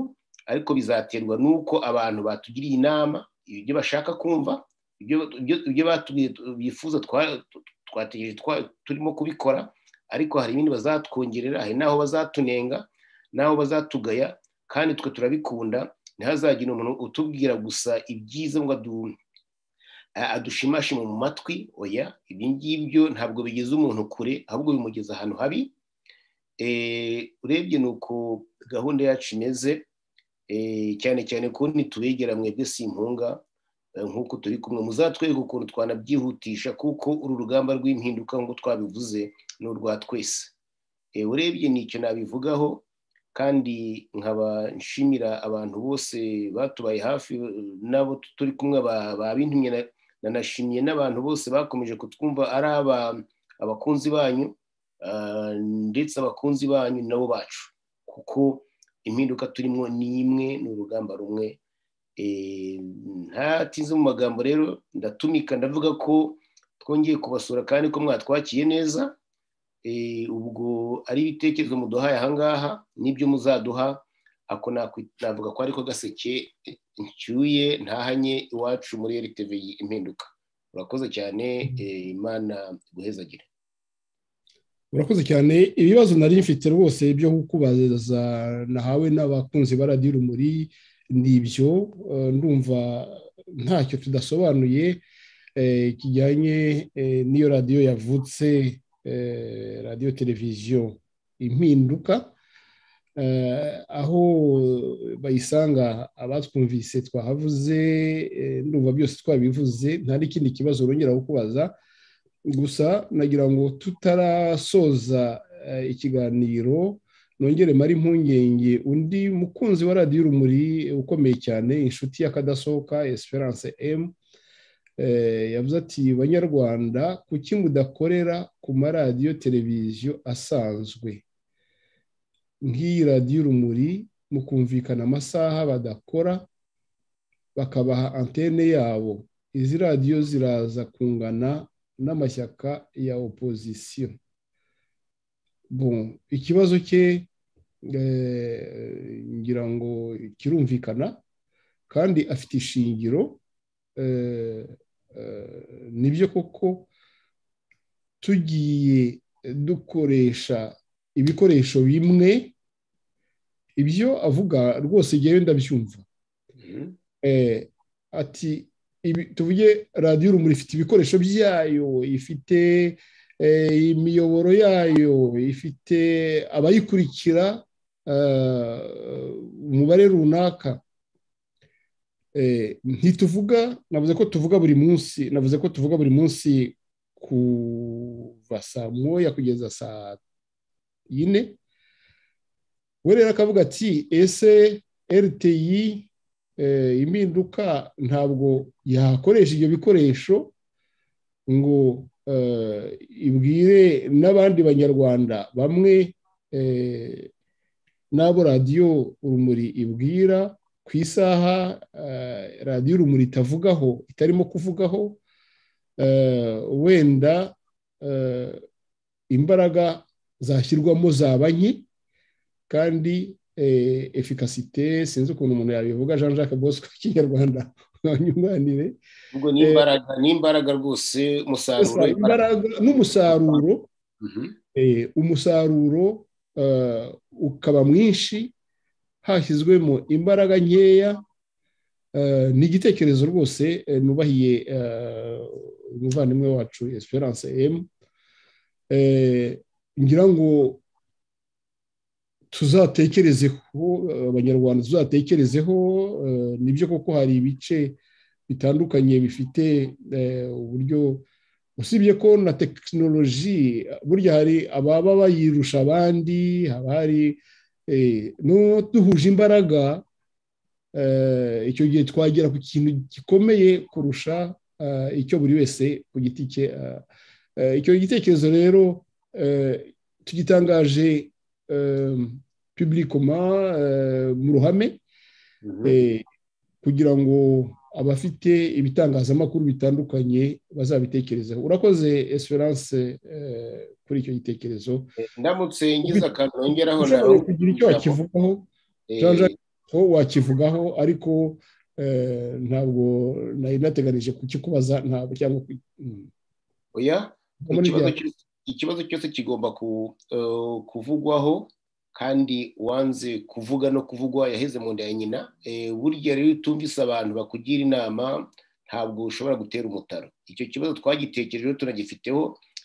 ariko bizaterwa n'uko abantu batugiriye inama ibyo bashaka kumva ibyo batubwiye bifuza twategereje turimo kubikora ariko hari ibindi bazatwongerera hari n'aho bazatunenga n'aho bazatugaya kandi twe turabikunda ntihazagire umuntu utubwira gusa ibyiza ngo adume adushimashima mu matwi oya ibi ngibyo ntabwo bigeze umuntu kure ahubwo bimugeza ahantu habi e, urebye ni uko gahunda yacu imeze e, cyane cyane ko ntitubegera mwebwe si impunga e, nk'uko turi kumwe muzatwereka ukuntu twanabyihutisha kuko uru rugamba rw'impinduka nk'uko twabivuze ni urwa twese urebye nicyo nabivugaho kandi nkaba nshimira abantu bose batubaye hafi n'abo turi kumwe babintumye nanashimiye n'abantu bose bakomeje kutwumva ari abakunzi banyu ndetse abakunzi banyu nabo bacu kuko impinduka turimo ni imwe ni urugamba rumwe ntatinze mu magambo rero ndatumika ndavuga ko twongeye kubasura kandi ko mwatwakiye neza Eh, ubwo ari ibitekerezo muduhaye ahangaha n'ibyo muzaduha ako navuga ko ariko gaseke nshyuye ntahanye iwacu muri eriteve impinduka urakoze cyane eh, imana guhezagire urakoze cyane ibibazo nari mfite rwose byo kukubaza nahawe n'abakunzi ba radiyo rumuri ni ibyo eh, ndumva ntacyo tudasobanuye kijyanye n'iyo radiyo yavutse Eh, radiyo televiziyo impinduka eh, aho bayisanga abatwumvise twahavuze eh, ndumva byose twabivuze nta n'ikindi kibazo urongera kukubaza gusa nagira ngo tutarasoza ikiganiro nongere mara impungenge undi mukunzi wa radiyo urumuri ukomeye cyane inshuti y'akadasohoka esperance m Eh, yavuze ati banyarwanda kuki mudakorera ku maradiyo televiziyo asanzwe nk'iyi radiyo urumuri mukumvikana amasaha badakora bakabaha antene yabo izi radiyo ziraza kungana n'amashyaka ya opozisiyo ikibazo cye eh, ngira ngo kirumvikana kandi afite ishingiro eh, nibyo koko tugiye dukoresha ibikoresho bimwe ibyo avuga rwose ngewe ndabyumva mhm. ati tuvuge radiyo urumuri ifite ibikoresho byayo ifite imiyoboro yayo ifite abayikurikira umubare runaka Eh, ntituvuga navuze ko tuvuga buri munsi navuze ko tuvuga buri munsi kuva saa moya kugeza saa yine we rero akavuga ati ese rti eh, impinduka ntabwo yakoresha ibyo bikoresho ngo eh, ibwire n'abandi banyarwanda bamwe n'abo radiyo urumuri ibwira ku isaha eh, radiyo urumuri itavugaho itarimo kuvugaho eh, wenda eh, imbaraga zashyirwamo zaba nke kandi efikasite sinzi ukuntu umuntu yabivuga jean jacques bosco ikinyarwanda nyunganire ubwo ni imbaraga rwose umusaruro n'umusaruro mm-hmm. umusaruro ukaba mwinshi hashyizwemo imbaraga nkeya eh, ni igitekerezo rwose eh, nubahiye eh, umuvandimwe wacu esperance emu ngira ngo tuzatekerezeho abanyarwanda tuzatekerezeho nibyo koko hari ibice bitandukanye bifite uburyo usibye ko na tekinoloji burya hari ababa bayirusha abandi haba hari duhuje imbaraga eh, icyo gihe twagera ku kintu gikomeye kurusha eh, icyo buri wese ku giti cye eh, icyo gitekerezo rero tugitangaje publikoma mu ruhame mhm. kugira ngo abafite ibitangazamakuru bitandukanye bazabitekerezaho urakoze esperance eh, kuri icyo gitekerezo eh, ndamutse ngize akantu nongeraho nawe kugira icyo wakivugaho eh, wakivugaho ariko ntabwo nari nateganije kukikubaza ntabwo cyangwa hmm. oya ikibazo cyose kigomba kuvugwaho kandi wanze kuvuga no kuvugwa yaheze mu nda ya nyina eh, burya rero utumvise abantu bakugira inama ntabwo ushobora gutera umutaro icyo kibazo twagitekereje tunagifiteho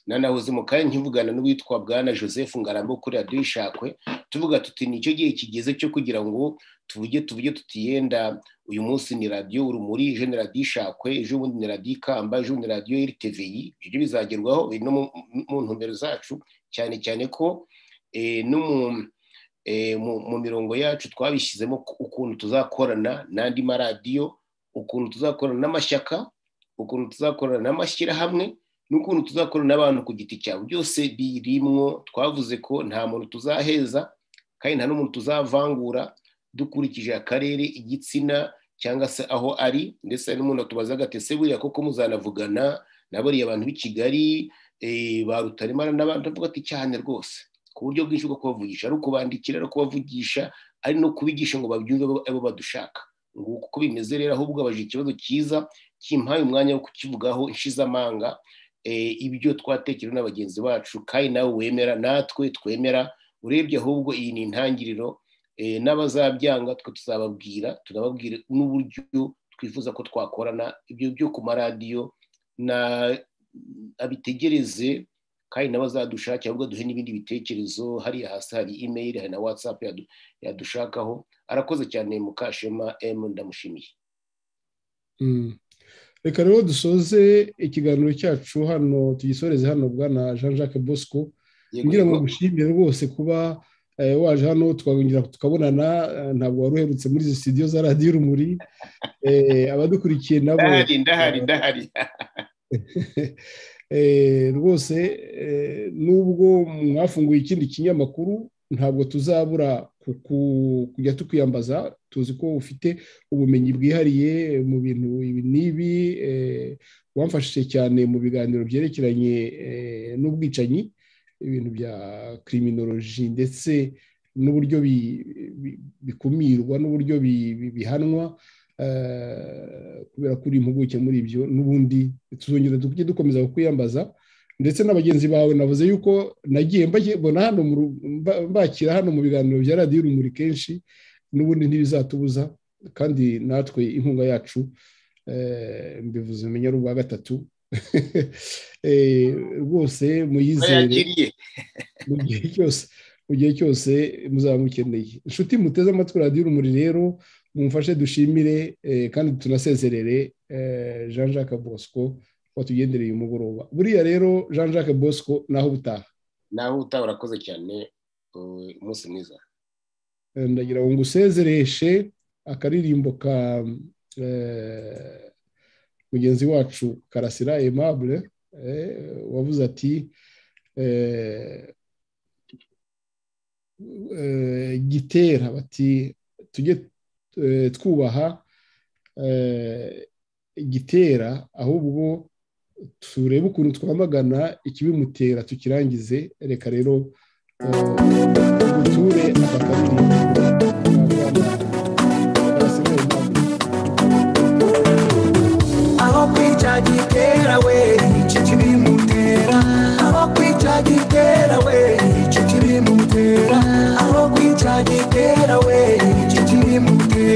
nanahuze mu kanya nkivugana n'uwitwa bwana joseph ngarambo kuri radiyo ishakwe tuvuga tuti ni icyo gihe kigeze cyo kugira ngo tuvuge tuvuge tuti uyu munsi ni radiyo urumuri ejo ni radiyo ishakwe ejo bundi ni radiyo ikamba ejo ni radiyo eriteveyi ibyo bizagerwaho no mu ntumbero zacu cyane cyane ko eh, no mu Eh, mu mirongo yacu twabishyizemo ukuntu tuzakorana n'andi maradiyo ukuntu tuzakorana n'amashyaka ukuntu tuzakorana n'amashyirahamwe n'ukuntu tuzakorana n'abantu ku giti cyabo byose birimwo twavuze ko nta muntu tuzaheza kandi nta n'umuntu tuzavangura dukurikije akarere igitsina cyangwa se aho ari ndetse n'umuntu atubaza agatese buriya koko muzanavugana naburiye abantu b'i kigali eh, ba rutaremara n'abantu bavuga ati cyane rwose ku buryo bwinshi bwo kubavugisha ari ukubandikira ari ukubavugisha ari no kubigisha ngo babyumve abo badushaka ngo uko bimeze rero ahubwo abajije ikibazo cyiza kimpaye umwanya wo kukivugaho inshizamanga eh, ibyo twatekerewe na bagenzi bacu kandi nawe wemera natwe twemera urebye ahubwo iyi ni intangiriro eh, n'abazabyanga twe tuzababwira tunababwira n'uburyo twifuza ko twakorana ibyo byo ku maradiyo abitegereze kandi nabo bazadushake duhe n'ibindi bitekerezo hariya hasi hari imeri hari na watsapu yadushakaho arakoze cyane mukashema emu ndamushimiye hmm. reka rero dusoze ikiganiro cyacu hano tugisoreze hano bwana jean jacques bosco ngira ngo mushimire rwose kuba eh, waje hano twakongera tukabonana ntabwo wari uherutse muri izi sitidiyo za radiyo urumuri eh, abadukurikiye nabo ndahari ndahari ndahari Eh, rwose eh, nubwo mwafunguye ikindi kinyamakuru ntabwo tuzabura kujya tukwiyambaza tuzi ko ufite ubumenyi bwihariye mu bintu ibi n'ibi eh, wamfashije cyane mu biganiro byerekeranye n'ubwicanyi ibintu bya kiriminoloji ndetse n'uburyo bikumirwa n'uburyo bihanwa kubera ko uri impuguke muri ibyo n'ubundi tuzongera tujye dukomeza kukwiyambaza ndetse n’abagenzi bawe navuze yuko nagiye mbona hano mbakira hano mu biganiro bya radiyo urumuri kenshi n'ubundi ntibizatubuza kandi natwe inkunga yacu eh, mbivuze mu ari rwa gatatu eh, rwose muyizere mu gihe cyose mu gihe cyose muzaba mukeneye inshuti muteze amatwi radiyo urumuri rero mumfashe dushimire eh, kandi tunasezerere eh, jean jacques bosco watugendereye umugoroba buriya rero jean jacques bosco naho ubutaha naho ubutaha urakoze cyane eh, umunsi mwiza ndagira ngo ngusezereshe akaririmbo ka mugenzi wacu karasira aimable wavuze ati gitera bati tujye Eh, twubaha eh, igitera ahubwo turebe ukuntu twamagana ikibimutera tukirangize reka rero eh, duture aho kwica gitera we icyo kibimutera aho kwica we aho kwica gitera we icyo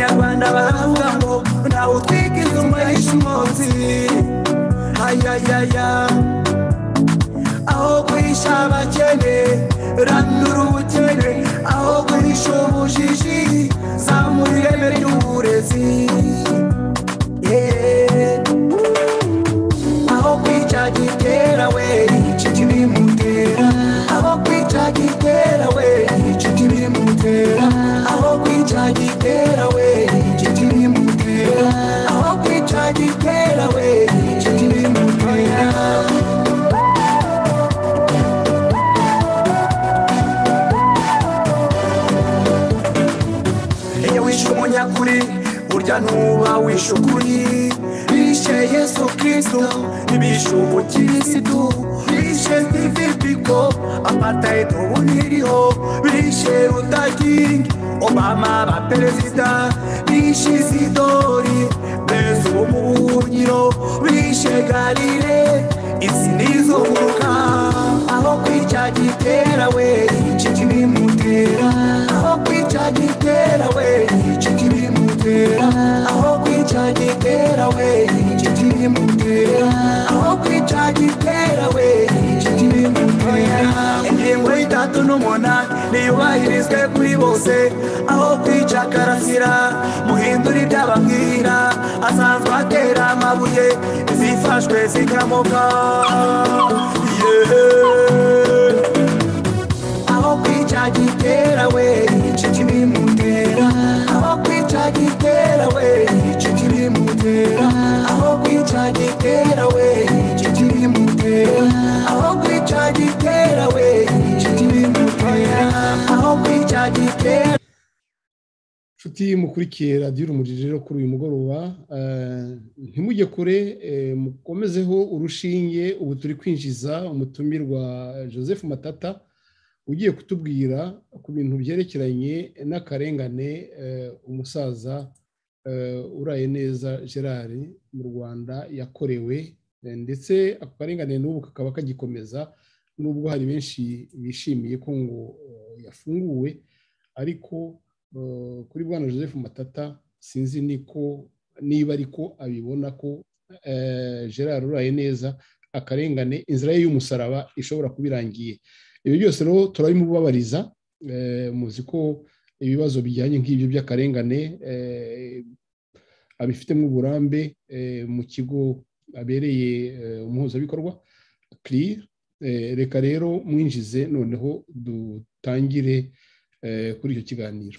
kinyarwanda baravuga ngo ntawe utwikiza umarisha umwotsi ayayaya aho guhisha abakene ranura ubukene aho guhisha ubujiji zamura ireme ry'uburezi aho kwica gitera we iki mutera aho kwica gitera we igiti bimutera aho kwica gitera we igiti bimutera iyo wishe umunyakuri burya ntuba wishe ukuri bishe yesu kristo ntibishe umukirisitu Richesse viviko apartheid uniriho rishe utaking obama baperezida rishe sidori bezo mubunyiro rishe galile izi nizo buruka aho kwica gitera we iki kibimutera aho kwica gitera we iki mutera. I hope we try to get away. Jiji mutera. I hope we try to get away. Jiji mutera. Indemwe itatu n'umunani niyubahirizwe kuri bose aho tabangira. muhindura ibyo ababwira asanzwe atera amabuye izifashwe zikamuka yeah. aho kwica gitera we icyo kibimwe gitera we icyo kirimutera aho kwica gitera we icyo kirimutera aho kwica gitera we icyo kirimutera aho kwica gitera inshuti mukurikiye radiyo urumuri rero kuri uyu mugoroba eh, ntimujye kure eh, mukomezeho urushinge ubu turi kwinjiza umutumirwa joseph matata ugiye kutubwira ku bintu byerekeranye n'akarengane eh, umusaza eh, uraye neza gerard mu rwanda yakorewe eh, ndetse ako karengane n'ubu kakaba kagikomeza nubwo hari benshi bishimiye ko ngo yafunguwe ariko kuri bwana joseph matata sinzi niko niba ariko abibona ko gerard uraye neza akarengane inzira ye y'umusaraba ishobora kubirangiye. irangiye ibyo byose rero turabimubabariza eh, muzi ko ibibazo bijyanye nk'ibyo by'akarengane eh, abifitemo uburambe eh, mu kigo abereye umuhuzabikorwa kiriri reka rero mwinjize noneho dutangire kuri icyo kiganiro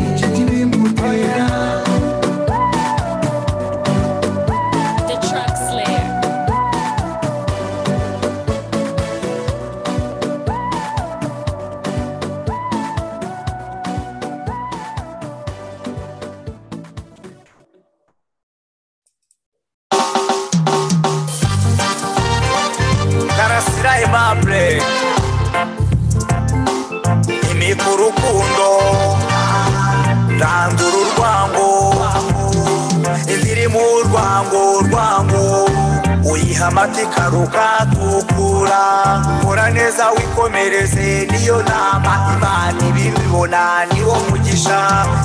amateka rukatukura kora neza wikomereze niyo nama imana ibibibona niwo mugisha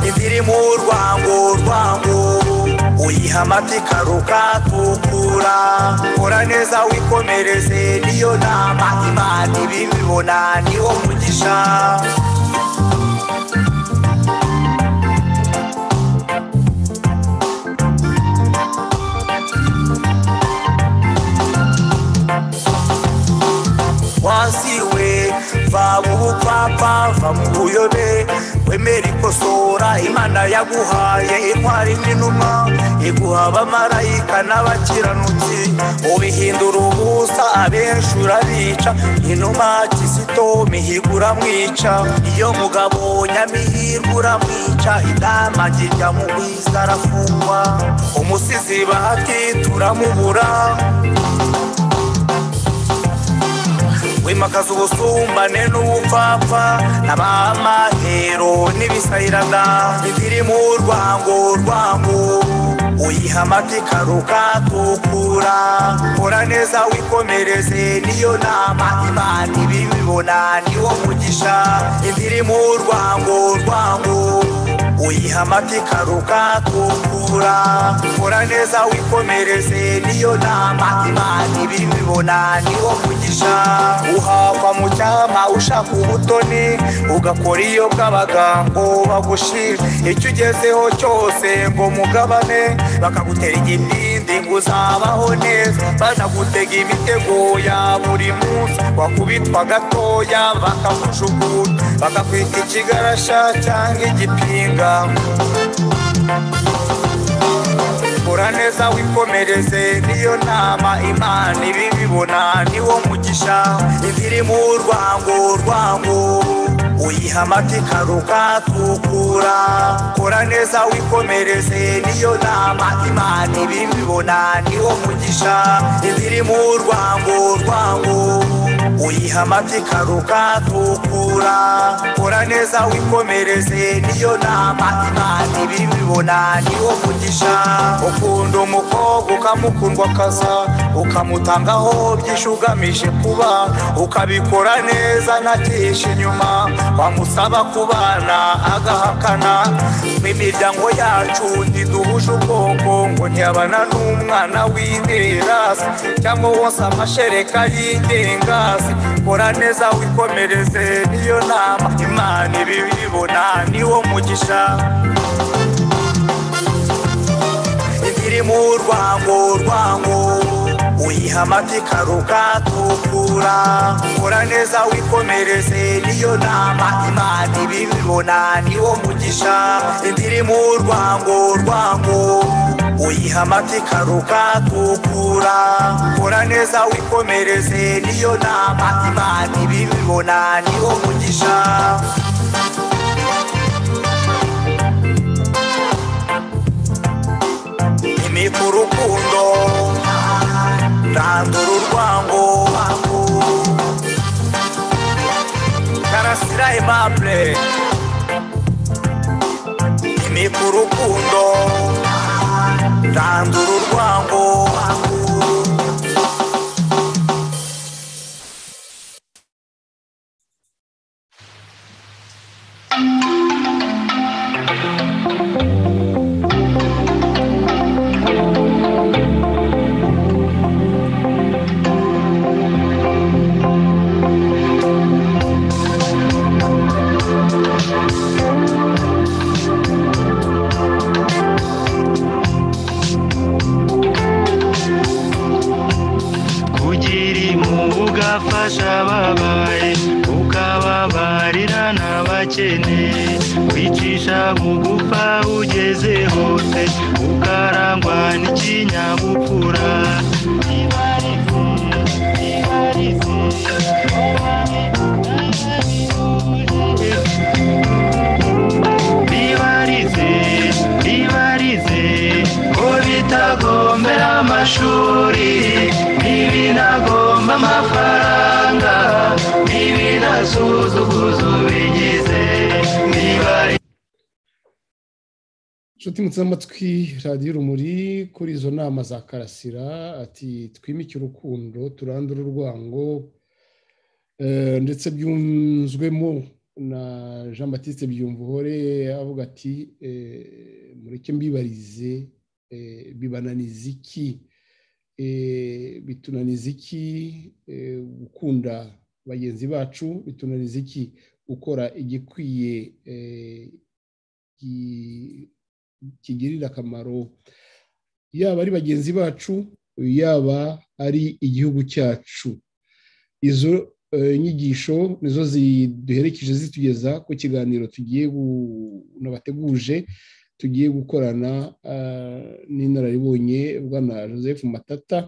imviri mu rwango rwango uyiha amateka rukatukura kora neza wikomereze niyo nama imana ibibibona niwo mugisha hasi we vaba ubupfapfa va mu buyobe wemere ikosora imana yaguhaye intwari n'inuma iguha abamarayika n'abakiranutsi ubihindura ubusa abenshi urabica inuma kizito mihigo uramwica iyo mugabo nyamihirwe uramwica inama njya mu biza arafungwa umusizi bahati turamubura wimakaza ubusumbane n'ubupfapfa n'abamahero n'ibisahiraga ibiri mu rwango rwango uyiha amata ikaruka tukura kora neza wikomereze niyo nama imana ibibibona niwo mugisha ibiri mu rwango rwango uyiha amata ikaruka kumbura kora neza wikomereze niyo nama imana ibibibona niwo mugisha uhakwa mu cyama ushaka ubutoni ugakora iyo bwabaga ngo bagushire icyo ugezeho cyose ngo mugabane bakagutera igiti ndi neza banagutega imitego ya buri munsi wakubitwa gatoya bakakujuguta bakakwita ikigarasha cyangwa igipinga kora neza wikomereze niyo nama imana ibibibona niwo mugisha inzira mu rwango rwango uyiha amata ikaruka kora neza wikomereze niyo nama imana ibirimo ibibona niwo mugisha iziri mu rwango rwango uyiha amafi ikaruka tukura kora neza wikomereze niyo nama imana ibibibona niwo mugisha ukunda umukobwa ukamukundwa akaza ukamutangaho byinshi ugamije kuba ukabikora neza ntatisha inyuma wamusaba kubana agahakana mu imiryango yacu ntiduhuje ubwoko ngo ntiyabana n'umwana w'interasi cyangwa wose amashereka y'indengazi hasi kora neza wikomereze niyo nama imana ibibibona niwo mugisha iri mu rwango rwango uyiha amata ikaruka tukura kora neza wikomereze niyo nama imana ibibibona niwo mugisha indi iri mu rwango rwango uyiha amata ikaruka kora neza wikomereze niyo nama imana ibibibona niho mugisha ni ku rukundo randura urwango karasira aimable ni ku rukundo ndandura urwango muteze amatwi radiyo urumuri kuri izo nama za karasira ati twimike urukundo turandure urwango eh, ndetse byunzwemo na jean batiste byumvuhore avuga ati eh, mureke mbibarize eh, bibananiza iki bitunaniza iki gukunda bagenzi bacu bitunaniza iki gukora igikwiye kigirira akamaro yaba ari bagenzi bacu yaba ari igihugu cyacu izo eh, nyigisho nizo ziduherekeje zitugeza ku kiganiro tugiye bateguje tugiye gukorana eh, n'inararibonye bwana joseph matata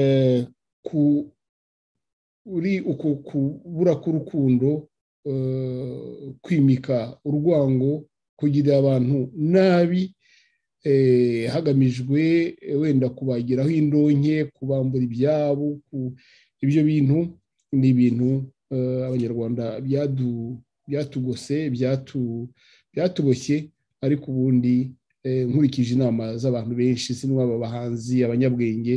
eh, kuri uku kubura k'urukundo kwimika urwango kugirira abantu nabi eh, hagamijwe eh, wenda kubagiraho indonke kubambura ibyabo ibyo bintu ni ibintu eh, abanyarwanda byatugose byatuboshye ariko ubundi nkurikije inama z'abantu benshi aba bahanzi abanyabwenge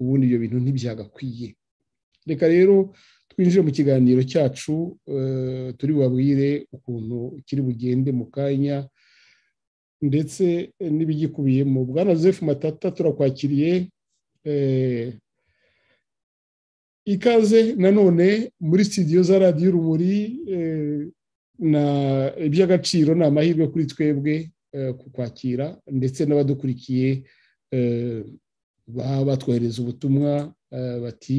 ubundi ibyo bintu ntibyagakwiye reka rero twinjire mu kiganiro cyacu eh, turi bubabwire ukuntu kiri bugende mu kanya ndetse n'ibigikubiyemo bwana Joseph matata turakwakiriye eh, ikaze nanone muri studio za radiyo urumuri eh, na iby'agaciro ni amahirwe kuri twebwe kukwakira ndetse n'abadukurikiye baba batwohereza ubutumwa bati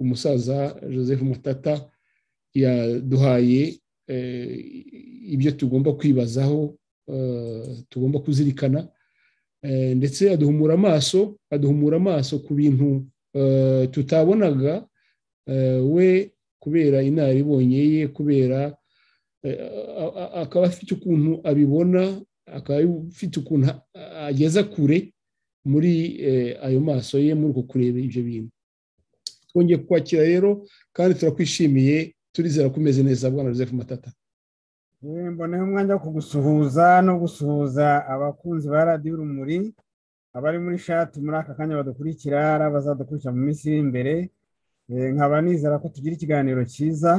umusaza joseph mutata yaduhaye eh, ibyo tugomba kwibazaho eh, tugomba kuzirikana eh, ndetse aduhumura amaso aduhumura amaso ku bintu tutabonaga we kubera inaribonye ye kubera akaba afite ukuntu abibona akaba afite ukuntu ageza kure muri ayo maso ye muri uko kureba ibyo bintu twongeye kukwakira rero kandi turakwishimiye turizera kumeze neza bwana joseph matata eh, mboneho umwanya wo kugusuhuza no gusuhuza abakunzi ba radiyo urumuri abari muri shati muri aka kanya badukurikira ari abazadukurikira mu minsi iri imbere eh, nkaba nizera ko tugira ikiganiro cyiza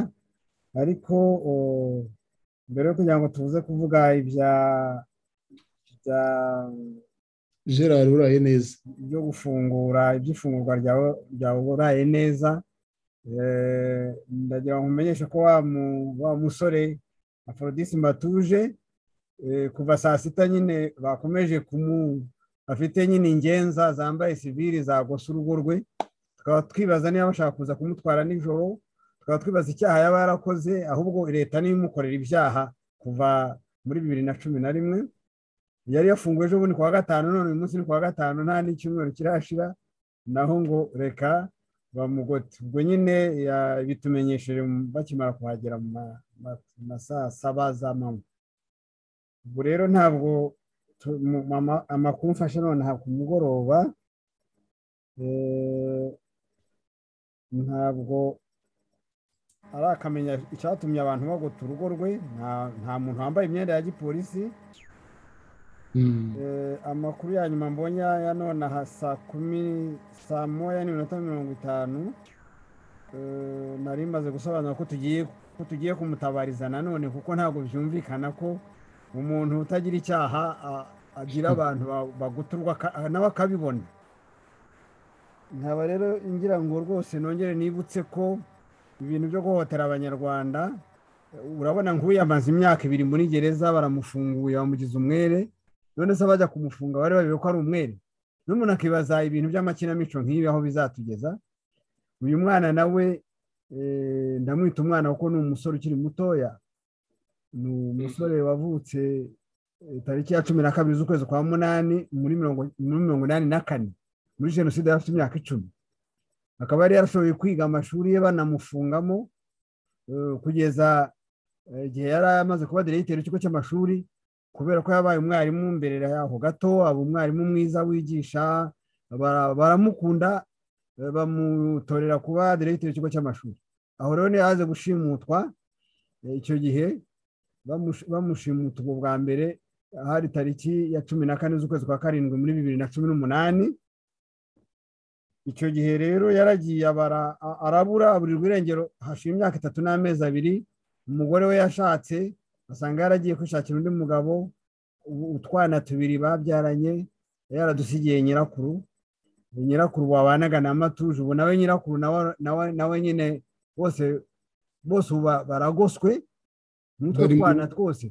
ariko mbere yo kugira ngo tuze kuvuga ibya gerard uraye neza ibyo gufungura iby'ifungurwa ryawe uraye neza eh, ndagira ngo nkumenyeshe ko wa musore aforodisi batuje eh, kuva saa sita nyine bakomeje kumu afite nyine ingenza zambaye sivili zagose urugo rwe tukaba twibaza niba bashaka kuza kumutwara nijoro tukaba twibaza icyaha yaba yarakoze ahubwo leta niyo imukorera ibyaha kuva muri bibiri na cumi na rimwe yari yafunguwe ejo bundi kuwa gatanu none uyu munsi ni kuwa gatanu nta n'icyumweru kirashira naho ngo reka bamugote ubwo nyine bitumenyesheje bakimara kuhagera mu ma saa saba za manywa rero ntabwo amakuru mfashe nonaha ku mugoroba eh, ntabwo ari akamenya icyatumye abantu bagota urugo rwe nta muntu wambaye imyenda ya gipolisi Mm. Eh, amakuru ya nyuma mbonye ya none aha saa kumi saa moya n'iminota mirongo itanu eh, nari maze gusobanura ko tugiye ko tugiye kumutabariza nanone kuko ntabwo byumvikana ko umuntu utagira icyaha agira abantu baguturwa nawe akabibona nkaba rero ngira ngo rwose nongere nibutse ko ibintu byo guhohotera abanyarwanda urabona nk'uyu amaze imyaka ibiri muri gereza baramufunguye bamugize umwere none se bajya kumufunga bari babiwe ko ari umwere n'umuntu akibaza ibintu by'amakinamico nk'ibi aho bizatugeza uyu mwana nawe eh, ndamwita umwana kuko ni umusore ukiri mutoya ni umusore wavutse eh, tariki ya cumi na kabiri z'ukwezi kwa munani muri mirongo inani na kane muri jenoside yari afite imyaka icumi akaba yari yarashoboye kwiga amashuri ye banamufungamo eh, kugeza igihe yari amaze kuba direkiteri ikigo cy'amashuri kubera ko yabaye umwarimu mbere yaho gato aba umwarimu mwiza wigisha baramukunda eh, bamutorera kuba diregiteri y'ikigo cy'amashuri aho rero yaje gushimutwa eh, icyo gihe bamushimuta ubwo bwa mbere hari tariki ya cumi na kane z'ukwezi kwa karindwi muri bibiri na cumi n'umunani icyo gihe rero yaragiye arabura aburirwa irengero hashize imyaka itatu n'amezi abiri umugore we yashatse asanga yaragiye kwishakira undi mugabo utwana tubiri babyaranye yaradusigiye nyirakuru nyirakuru wabanaga na matuje ubu nawe nyirakuru nawe nyine bose bose ubu baragoswe n'utwo twana twose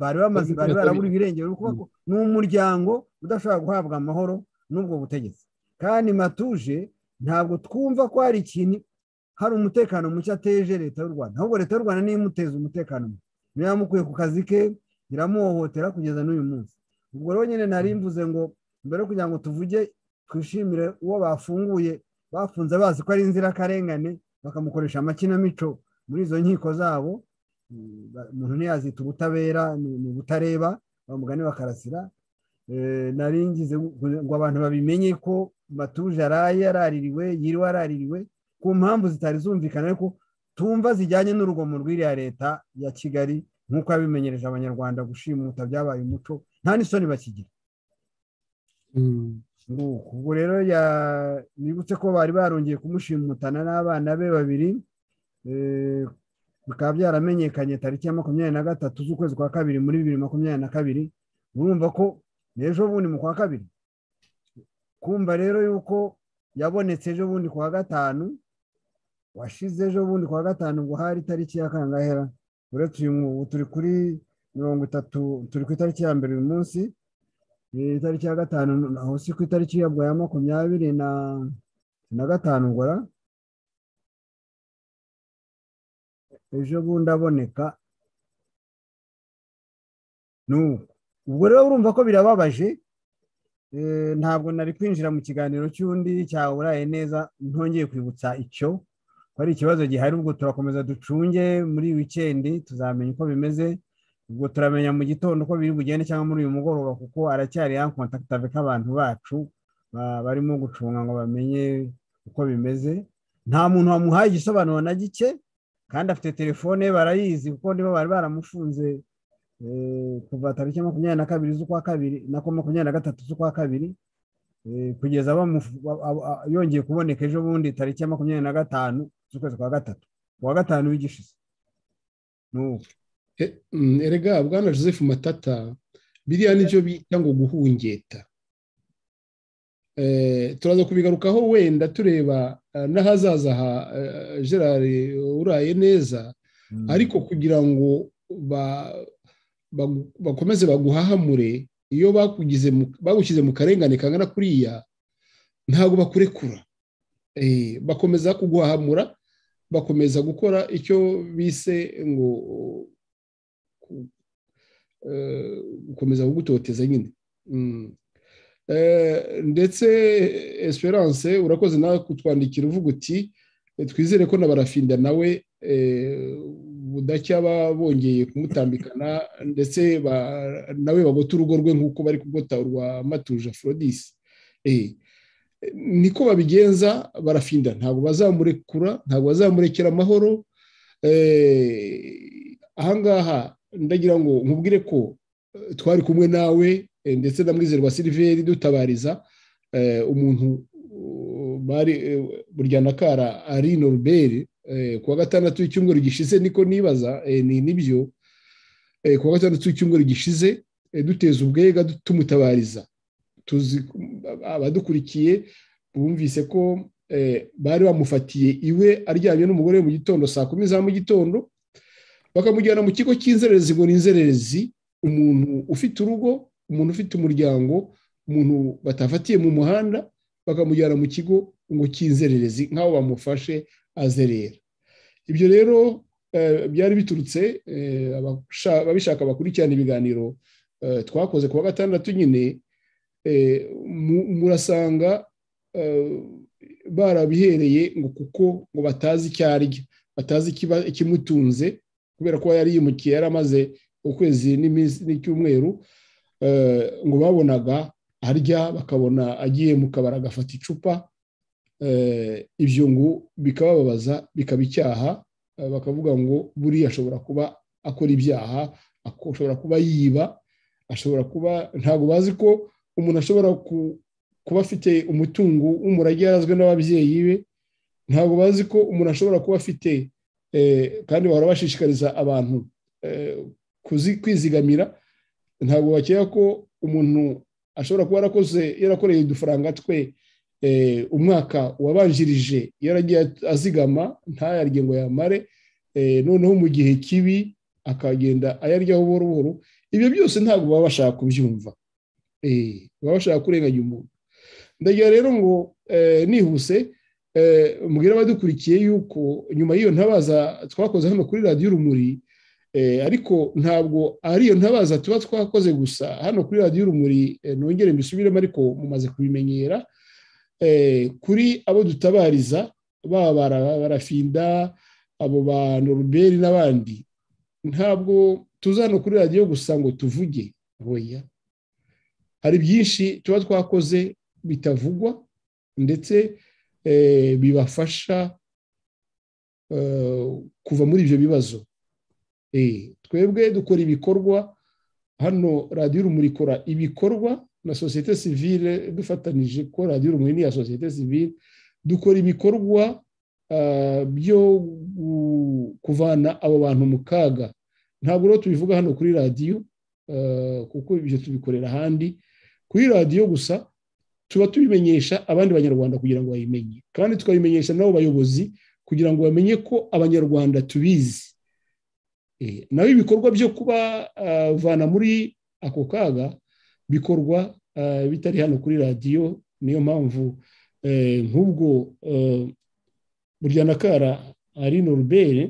bari bamaze bari barabura ibirengero mm. ni umuryango udashobora guhabwa amahoro n'ubwo butegetsi kandi matuje ntabwo twumva ko hari ikintu hari umutekano muke ateje leta y'u rwanda ahubwo leta y'u rwanda niyo imuteza umutekano muke niba yamukuye ku kazi ke iramuhohotera kugeza n'uyu munsi ubwo rero nyine nari mm. mvuze ngo mbere kugira ngo tuvuge twishimire uwo bafunguye bafunze bazi ko ari inzirakarengane bakamukoresha amakinamico muri izo nkiko zabo mm, umuntu ntiyazita ubutabera ni ubutareba bamugane bakarasira eh, nari ngize ngo abantu babimenye ko batuje araye araririwe yiriwe araririwe ku mpamvu zitari zumvikana ariko tumva zijyanye n'urugomo rw'iriya leta ya kigali nk'uko yabimenyereje abanyarwanda gushimuta byabaye umuco nta n'isoni bakigira mm. ubwo rero nibutse ko bari barongeye kumushimutana n'abana be babiri eh, bikaba byaramenyekanye tariki ya makumyabiri na gatatu z'ukwezi kwa kabiri muri bibiri makumyabiri na kabiri urumva ko ejo bundi mu kwa kabiri kumva rero yuko yabonetse ejo bundi kuwa gatanu washize ejo bundi kwa gatanu ngo hari itariki ya kangahera uretse uyu ubu turi kuri mirongo itatu turi ku itariki ya mbere uyu munsi itariki ya gatanu aho si ku itariki ya bwa makumyabiri na gatanu ngora ejo bundi aboneka ubwo rero urumva ko birababaje eh, ntabwo nari kwinjira mu kiganiro cy'undi cyawe neza ntongeye kwibutsa icyo ko ari ikibazo gihari ubwo turakomeza ducunge muri wikendi tuzamenya uko bimeze ubwo turamenya mu gitondo uko biri bugende cyangwa muri uyu mugoroba kuko aracyari yankontakitave k'abantu bacu barimo gucunga ngo bamenye uko bimeze nta muntu wamuhaye igisobanuro na gike kandi afite telefone barayizi kuko nibo bari baramufunze eh, kuva tariki makumyabiri na kabiri z'ukwa kabiri na makumyabiri na gatatu z'ukwa kabiri eh, kugeza yongeye kuboneka ejo bundi tariki ya makumyabiri na gatanu z'ukwezi kwa gatatu kuwa gatanu w'igishize eh, mm, erega bwana joseph matata biriya nibyo bita ngo guhungeta eh, turaza kubigarukaho wenda tureba eh, n'ahazaza ha gerard uraye neza hmm. ariko kugira ngo bakomeze baguhahamure iyo bagushyize mu karengane kangana kuriya ntabwo bakurekura bakomeza kuguhahamura bakomeza gukora icyo bise ngo eh, gukomeza kugutoteza nyine mm. eh, ndetse esperance urakoze nawe kutwandikira uvuga uti twizere ko na barafinda nawe eh, budacya bongeye kumutambikana ndetse nawe bagota urugo rwe nk'uko bari kugota urwa matuje afrodisi niko babigenza barafinda ntabwo bazamurekura ntabwo bazamurekera amahoro eh, ahangaha ndagira ngo nkubwire ko eh, twari kumwe nawe eh, ndetse na mwizerwa siliveri dutabariza umuntu bari burya kara ari noruberi kuwa gatandatu w'icyumweru gishize niko nibaza ni nibyo kuwa gatandatu w'icyumweru gishize duteza ubwega tumutabariza tuzi abadukurikiye bumvise ko eh, bari bamufatiye iwe aryamye n'umugore mu gitondo saa kumi za mu gitondo bakamujyana mu kigo cy'inzererezi ngo ni inzererezi umuntu ufite urugo umuntu ufite umuryango umuntu batafatiye mu muhanda bakamujyana mu kigo ngo cy'inzererezi nk'aho bamufashe azerera ibyo rero eh, byari biturutse eh, ababishaka bakurikirana ibiganiro twakoze ku wa gatandatu nyine Eh, murasanga eh, barabihereye ngo kuko ngo batazi icyo arya batazi ikimutunze kubera ko yari yimukiye yari amaze ukwezi n'icyumweru eh, ngo babonaga arya bakabona agiye mu kabari agafata icupa ibyo ngo bikabababaza bikaba icyaha bakavuga ngo buriya ashobora kuba akora ibyaha ashobora kuba yiba ashobora kuba ntabwo bazi ko umuntu ashobora kuba afite umutungo w'umurage yarazwe n'ababyeyi be ntabwo bazi ko umuntu ashobora kuba afite eh, kandi bahora bashishikariza abantu eh, kwizigamira ntabwo bakeka ko umuntu ashobora kuba yarakoze yarakoreye udufaranga twe eh, umwaka wabanjirije yaragiye azigama ntayarye ngo yamare noneho mu gihe kibi akagenda ayaryaho buhoro buhoro ibyo byose ntabwo baba bashaka kubyumva baba bashaka kurenganya umuntu ndagira rero ngo eh, nihuse eh, mbwira abadukurikiye yuko nyuma y'iyo ntabaza twakoze hano kuri radiyo urumuri eh, ariko ntabwo ari iyo ntabaza tuba twakoze gusa hano kuri radiyo urumuri nongere mbisubiremo ariko mumaze kubimenyera kuri abo dutabariza baba barafinda abo ba noruberi n'abandi ntabwo tuza hano kuri radiyo gusa ngo tuvuge hoya hari byinshi tuba twakoze bitavugwa ndetse eh, bibafasha eh, kuva muri ibyo bibazo eh, twebwe dukora ibikorwa hano radiyo urumuri ikora ibikorwa na sosiyete sivile dufatanije ko radiyo urumuri ni iya sosiyete sivile dukora ibikorwa byo kuvana abo bantu mu kaga ntabwo rero tubivuga hano kuri radiyo kuko ibyo tubikorera ahandi kuri radiyo gusa tuba tubimenyesha abandi banyarwanda kugira ngo bayimenye kandi tukabimenyesha n'abo bayobozi kugira ngo bamenye ko abanyarwanda tubizi eh, naho ibikorwa byo kuba kubavana ah, muri ako kaga bikorwa ah, bitari hano kuri radiyo niyo mpamvu eh, nk'ubwo eh, buryanakara na ari norubere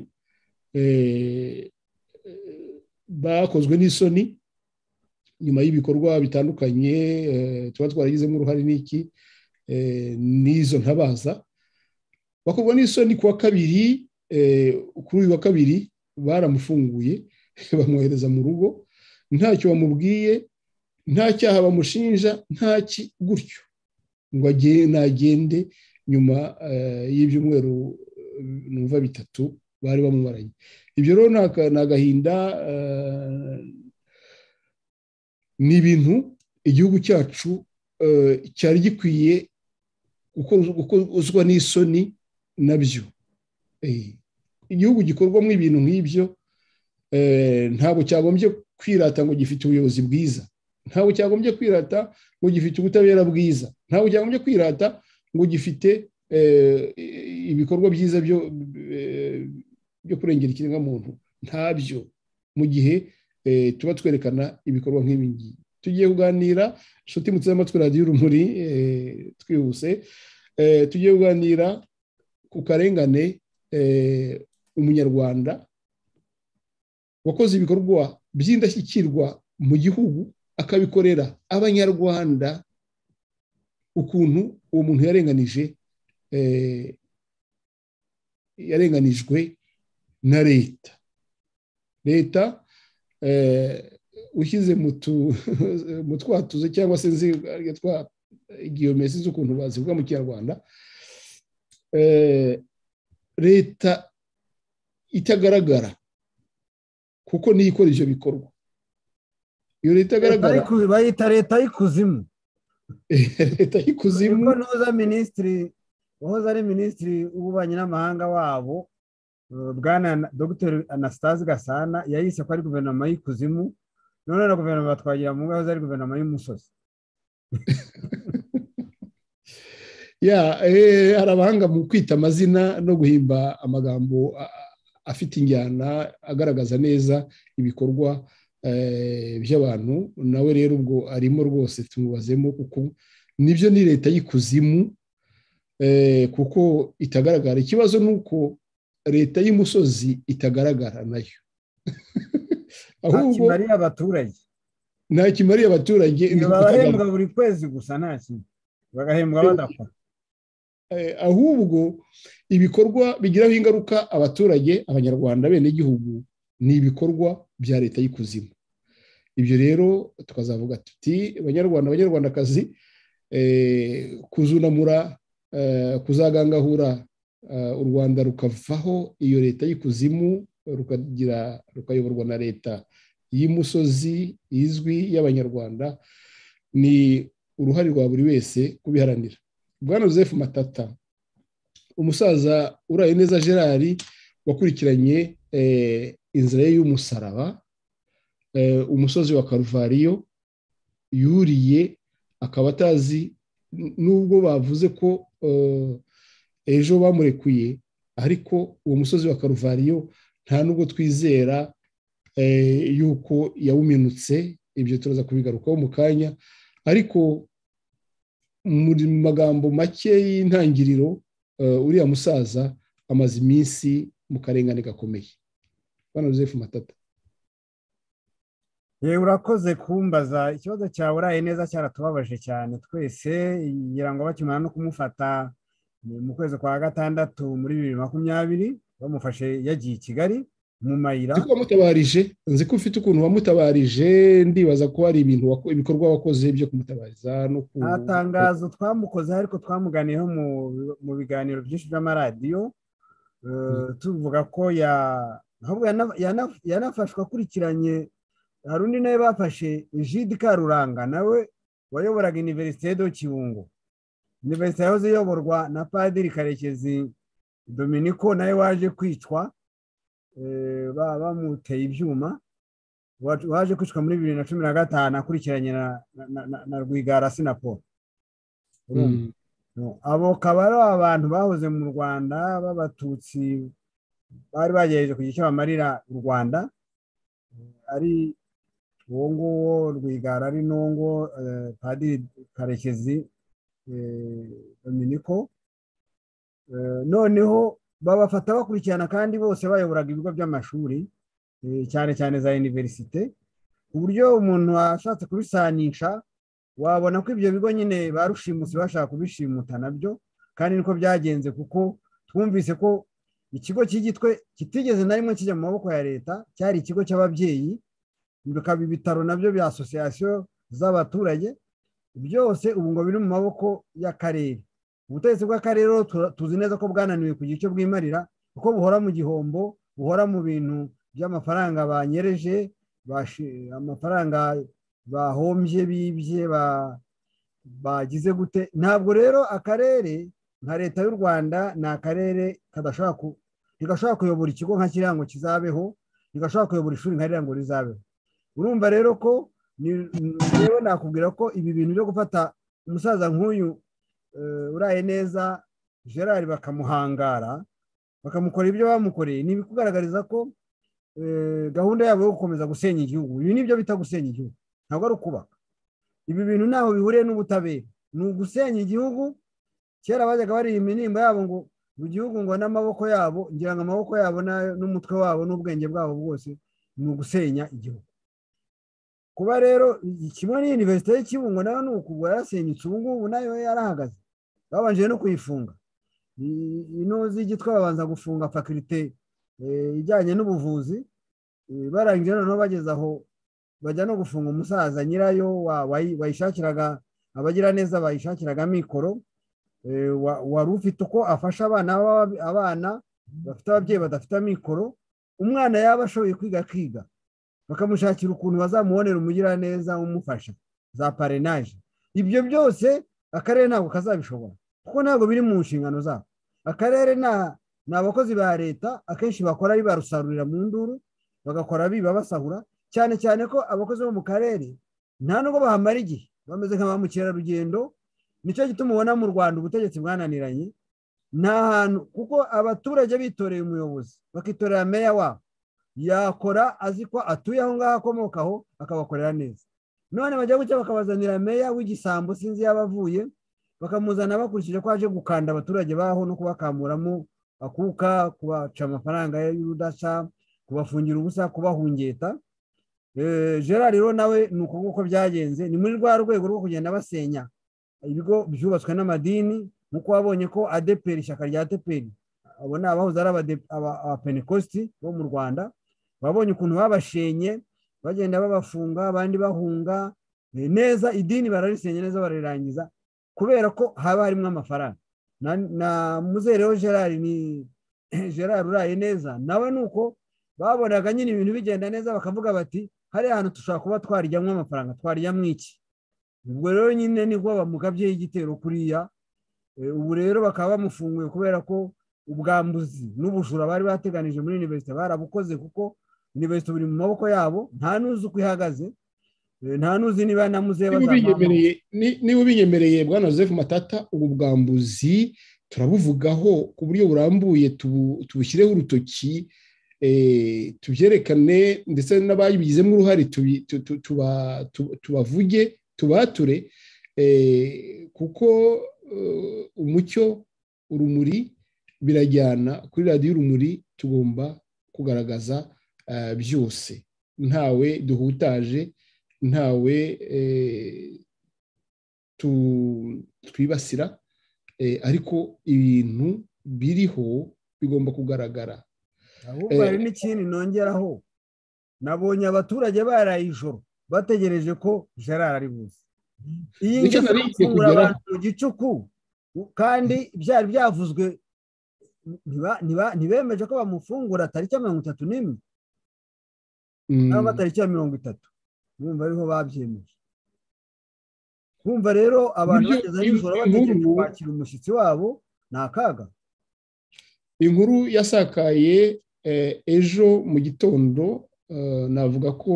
bakozwe n'isoni nyuma y'ibikorwa bitandukanye eh, tuba twaragizemo uruhare n'iki eh, n'izo ntabaza bakorwa n'isoni ku wa kabiri eh, kuri uyu wa kabiri baramufunguye bamwohereza mu rugo ntacyo bamubwiye nta cyaha bamushinja ntaki gutyo ngo nagende nyuma y'ibyumweru numva bitatu bari bamumaranye ibyo rero ni agahinda ni ibintu igihugu cyacu eh, cyari gikwiye gukozwa n'isoni nabyo eh, igihugu gikorwamo ibintu nk'ibyo eh, ntabwo cyagombye kwirata ngo gifite ubuyobozi bwiza ntabwo cyagombye kwirata ngo gifite ubutabera bwiza ntabwo cyagombye kwirata ngo gifite ibikorwa byiza byo kurengera ikiremwamuntu ntabyo mu gihe Eh, tuba twerekana ibikorwa nk'ibi ngibi tugiye kuganira inshuti muteze amatwi radiyo urumuri eh, twihuse eh, tugiye kuganira ku karengane umunyarwanda wakoze ibikorwa by'indashyikirwa mu gihugu akabikorera abanyarwanda ukuntu uwo muntu yarenganije yarenganijwe na leta leta Eh, ushyize mu twatuzo cyangwa se nzi twa igiyomesi z'ukuntu bazivuga mu kinyarwanda eh, leta itagaragara kuko niyo ikora ibyo bikorwa iyo leta agaragara bayita leta y'ikuzimu leta y'ikuzimu nuza minisitiri uwahoze ari minisitiri w'ububanyi n'amahanga wabo bwana dr anastase gasana yayise ko ari guverinoma y'ikuzimu none na guverinoma twagira mu ngaho ari guverinoma y'umusozi eh, hari abahanga mu kwita amazina no guhimba amagambo afite injyana agaragaza neza ibikorwa eh, by'abantu nawe rero ubwo arimo rwose tumubazemo kuko nibyo ni leta y'ikuzimu eh, kuko itagaragara ikibazo ni uko leta y'umusozi itagaragara nayo ahubwo kimariye abaturage nta abaturage babahembwa buri kwezi gusa nta bagahembwa badakora eh, eh, ahubwo ibikorwa bigiraho ingaruka abaturage abanyarwanda bene igihugu ni ibikorwa bya leta y'ikuzimu ibyo rero tukazavuga tuti abanyarwanda abanyarwandakazi eh, kuzunamura kuzagangahura Eh, u rwanda rukavaho iyo leta y'ikuzimu rukagira rukayoborwa na leta y'umusozi izwi y'abanyarwanda ni uruhare rwa buri wese kubiharanira bwana joseph matata umusaza uraye neza gerard wakurikiranye eh, inzira ye y'umusaraba eh, umusozi wa karuvariyo yuriye akaba atazi nubwo bavuze ko ejo bamurekuye ariko uwo musozi wa karuvariyo nta nubwo twizera eh, yuko yawuminutse ibyo turaza kubigarukaho mu kanya ariko mu magambo make y'intangiriro eh, uriya musaza amaze iminsi mu karengane gakomeye bano joseph matata yewe urakoze kumbaza ikibazo cyawe uraye neza cyaratubabaje cyane twese ngira ngo bakimara no kumufata mu kwezi kwa gatandatu muri bibiri makumyabiri bamufashe yagiye i kigali mu mayira nzi ko wamutabarije nzi ufite ukuntu wamutabarije ndibaza ko hari ibintu ibikorwa wakoze byo kumutabariza no ku nta tangazo ariko twamuganiyeho mu biganiro byinshi by'amaradiyo hmm. tuvuga ko ya yanafashwe akurikiranye hari undi nawe bafashe jide karuranga nawe wayoboraga iniverisite do kibungo univerisite yahoze iyoborwa na padiri karekezi dominiko nawe waje kwicwa eh, bamuteye ibyuma waje kwicwa muri bibiri na cumi na gatanu akurikiranye na rwigara sinaporo hmm. abo akaba ari abantu bahoze mu rwanda b'abatutsi bari bagerageje kugira icyo bamarira u rwanda ari uwo nguwo rwigara ari n'uwo eh, padiri karekezi Eh, dominiko eh, noneho babafata bakurikirana kandi bose bayoboraga ibigo by'amashuri eh, cyane cyane za univerisite ku buryo umuntu washatse kubisanisha wabona ko ibyo bigo nyine ba rushimusi bashaka kubishimuta nabyo kandi niko byagenze kuko twumvise ko ikigo cy'igitwe kitigeze na rimwe kijya mu maboko ya leta cyari ikigo cy'ababyeyi bikaba ibitaro nabyo bya asosiyasiyo z'abaturage byose ubu ngo biri mu maboko y'akarere ubutegetsi bw'akarere tuzi neza ko bwananiwe kugira icyo bwimarira kuko buhora mu gihombo buhora mu bintu by'amafaranga banyereje amafaranga bahombye bibye bagize gute ntabwo rero akarere nka leta y'u rwanda ni akarere kadashobora kuyobora ikigo nka kirango kizabeho ntigashobora kuyobora ishuri nka ngo rizabeho urumva rero ko rero nakubwira ko ibi bintu byo gufata umusaza nk'uyu eh, uraye neza gerard bakamuhangara bakamukora ibyo bamukoreye ni ibikugaragariza ko eh, gahunda yabo yo gukomeza gusenya igihugu ibi nibyo byo bita gusenya igihugu ntabwo ari ukubaka ibi bintu ntaho bihuriye n'ubutabera ni ugusenya igihugu kera bajyaga baririmba indirimbo yabo ngo mu gihugu ngo n'amaboko yabo ngira ngo amaboko yabo n'umutwe wabo n'ubwenge bwabo bwose ni ugusenya igihugu kuba rero kimwe n'univerisite y'ikibungo nayo ni uku yarasenyutse ubu ngubu nayo yarahagaze babanje no kuyifunga inuzigi babanza gufunga fakirite eh, ijyanye n'ubuvuzi eh, barangije noneho bageze aho bajya no gufunga umusaza nyirayo bayishakiraga abagiraneza bayishakiraga mikoro eh, wari ufite uko afasha abana abana bafite ababyeyi badafite amikoro umwana yaba ashoboye kwiga akiga bakamushakira ukuntu bazamubonera umugiraneza umufasha za parenaje ibyo byose akarere ntabwo kazabishobora kuko ntabwo biri mu nshingano zabo akarere ni abakozi ba leta akenshi bakora ari mu nduru bagakora biba basahura cyane cyane ko abakozi bo mu karere nta nubwo bahamara igihe bameze nka ba mukerarugendo nicyo gituma ubona mu rwanda ubutegetsi bwananiranye nta hantu kuko abaturage bitoreye umuyobozi bakitorera meya wabo yakora azi ko atuye aho ngaho akomoka aho akabakorera neza none bajya gutya bakabazanira meya w’igisambo sinzi yaba avuye bakamuzana bakurikije ko aje gukanda abaturage baho no kubakamuramo akuka kubaca amafaranga y'urudasa kubafungira ubusa kubahungeta eh, gerard rero nawe ni uko nguko byagenze ni muri rwa rwego rwo kugenda basenya ibigo byubatswe n'amadini nk'uko wabonye ko adeperi ishyaka rya adeperi abo ni abahoze ari abapenikositi bo mu rwanda babonye ukuntu babashenye bagenda babafunga abandi bahunga eh, neza idini bararisenye neza bararirangiza kubera ko haba harimo amafaranga na muzereho gerard ni gerard uraye neza nawe ni uko babonaga nyine ibintu bigenda neza bakavuga bati hari ahantu dushobora kuba twarijyamo amafaranga twarijyamo iki ubwo rero nyine nibwo bamugabyeho igitero kuriya eh, ubu rero bakaba bamufunguye kubera ko ubwambuzi n'ubujura bari bateganije muri univerisite barabukoze kuko univerisite buri mu maboko yabo nta n'uzi uko ihagaze eh, nta n'uzi niba na muzehe bazamuye niba ubinyemereye bwana joseph matata ubu bwambuzi turabuvugaho ku buryo burambuye tubushyireho urutoki eh, tubyerekane ndetse n'ababigizemo uruhare tubavuge tubature eh, kuko umucyo urumuri birajyana kuri radiyo urumuri tugomba kugaragaza Eh, byose ntawe duhutaje ntawe eh, twibasira eh, ariko ibintu biriho bigomba kugaragara ahubwo hari n'ikindi nongeraho nabonye abaturage baraye ijoro bategereje ko gerard ari buze iyi ngeso ifungura abantu mu gicuku kandi byari byavuzwe ntibemeje ko bamufungura tariki ya mirongo itatu n'imwe cyangwa mm. ya mirongo itatu urumva ariho babyemeje kumva rero abantu bageze nijoro bategereje kwakira umushyitsi wabo ni akaga inkuru yasakaye eh, ejo mu gitondo eh, navuga ko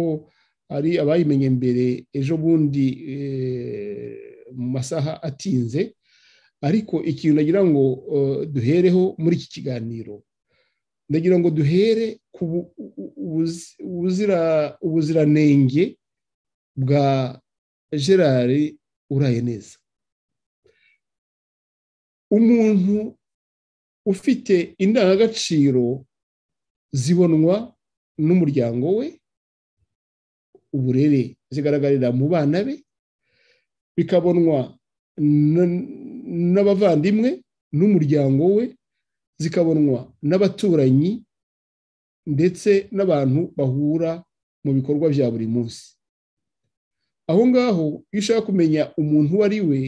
ari abayimenye mbere ejo bundi eh, mu masaha atinze ariko ikintu nagira ngo duhereho muri iki kiganiro ndagira ngo duhere ku ubuziranenge bwa gerard uraye neza umuntu ufite indangagaciro zibonwa n'umuryango we uburere zigaragarira mu bana be bikabonwa n'abavandimwe n'umuryango we zikabonwa n'abaturanyi ndetse n'abantu bahura mu bikorwa bya buri munsi aho ngaho iyo ushaka kumenya umuntu uwo ari we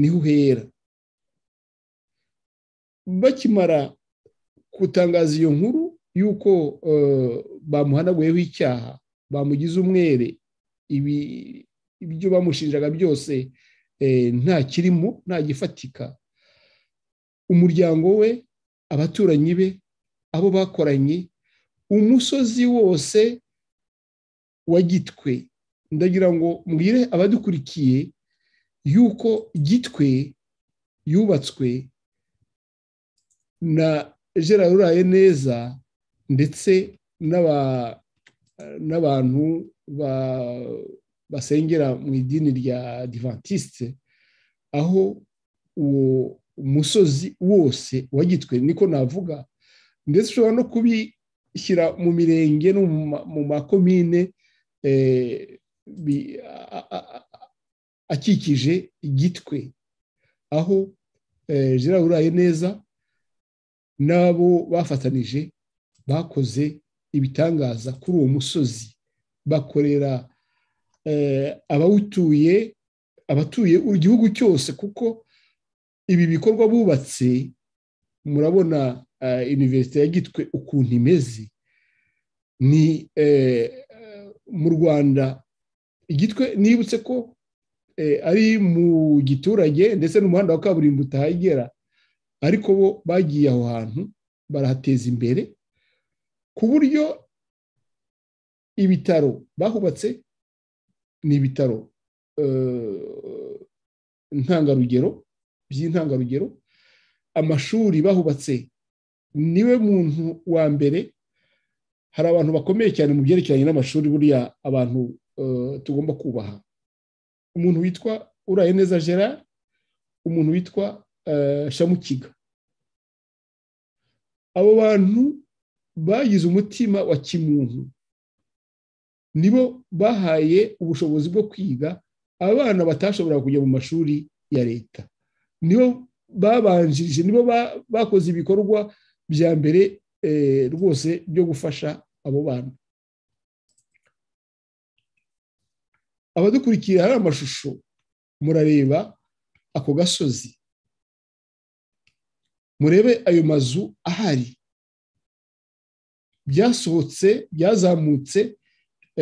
niho uhera bakimara gutangaza iyo nkuru y'uko eh, bamuhanaguyeho icyaha bamugize umwere ibyo bamushinjaga byose eh, nta kirimo nta gifatika umuryango we abaturanyi be abo bakoranye umusozi wose wa gitwe ndagira ngo mbwire abadukurikiye yuko gitwe yubatswe na gerard neza ndetse n'abantu basengera mu idini rya divantisite aho uwo umusozi wose wagitwe niko navuga ndetse ushobora no kubishyira mu mirenge no mu makomine eh, akikije igitwe aho eh, gerard neza n'abo bafatanije bakoze ibitangaza kuri uwo musozi bakorera eh, abawutuye abatuye igihugu cyose kuko ibi bikorwa bubatse murabona iniverisite eh, ya gitwe ukuntu imeze ni eh, mu rwanda igitwe nibutse ko eh, ari mu giturage ndetse n'umuhanda wa kaburimbo utahagera ariko bo bagiye aho hantu barahateza imbere ku buryo ibitaro bahubatse ni ibitaro ntangarugero by'intangarugero amashuri bahubatse niwe muntu wa mbere hari abantu bakomeye cyane mu byerekeranye n'amashuri buriya abantu eh, tugomba kubaha umuntu witwa urayeneza gerard umuntu witwa eh, shamukiga abo bantu bagize umutima wa kimuntu nibo bahaye ubushobozi bwo kwiga abana batashobora kujya mu mashuri ya leta nibo babanjirije nibo bakoze ibikorwa bya mbere eh, rwose byo gufasha abo bantu abadukurikira hari amashusho murareba ako gasozi murebe ayo mazu ahari byasohotse byazamutse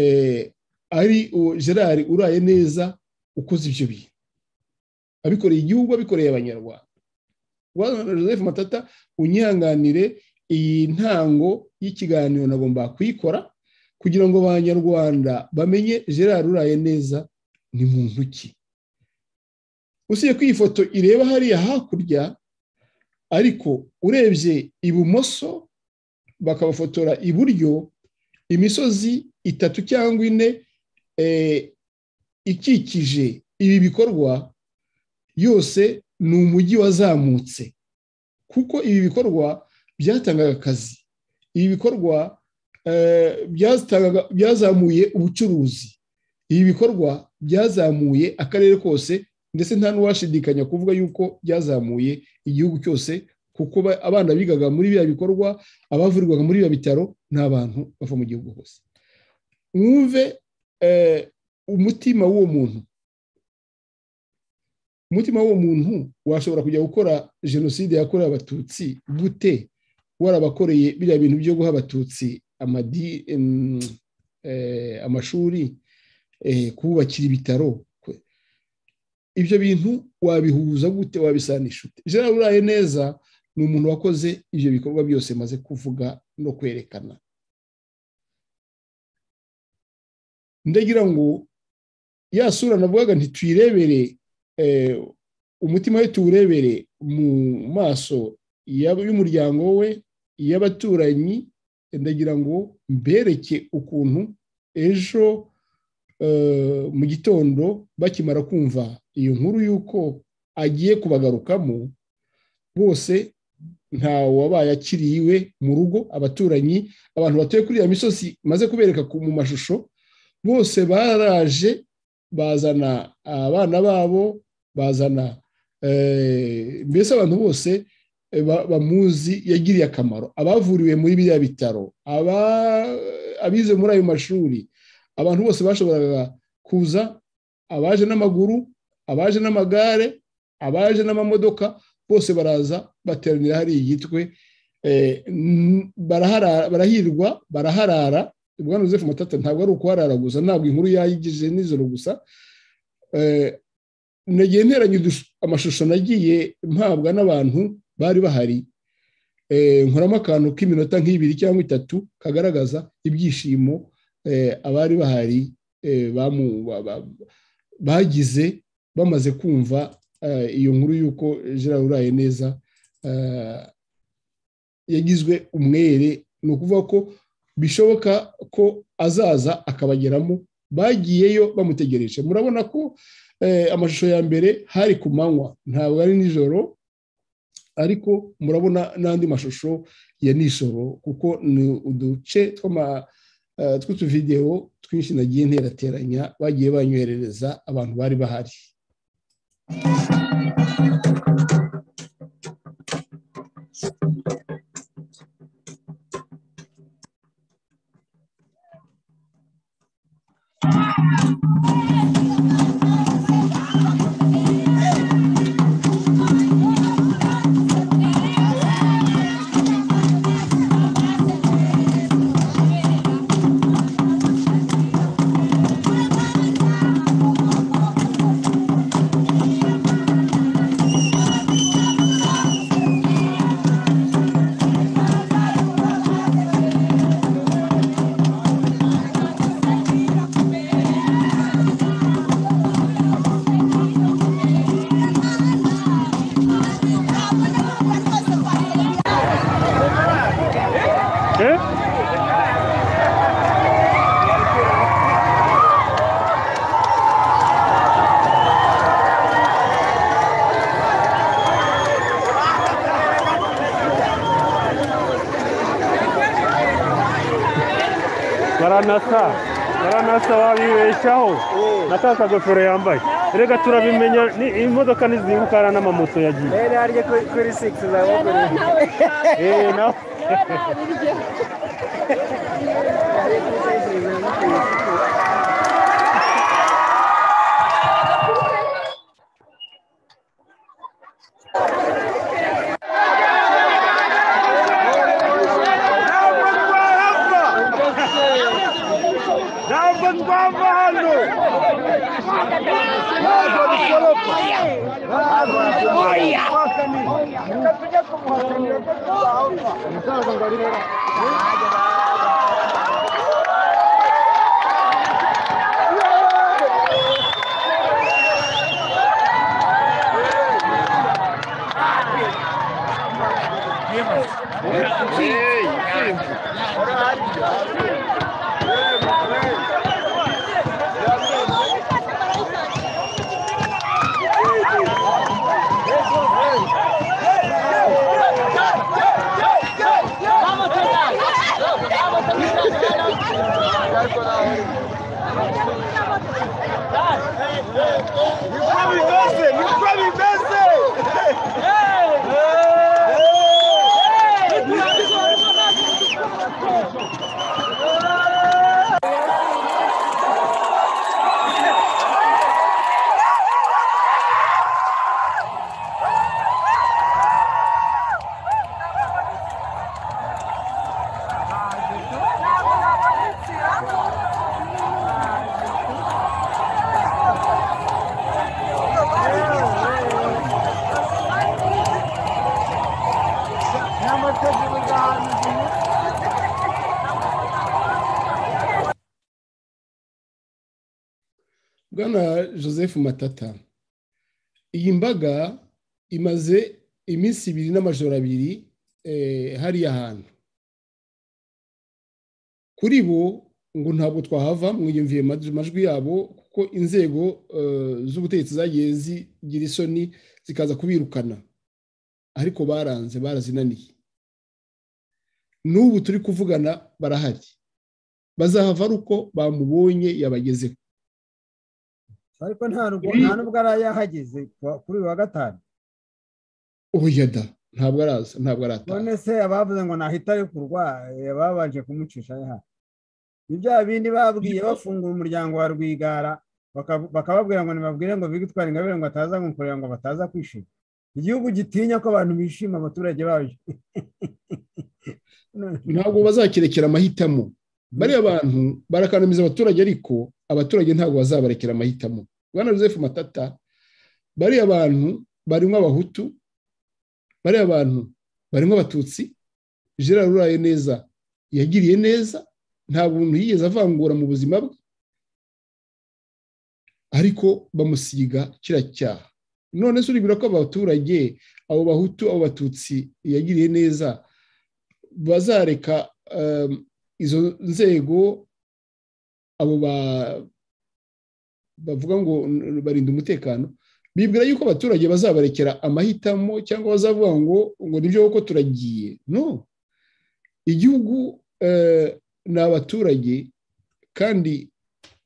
eh, ari gerard uraye neza ukoze ibyo bintu abikoreye igihugu abikoreye abanyarwanda joseph matata unyihanganire iyi ntango y'ikiganiro nagomba kuyikora kugira ngo abanyarwanda bamenye gerard uraye neza ni muntu ki usibye ko iyi foto ireba hariya hakurya ariko urebye ibumoso bakabafotora iburyo imisozi itatu cyangwa ine eh, ikikije ibi bikorwa yose ni umujyi wazamutse kuko ibi bikorwa byatangaga akazi ibi bikorwa eh, byazamuye ubucuruzi ibi bikorwa byazamuye akarere kose ndetse nta n'uwashidikanya kuvuga yuko byazamuye igihugu cyose kuko abana bigaga muri biriya bikorwa abavurirwaga muri biriya bitaro ni abantu bava mu gihugu hose mwumve eh, umutima w'uwo muntu umutima w'uwo muntu washobora kujya gukora jenoside yakorewe abatutsi gute warabakoreye biriya bintu byo guha abatutsi eh, amashuri eh, kububakira ibitaro ibyo bintu wabihuza gute wabisanisha ute gerard uraye neza ni umuntu wakoze ibyo bikorwa byose maze kuvuga no kwerekana ndagira ngo yasura sura navugaga ntituyirebere Eh, umutima we tuwurebere mu maso y'umuryango we y'abaturanyi ndagira ngo mbereke ukuntu ejo eh, mu gitondo bakimara kumva iyo nkuru y'uko agiye kubagarukamo bose nta wabaye akiriwe mu rugo abaturanyi abantu batuye kuri iyo misozi maze kubereka mu mashusho bose baraje bazana abana babo bazana eh, mbese abantu bose eh, bamuzi yagiriye akamaro abavuriwe muri biriya bitaro abize muri ayo mashuri abantu bose bashoboraga kuza abaje n'amaguru abaje n'amagare abaje n'amamodoka bose baraza bateranira hari igitwe eh, barahirwa baraharara bwana Joseph matata ntabwo ari ukuharara gusa ntabwo inkuru yayigize nijoro gusa ngeneranye amashusho nagiye mpabwa n'abantu bari bahari eh, nkoramo akantu k'iminota nk'ibiri cyangwa itatu kagaragaza ibyishimo eh, abari bahari eh, bagize bamaze kumva iyo nkuru y'uko gerard uraye neza yagizwe umwere ni ukuvuga ko bishoboka ko azaza akabageramo bagiyeyo bamutegereje murabona ko Eh, amashusho ya mbere hari ku manywa ntabwo ari nijoro ariko murabona n'andi mashusho ya nijoro kuko ni uduce eh, tw'utuvidewo twinshi nagiye nterateranya bagiye banyoherereza abantu bari bahari Thank you. ashaka gofero yambaye rega turabimenya imodoka ntizibuka hariya n'amamoto yagiye rero harya kuri sigisi za mugore eee nawe joseph matata iyi mbaga imaze iminsi ibiri n'amajoro abiri eh, hariya hantu kuri bo ngo ntabwo twahava mwiyumviye amajwi yabo kuko inzego eh, z'ubutegetsi zagiye zigira isoni zikaza kubirukana ariko baranze barazinaniye n'ubu turi kuvugana barahari bazahava ari uko bamubonye yabagezeho ariko nta nubwo ari ayahageze kuri uyu wa gatanu oya da ntabwo araza ntabwo arataha none se abavuze ngo nahita arikurwa babanje kumucisha aha ni bya bindi babwiye bafungura umuryango wa rwigara bakababwira ngo nibabwire ngo bigutware ingabire ngo ataza gukorera ngo bataza kwishima igihugu gitinya ko abantu bishima abaturage babyo ntabwo bazakerekera amahitamo bariya hmm. bantu barakandamiza abaturage ariko abaturage ntabwo bazabarekera amahitamo bwana joseph matata bariya bantu barimo abahutu bariya bantu barimo abatutsi gerard uraye neza yagiriye neza nta buntu yigeze avangura mu buzima bwe ariko bamusiga kiriya cyaha none se uribwira ko abaturage abo bahutu abo batutsi yagiriye neza bazareka ehm, izo nzego abo ba bavuga ngo barinda umutekano bibwira yuko abaturage bazabarekera amahitamo cyangwa bazavuga ngo ngo nibyo kuko turagiye no igihugu eh, ni abaturage kandi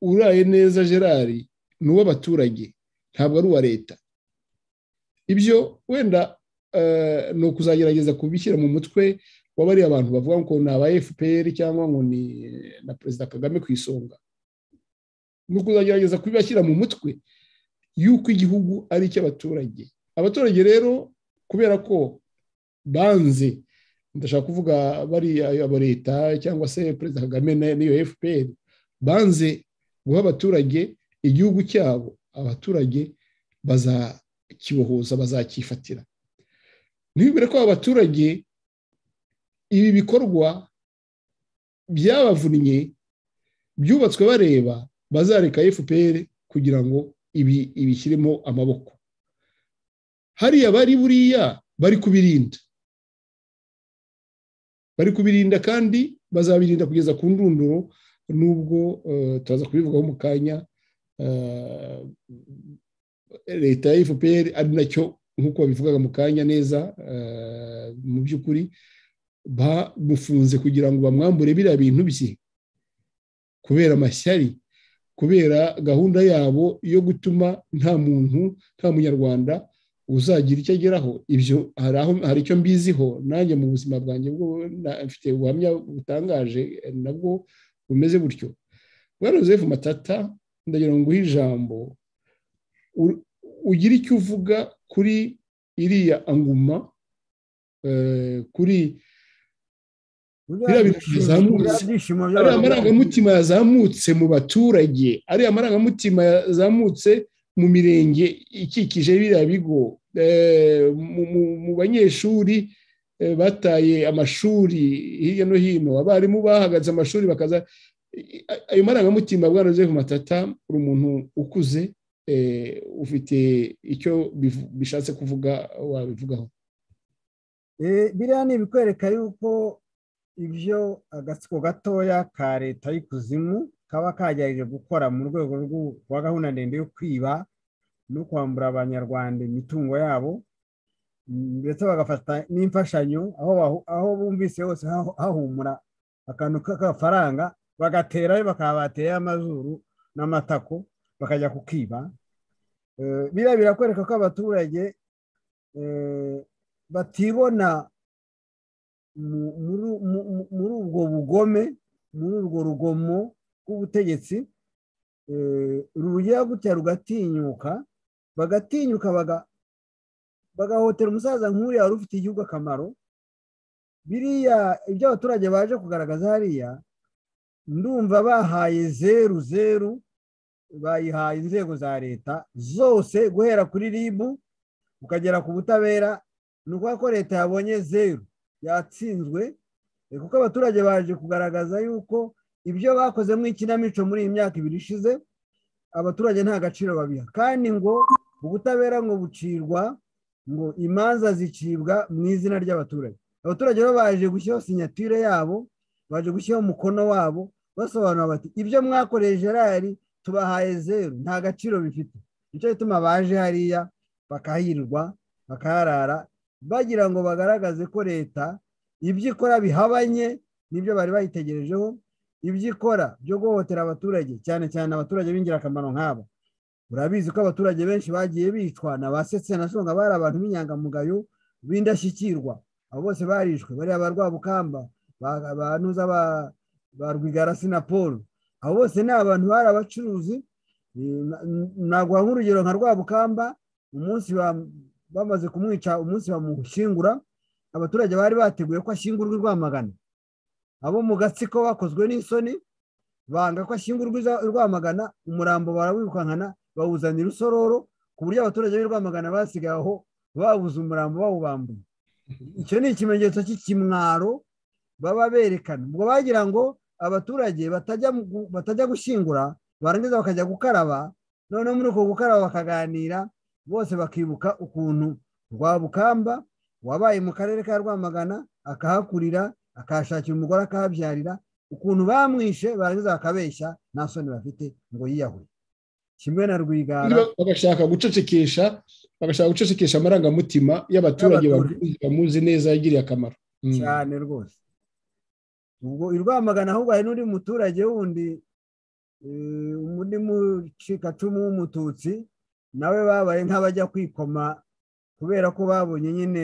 uraye neza gerard ni uw'abaturage ntabwo ari uwa leta ibyo wenda eh, ni ukuzagerageza kubishyira mu mutwe kuba bariya abantu bavuga ngo ni aba fpr cyangwa ngo ni na perezida kagame ku isonga ni ukuzagerageza kubibashyira mu mutwe y'uko igihugu ari icy'abaturage abaturage rero kubera ko banze ndashaka kuvuga bariya aba leta cyangwa se perezida kagame n'iyo fpr banze guha abaturage igihugu cyabo abaturage bazakibohoza bazakifatira ntibibwire ko abaturage ibi bikorwa byabavunnye byubatswe bareba bazareka fpr kugira ngo ibi ibishyiremo amaboko hariya bari buriya bari kubirinda bari kubirinda kandi bazabirinda kugeza ku ndunduro nubwo eh, turaza kubivugaho mu kanya eh, leta ya fpr ari nacyo nk'uko babivugaga mu kanya neza eh, mu by'ukuri bamufunze kugira ngo bamwambure biriya bintu bye kubera amashyari kubera gahunda yabo yo gutuma nta muntu nta munyarwanda uzagira icyo ageraho ibyo hari icyo mbiziho nanjye mu buzima bwanjye bwo mfite ubuhamya butangaje nabwo bumeze butyo bwa Joseph matata ndagira ngo uhe ijambo ugire icyo uvuga kuri iriya anguma eh, kuri biriya bintu ariya marangamutima yazamutse mu baturage ariya marangamutima yazamutse mu mirenge ikikije biriya bigo eh, mu banyeshuri eh, bataye amashuri hirya no hino abarimu bahagaze amashuri bakaza ayo marangamutima bwarazeho matata uri umuntu ukuze eh, ufite icyo bishatse kuvuga wabivugaho biriya ni ibikwereka yuko ibyo agatsiko gatoya ka leta y'ikuzimu kaba kagerageje gukora mu rwego rwa gahunda ndende yo kwiba no kwambura abanyarwanda imitungo yabo ndetse bagafata n'imfashanyo aho bumvise hose hahumura akantu k'agafaranga bagaterayo bakaba bateye amazuru n'amatako bakajya kukiba eh, biriya birakwereka ko abaturage eh, batibona muri ubwo bugome muri urwo rugomo rw'ubutegetsi eh, rugera gutya rugatinyuka bagatinyuka bagahotera umusaza nk'uriya wari ufite igihugu akamaro biriya ibyo abaturage baje kugaragaza hariya ndumva bahaye zeru zeru bayihaye inzego za leta zose guhera kuri ribu ukagera ku butabera ni ukuvuga ko leta yabonye zeru yatsinzwe eh, kuko abaturage baje kugaragaza yuko ibyo bakoze mu ikinamico muri iyi myaka ibiri ishize abaturage nta gaciro babiha kandi ngo ubutabera ngo bucirwa ngo imanza zicibwa mu izina ry'abaturage abaturage bo baje gushyiraho sinyatire yabo baje gushyiraho umukono wabo basobanura bati ibyo mwakoreye gerard tubahaye zeru nta gaciro bifite nicyo gituma baje hariya bakahirirwa bakaharara bagira ngo bagaragaze ko leta ibyo ikora bihabanye n'ibyo bari bayitegerejeho ibyo ikora byo guhohotera abaturage cyane cyane abaturage b'ingirakamaro nk'aba urabizi ko abaturage benshi bagiye bicwa na ba songa bari abantu b'inyangamugayo b'indashyikirwa abo bose barishwe bariya ba rwabukamba banuza ba rwigara sinapolo abo bose ni abantu bari abacuruzi naguha nk'urugero nka rwabukamba umunsi bamaze kumwica umunsi bamushyingura abaturage bari bateguye ko ashyingurwa i rwamagana abo mu gatsiko bakozwe n'isoni banga ko ashyingurwa i rwamagana umurambo barawirukankana bawuzanira usororo ku buryo abaturage b'i rwamagana basigaye aho babuze umurambo bawubambuye icyo ni ikimenyetso cy'ikimwaro baba berekana ubwo bagira ngo abaturage batajya gushyingura barangiza bakajya gukaraba noneho muri uko gukaraba bakaganira bose bakibuka ukuntu rwabukamba wabaye mu karere ka rwamagana akahakurira akahashakira umugore akahabyarira ukuntu bamwishe barangiza bakabeshya nta soni bafite ngo yiyahure kimwe na rwigara bagashaka gucecekesha bagashaka gucecekesha amarangamutima y'abaturage bamuzi neza yagiriye akamaro mm. cyane rwose ubwo i rwamagana ahubwo hari n'undi muturage wundi eh, undi mucikacumu w'umututsi nawe babaye nk'abajya kwikoma kubera ko babonye nyine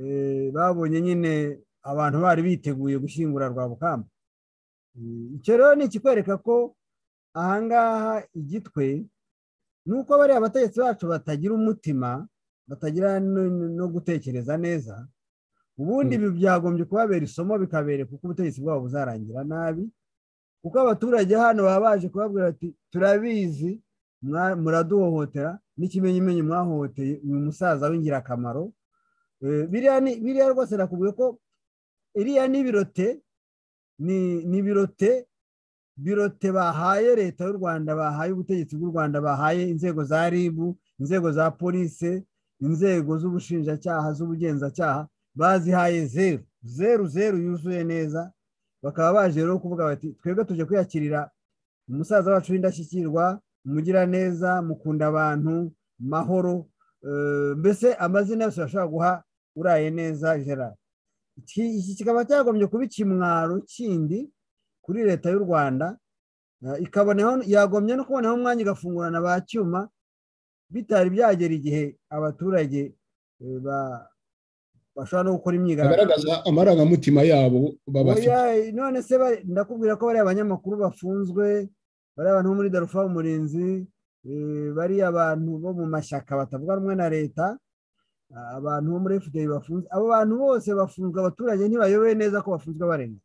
eh, babonye nyine abantu bari biteguye gushyingura rwabukamba mm, icyo rero ni ikikwereka ko ahangaha igitwe ni uko bariya abategetsi bacu batagira umutima batagira no gutekereza neza ubundi ibi mm. byagombye kubabera isomo bikabereka uko ubutegetsi bwabo buzarangira nabi kuko abaturage hano baba baje kubabwira ati turabizi muraduhohotera n'ikimenyimenyi mwahohoteye uyu musaza w'ingirakamaro eh, biriya rwose nakubwiye ko iriya ni birote ni birote birote bahaye leta y'u rwanda bahaye ubutegetsi bw'u rwanda bahaye inzego za ribu inzego za polisi inzego z'ubushinjacyaha z'ubugenzacyaha bazihaye zeru zeru zeru yuzuye neza bakaba baje rero kuvuga bati twebwe tuje kwiyakirira umusaza wacu w'indashyikirwa umugiraneza mukunda abantu mahoro eh, mbese amazina yose bashobora guha uraye neza gerard iki kikaba cyagombye kuba ikimwaro kindi kuri leta y'u rwanda eh, ikaboneho yagombye no kubonaho umwanya igafungurana ba cyuma bitari byagera igihe abaturage eh, bashobora no gukora imyigaragaza amarangamutima yabo babafite none se ndakubwira ko bariya abanyamakuru bafunzwe bariya abantu bo muri darufa umurinzi eh, bariya abantu bo mu mashyaka batavuga rumwe na leta ah, abantu bo muri fda bafunze abo bantu bose bafunzwe abaturage ntibayoboye neza ko bafunzwe barenga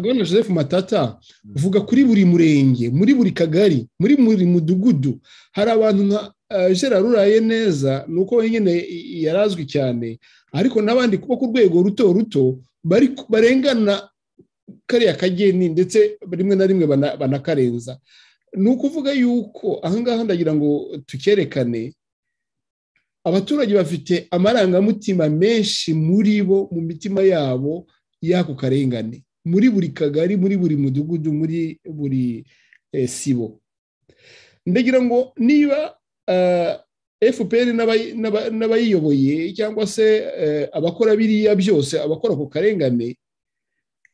bwana joseph matata mm. uvuga kuri buri murenge muri buri kagari muri buri mudugudu hari abantu nka eh, gerard ruraye neza ni uko yari azwi cyane ariko n'abandi kuba ku rwego ruto ruto barengana kariya kageni ndetse rimwe na rimwe banakarenza ni ukuvuga yuko ahangaha ndagira ngo tukerekane abaturage bafite amarangamutima menshi muri bo mu mitima yabo y'ako karengane muri buri kagari muri buri mudugudu muri buri eh, sibo ndagira ngo niba eh, fpr n'abayiyoboye cyangwa se eh, abakora biriya byose abakora ku karengane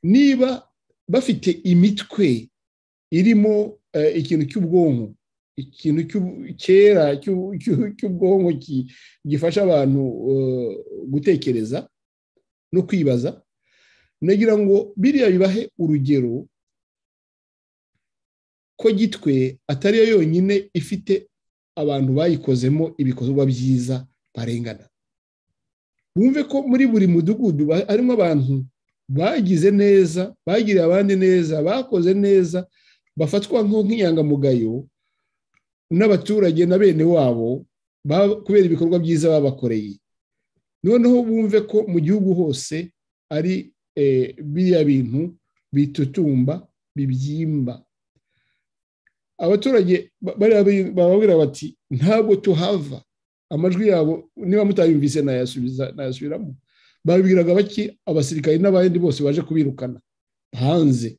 niba bafite imitwe irimo eh, ikintu cy'ubwonko ikintu cyera cy'ubwonko gifasha abantu eh, gutekereza no kwibaza nagira ngo biriya bibahe urugero ko gitwe atariyo yonyine ifite abantu bayikozemo ibikorwa byiza barengana bumve ko muri buri mudugudu harimo abantu bagize neza bagiriye abandi neza bakoze neza bafatwa nk'inyangamugayo n'abaturage na bene wabo kubera ibikorwa byiza babakoreye noneho bumve ko mu gihugu hose ari e, biriya bintu bitutumba bibyimba abaturage bababwira bati ntabwo tuhava amajwi yabo niba mutayumvise nayasubiramo babibwiraga bake abasirikare n'abandi bose baje kubirukana hanze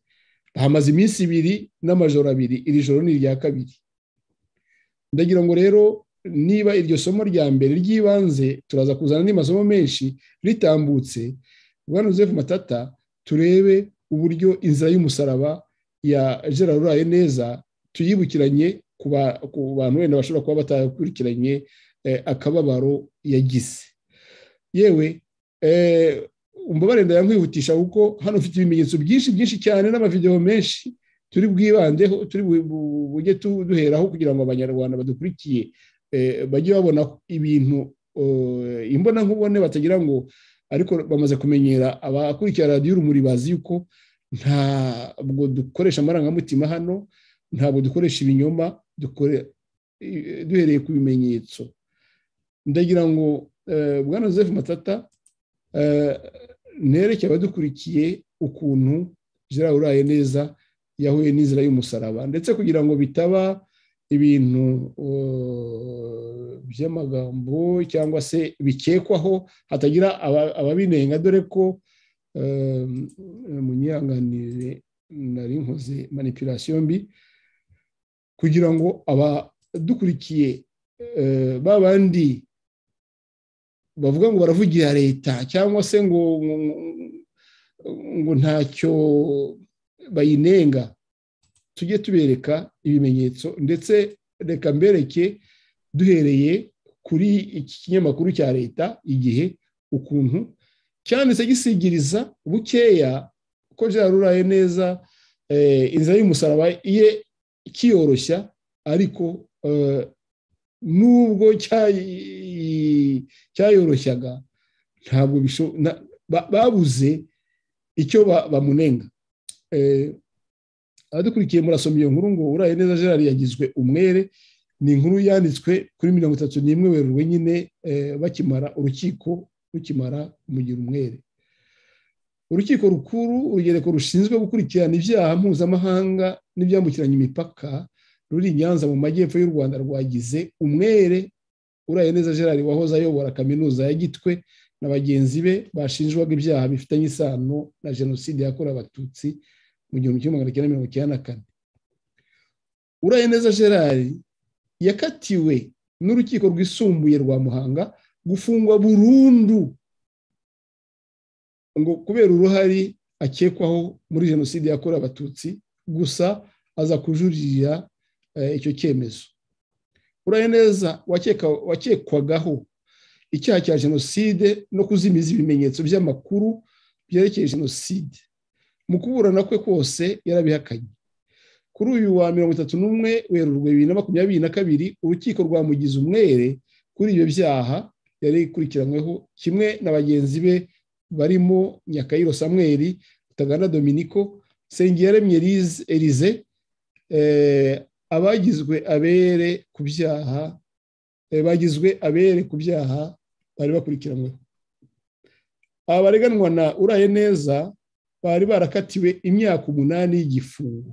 hamaze iminsi ibiri n'amajoro abiri iri joro ni irya kabiri ndagira ngo rero niba iryo somo rya mbere ry'ibanze turaza kuzana n'amasomo menshi ritambutse bwana Joseph matata turebe uburyo inzira y'umusaraba ya gerard neza tuyibukiranye ku bantu wenda bashobora kuba batakurikiranye eh, akababaro yagize yewe Eh, umubare ndayankwihutisha kuko hano ufite ibimenyetso byinshi byinshi cyane n'amavidewo menshi turi bwibandeho turi bujye duheraho kugira ngo abanyarwanda badukurikiye eh, bajye babona ibintu imbona nkubone batagira ngo ariko bamaze kumenyera abakurikira radiyo urumuri bazi yuko ntabwo dukoresha amarangamutima hano ntabwo dukoresha ibinyoma duhereye ku bimenyetso ndagira ngo eh, bwana joseph matata Eh, nereke abadukurikiye ukuntu gerard uraye neza yahuye n'inzira y'umusaraba ndetse kugira ngo bitaba ibintu eh, by'amagambo cyangwa se bikekwaho hatagira ababinenga dore ko eh, munyihanganire nari nkoze manipirasiyo mbi kugira ngo abadukurikiye ba bandi bavuga ngo baravugira leta cyangwa se ngo ngo ntacyo bayinenga tujye tubereka ibimenyetso ndetse reka mbereke duhereye kuri iki kinyamakuru cya leta igihe ukuntu cyanditse gisigiriza bukeya ko byaruraye neza eh, inzira y'umusaraba ye kiyoroshya ariko eh, nubwo cyayoroshyaga ntabwo babuze icyo bamunenga eh, abadukurikiye murasoma iyo nkuru ngo uraye neza gerard yagizwe umwere ni inkuru yanditswe kuri mirongo itatu n'imwe werurwe nyine eh, bakimara urukiko rukimara kumugira umwere urukiko rukuru urugereko rushinzwe gukurikirana ibyaha mpuzamahanga n'ibyambukiranya imipaka ruri nyanza mu majyepfo y'u rwanda rwagize umwere uraye neza gerard wahoze ayobora kaminuza ya gitwe na bagenzi be bashinjwaga ibyaha bifitanye isano na jenoside yakorewe abatutsi mu gihumbi kimwe magana cyenda mirongo icyenda na kane uraye neza gerard yakatiwe n'urukiko rwisumbuye rwa muhanga gufungwa burundu ngo kubera uruhare akekwaho muri jenoside yakorewe abatutsi gusa aza kujuririra Eh, icyo cyemezo uraye neza wakekwagaho icyaha cya jenoside no kuzimiza ibimenyetso by'amakuru byerekeye jenoside mu kuburana kwe kose yarabihakanye kuri uyu wa mirongo itatu n'umwe werurwe bibiri na makumyabiri na kabiri urukiko rwamugize umwere kuri ibyo byaha yari ikurikiranyweho kimwe na bagenzi be barimo nyakayiro samweri rutaganda dominiko sengiyaremye elize eh, abagizwe abere ku byaha eh, bagizwe abere ku byaha bari bakurikiranyweho aba bareganwa na uraye neza bari barakatiwe imyaka umunani y'igifungo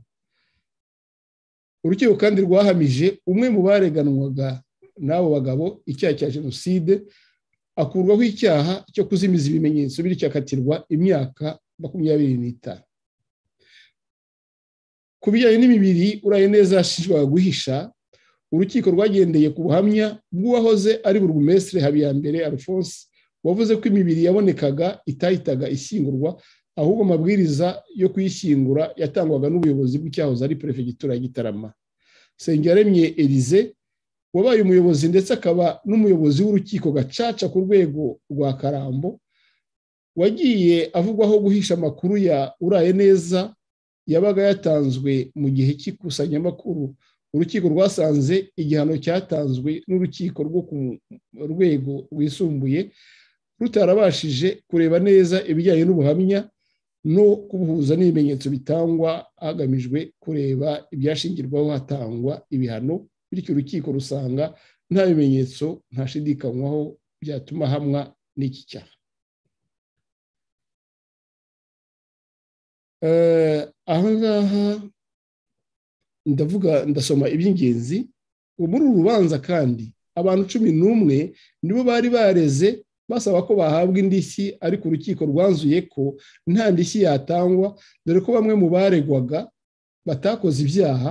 urukiko kandi rwahamije umwe mu bareganwaga n'abo bagabo icyaha cya jenoside akurwaho icyaha cyo kuzimiza ibimenyetso bityo akatirwa imyaka makumyabiri n'itanu ku bijyanye n'imibiri uraye neza yashinjwaga guhisha urukiko rwagendeye ku buhamya bw'uwahoze ari burugumesire habiyambere alphonse wavuze ko imibiri yabonekaga itahitaga ishyingurwa ahubwo amabwiriza yo kuyishyingura yatangwaga n'ubuyobozi bw'icyahoze ari perefegitura ya gitarama sengeremye Elize wabaye umuyobozi ndetse akaba n'umuyobozi w'urukiko gacaca ku rwego rwa karambo wagiye avugwaho guhisha amakuru ya uraye neza yabaga yatanzwe mu gihe cy'ikusanyamakuru urukiko rwasanze igihano cyatanzwe n'urukiko rwo ku rwego rwisumbuye rutarabashije kureba neza ibijyanye n'ubuhamya no kubuhuza n'ibimenyetso bitangwa hagamijwe kureba ibyashingirwaho hatangwa ibihano bityo urukiko rusanga nta bimenyetso ntashidikanywaho byatuma hamwa n'iki cyaha Eh, ahangaha ndavuga ndasoma iby'ingenzi muri uru rubanza kandi abantu cumi n'umwe nibo bari bareze basaba ko bahabwa indishyi ariko urukiko rwanzuye ko nta ndishyi yatangwa dore ko bamwe mu baregwaga batakoze ibyaha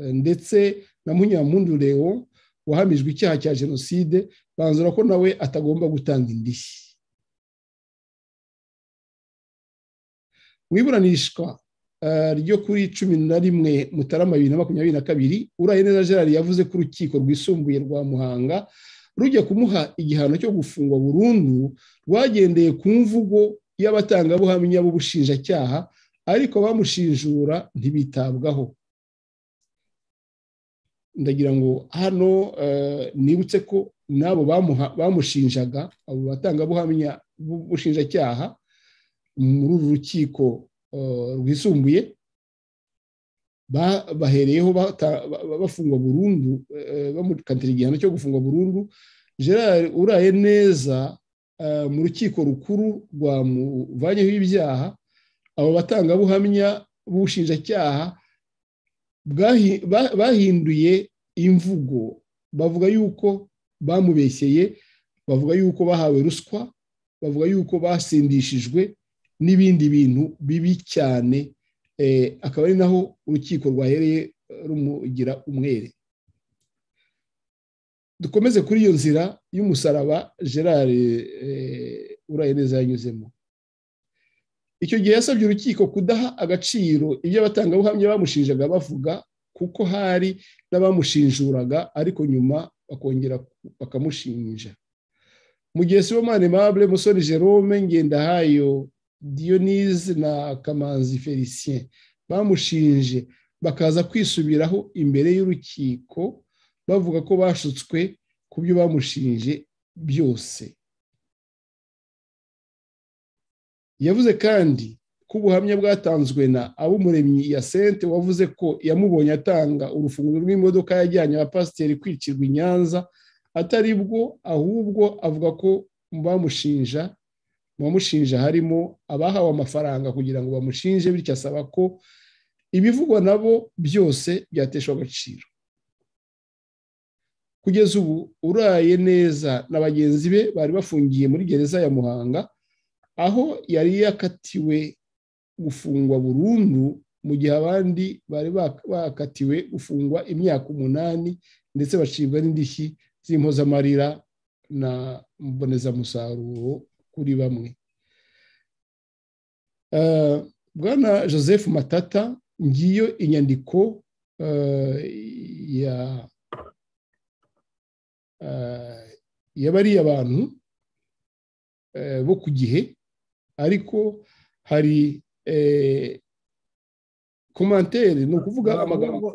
eh, ndetse na munyamuntu Leo wahamijwe icyaha cya jenoside banzura ko nawe atagomba gutanga indishyi mu iburanishwa eh, ryo kuri cumi na rimwe mutarama bibiri na makumyabiri na kabiri uraye neza gerard yavuze ko urukiko rwisumbuye rwa muhanga rujya kumuha igihano cyo gufungwa burundu rwagendeye ku mvugo y'abatangabuhamya b'ubushinjacyaha ariko bamushinjura ntibitabwaho ndagira ngo hano eh, nibutse ko n'abo bamushinjaga abo batangabuhamya b'ubushinjacyaha muri uru rukiko eh, rwisumbuye bahereyeho bafungwa burundu eh, bamukatira igihano cyo gufungwa burundu gerard uraye neza eh, mu rukiko rukuru rwamuvanyeho ibyaha abo batangabuhamya b'ubushinjacyaha bahinduye imvugo bavuga yuko bamubeshyeye bavuga yuko bahawe ruswa bavuga yuko basindishijwe n'ibindi bintu bibi cyane eh, akaba ari naho urukiko rwahereye eh, rumugira umwere dukomeze kuri iyo nzira y'umusaraba gerard eh, uraye neza yanyuzemo icyo gihe yasabye urukiko kudaha agaciro ibyo abatangabuhamya bamushinjaga bavuga kuko hari n'abamushinjuraga ariko nyuma bakongera bakamushinja mu gihe sibo mane mabure musore jerome ngendahayo dionise na kamanzi felicien bamushinje bakaza kwisubiraho imbere y'urukiko bavuga ko bashutswe ku byo bamushinje byose yavuze kandi ko ubuhamya bwatanzwe na abumuremyi ya sente wavuze ko yamubonye atanga urufunguzo rw'imodoka yajyanye abapasiteri kwicirwa i nyanza atari bwo ahubwo avuga ko bamushinja mu harimo abahawe amafaranga kugira ngo bamushinje bityo asaba ko ibivugwa nabo byose byateshwa agaciro kugeza ubu uraye neza na bagenzi be bari bafungiye muri gereza ya muhanga aho yari yakatiwe gufungwa burundu mu gihe abandi bari bakatiwe gufungwa imyaka umunani ndetse bacibwa n'indishyi z'impozamarira na mbonezamusaruro kuri bamwe eh, bwana joseph matata ngiyo inyandiko eh, ya eh, y'abariya bantu bo ku gihe ariko hari komantere ni ukuvuga amagambo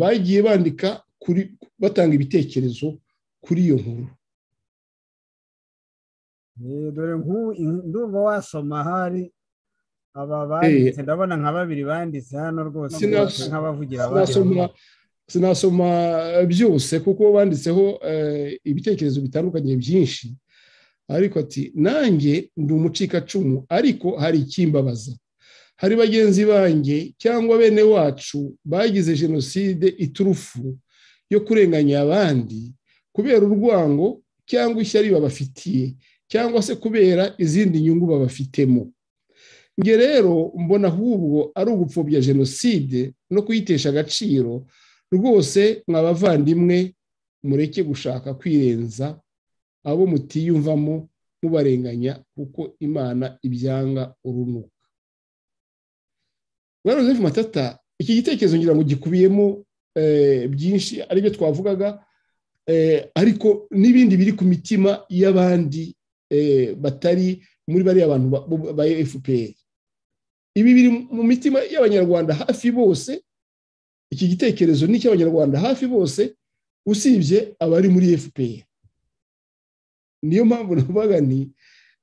bagiye bandika kuri batanga ibitekerezo kuri iyo nkuru Eh, dore ndumva wasoma hari aba eh, banditse ndabona nka babiri banditse hano rwose nk'abavugira abandi sinasoma eh, byose kuko banditseho ibitekerezo bitandukanye byinshi ariko ati nanjye ndi umucikacumu ariko hari ikimbabaza hari bagenzi banjye cyangwa bene wacu bagize jenoside iturufu yo kurenganya abandi kubera urwango cyangwa ishyari babafitiye cyangwa se kubera izindi nyungu babafitemo nge rero mbona ahubwo ari ugupfobya jenoside no kuyitesha agaciro rwose mwabavandimwe mureke gushaka kwirenza abo mutiyumvamo mubarenganya kuko imana ibyanga urunuka rero joseph matata iki gitekerezo ngira ngo gikubiyemo eh, byinshi aribyo twavugaga eh, ariko n'ibindi biri ku mitima y'abandi Eh, batari muri bariya bantu ba fpr ibi biri mu mitima y'abanyarwanda hafi bose iki gitekerezo ni icy'abanyarwanda hafi bose usibye abari muri fpr niyo mpamvu navuga ni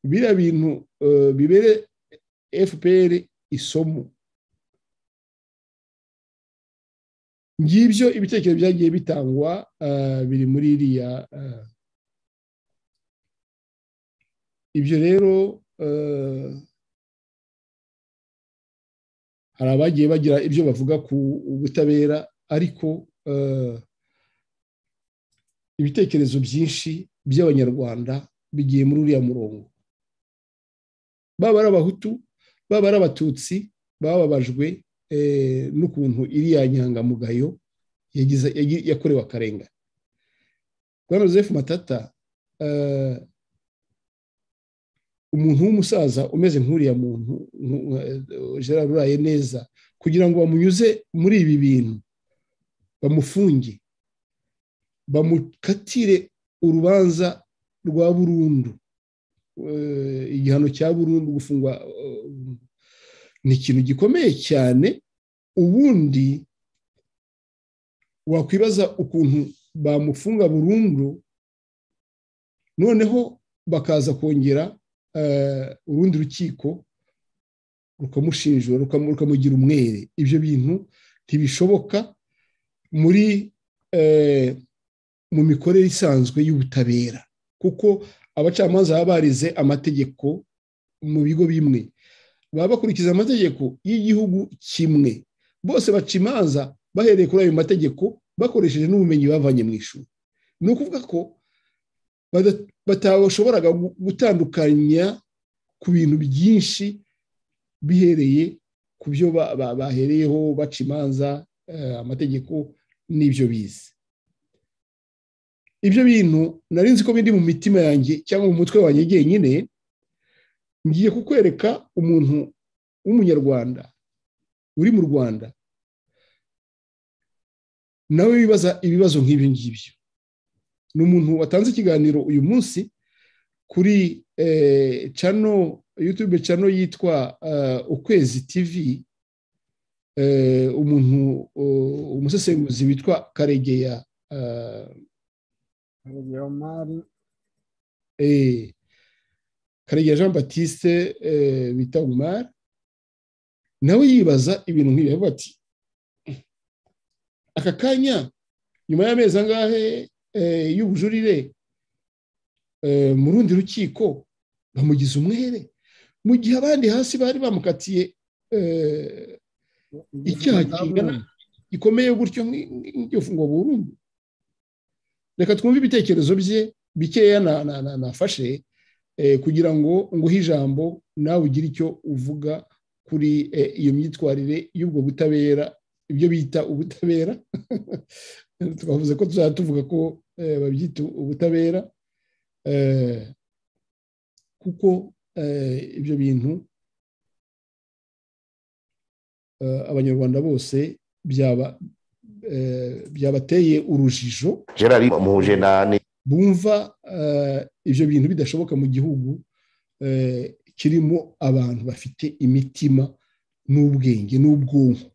biriya bintu eh, bibere fpr isomo ngibyo ibitekerezo byagiye bitangwa eh, biri muri iriya ibyo rero eh, hari abagiye bagira ibyo bavuga ku butabera ariko eh, ibitekerezo byinshi by'abanyarwanda bigiye muri uriya murongo baba ari abahutu baba ari abatutsi bababajwe eh, n'ukuntu iriya nyangamugayo yakorewe akarengane bwana joseph matata umuntu w'umusaza umeze nk'uriya muntu eh, gerard neza kugira ngo bamunyuze muri ibi bintu bamufunge bamukatire urubanza rwa burundu eh, igihano cya burundu gufungwa eh, ni ikintu gikomeye cyane ubundi wakwibaza ukuntu bamufunga burundu noneho bakaza kongera Eh, urundi rukiko rukamushinjura rukamugira umwere ibyo bintu ntibishoboka muri eh, mu mikorere isanzwe y'ubutabera kuko abacamanza baba barize amategeko mu bigo bimwe baba bakurikiza amategeko y'igihugu kimwe bose baca imanza bahereye kuri ayo mategeko bakoresheje n'ubumenyi bavanye mu ishuri ni ukuvuga ko batabashoboraga gutandukanya ku bintu byinshi bihereye ku byo bahereyeho baca imanza eh, amategeko n'ibyo bize ibyo bintu nari nzi ko bindi mu mitima yanjye cyangwa mu mutwe wanjye nyine ngiye kukwereka umuntu w'umunyarwanda uri mu rwanda nawe wibaza ibibazo nk'ibyo ngibyo ni umuntu watanze ikiganiro uyu munsi kuri eh, cano yutube cano yitwa eh, ukwezi tivi eh, umuntu umusesenguzi witwa karegeya karegeya jean batiste bita umari nawe yibaza ibintu nk'ibi ati aka kanya nyuma y'amezi angahe Eh, y'ubujurire eh, mu rundi rukiko bamugize umwere mu gihe abandi hasi bari bamukatiye eh, icyaha kingana gikomeye gutyo ngo burundu reka twumve ibitekerezo bye bikeya nafashe kugira ngo nguhe ijambo nawe ugire icyo uvuga kuri iyo myitwarire y'ubwo butabera ibyo bita ubutabera twavuze ko tuzajya tuvuga ko Eh, babyita ubutabera eh, kuko eh, ibyo bintu abanyarwanda bose byaba byabateye urujijo bumva ibyo bintu bidashoboka mu gihugu kirimo abantu bafite imitima n'ubwenge n'ubwonko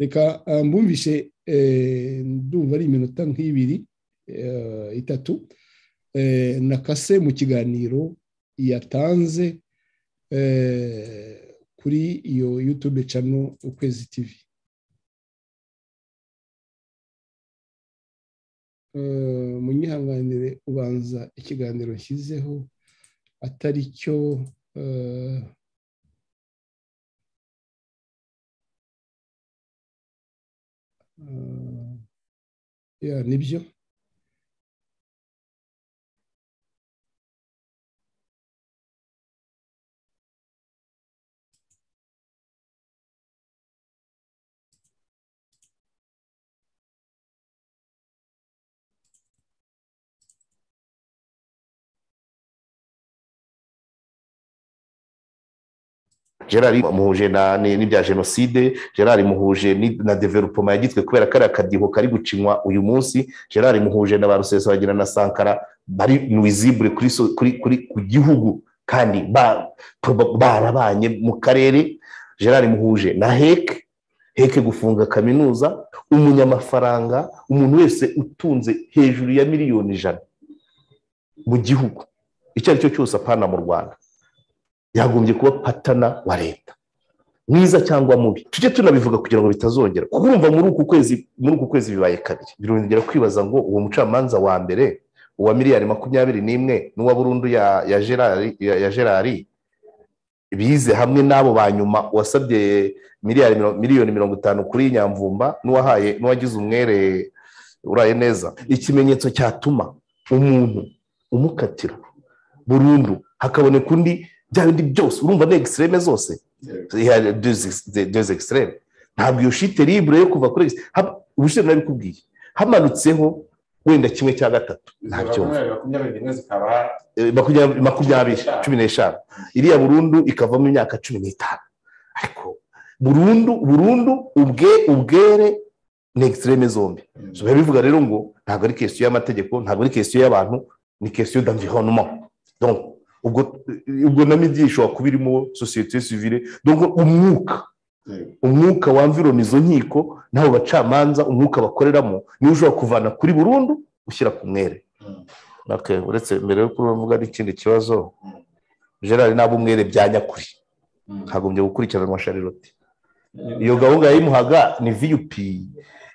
reka mbumvishe ndumva ari iminota nk'ibiri Eh, itatu eh, nakase mu kiganiro yatanze eh, kuri iyo yutube cano ukwezi TV munyihanganire ubanza ikiganiro nshyizeho atari cyo ya nibyo gerard muhuje n'ibya jenoside gerard muhuje na developoma yagitswe kubera kariya kadiho kari gucinywa uyu munsi gerard muhuje na ba rusesabagina na sankara bari nuwizibure ku gihugu kandi barabanye mu karere gerard muhuje na heke heke gufunga kaminuza umunyamafaranga umuntu wese utunze hejuru ya miliyoni ijana mu gihugu icyo ari cyo cyose apana mu rwanda yagombye kuba patana wa leta mwiza cyangwa mubi tujye tunabivuga kugira ngo bitazongera kuko urumva muri uku kwezi muri uku kwezi bibaye kabiri birongera kwibaza ngo uwo mucamanza wa mbere uwa miliyari makumyabiri n'imwe n'uwa burundu ya ya gerari bize hamwe n'abo ba nyuma wasabye miliyari miliyoni mirongo itanu kuri nyamvumba n'uwahaye n'uwagize umwere uraye neza ikimenyetso cyatuma umuntu umukatira burundu hakaboneka undi bya bindi byose urumva ni egisireme zose dezi egisireme ntabwo iyo shite libure yo kuva kuri ubushize nabikubwiye hamanutseho wenda kimwe cya gatatu ntacyo eh, makumyabiri cumi n'eshanu iriya burundu ikavamo imyaka cumi n'itanu ariko burundu burundu ubwe ubwere ni egisireme zombi biba mm. bivuga rero ngo ntabwo ari kesiyo y'amategeko ntabwo ari kesiyo y'abantu ni kesiyo danvironoma ubwo na midi ishobora kuba irimo sosiyete sivire umwuka umwuka wamvirona izo nkiko n'abo bacamanza umwuka bakoreramo niwo ushobora kuvana kuri burundu ushyira ku mwere hmm. uretse mbere yo kuvuga n'ikindi kibazo hmm. gerard nabo umwere bya nyakuri hmm. hagombye gukurikirana shariroti iyo gahunda yayimuhaga ni viyupi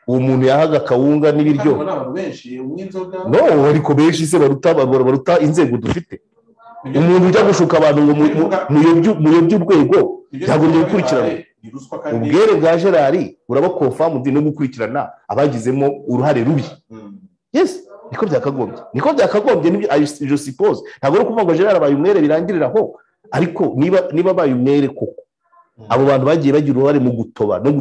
uwo muntu yahaga akawunga n'ibiryo no ariko benshi se baruta inzego dufite umuntu ujya gushuka abantu ngo muyobye urwego yagombye gukurikirana ubwere bwa gerari burabakofa mu byo gukurikirana abagizemo uruhare rubi yesi niko byakagombye niko byakagombye n'ibyo ayo sipoze ntabwo ari ukuvuga ngo gerari abaye umwere birangirira aho ariko niba abaye umwere koko abo bantu bagiye bagira uruhare mu gutoba no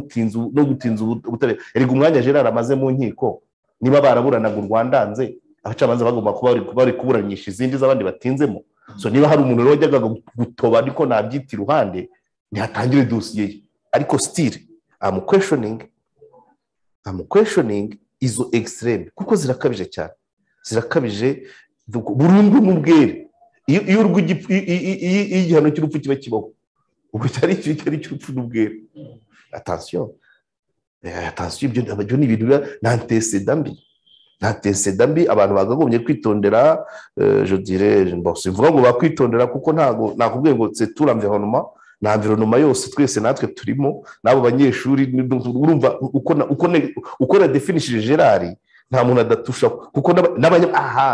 gutinza ubutabera erega umwanya gerari amaze mu nkiko niba baraburanaga urwandanze abacamanza bagomba kuba bari kuburanisha izindi z'abandi batinzemo so niba hari umuntu wajyaga gutoba ariko nabyita iruhande ntihatangire dosiye ye ariko sitire amukweshoningi amukweshoningi izo egisireme kuko zirakabije cyane zirakabije burundu n'ubwere iyo igihano cy'urupfu kiba kibaho ubwo cyari cyari cy'urupfu n'ubwere atansiyo eh, atansiyo ibyo ni ibintu biba na antesida ntateseda mbi abantu bagagombye kwitondera jodire ni ukuvuga ngo bakwitondera kuko ntabwo nakubwiye ngo setura mveronoma nta mveronoma yose twese natwe turimo n'abo banyeshuri urumva uko na definishije gerari nta muntu adatusha kuko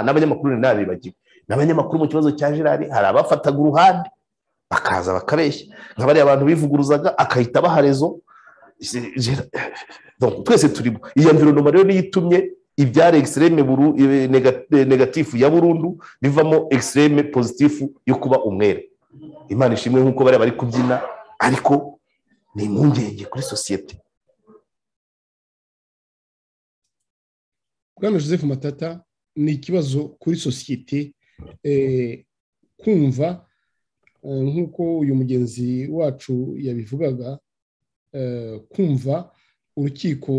n'abanyamakuru ni ntabibagiwe n'abanyamakuru mu kibazo cya gerari hari abafataga uruhande bakaza bakareshya nka bariya abantu bivuguruzaga akahita abaha rezo twese turimo iyi mveronoma rero niyo itumye ibyari egisireme eh, eh, negatifu ya burundu bivamo egisireme pozitifu yo kuba umwere imana ishimwe nk'uko bariya bari kubyina ariko ni impungenge kuri sosiyete bwana joseph matata ni ikibazo kuri sosiyete eh, kumva nk'uko uyu mugenzi wacu yabivugaga kumva urukiko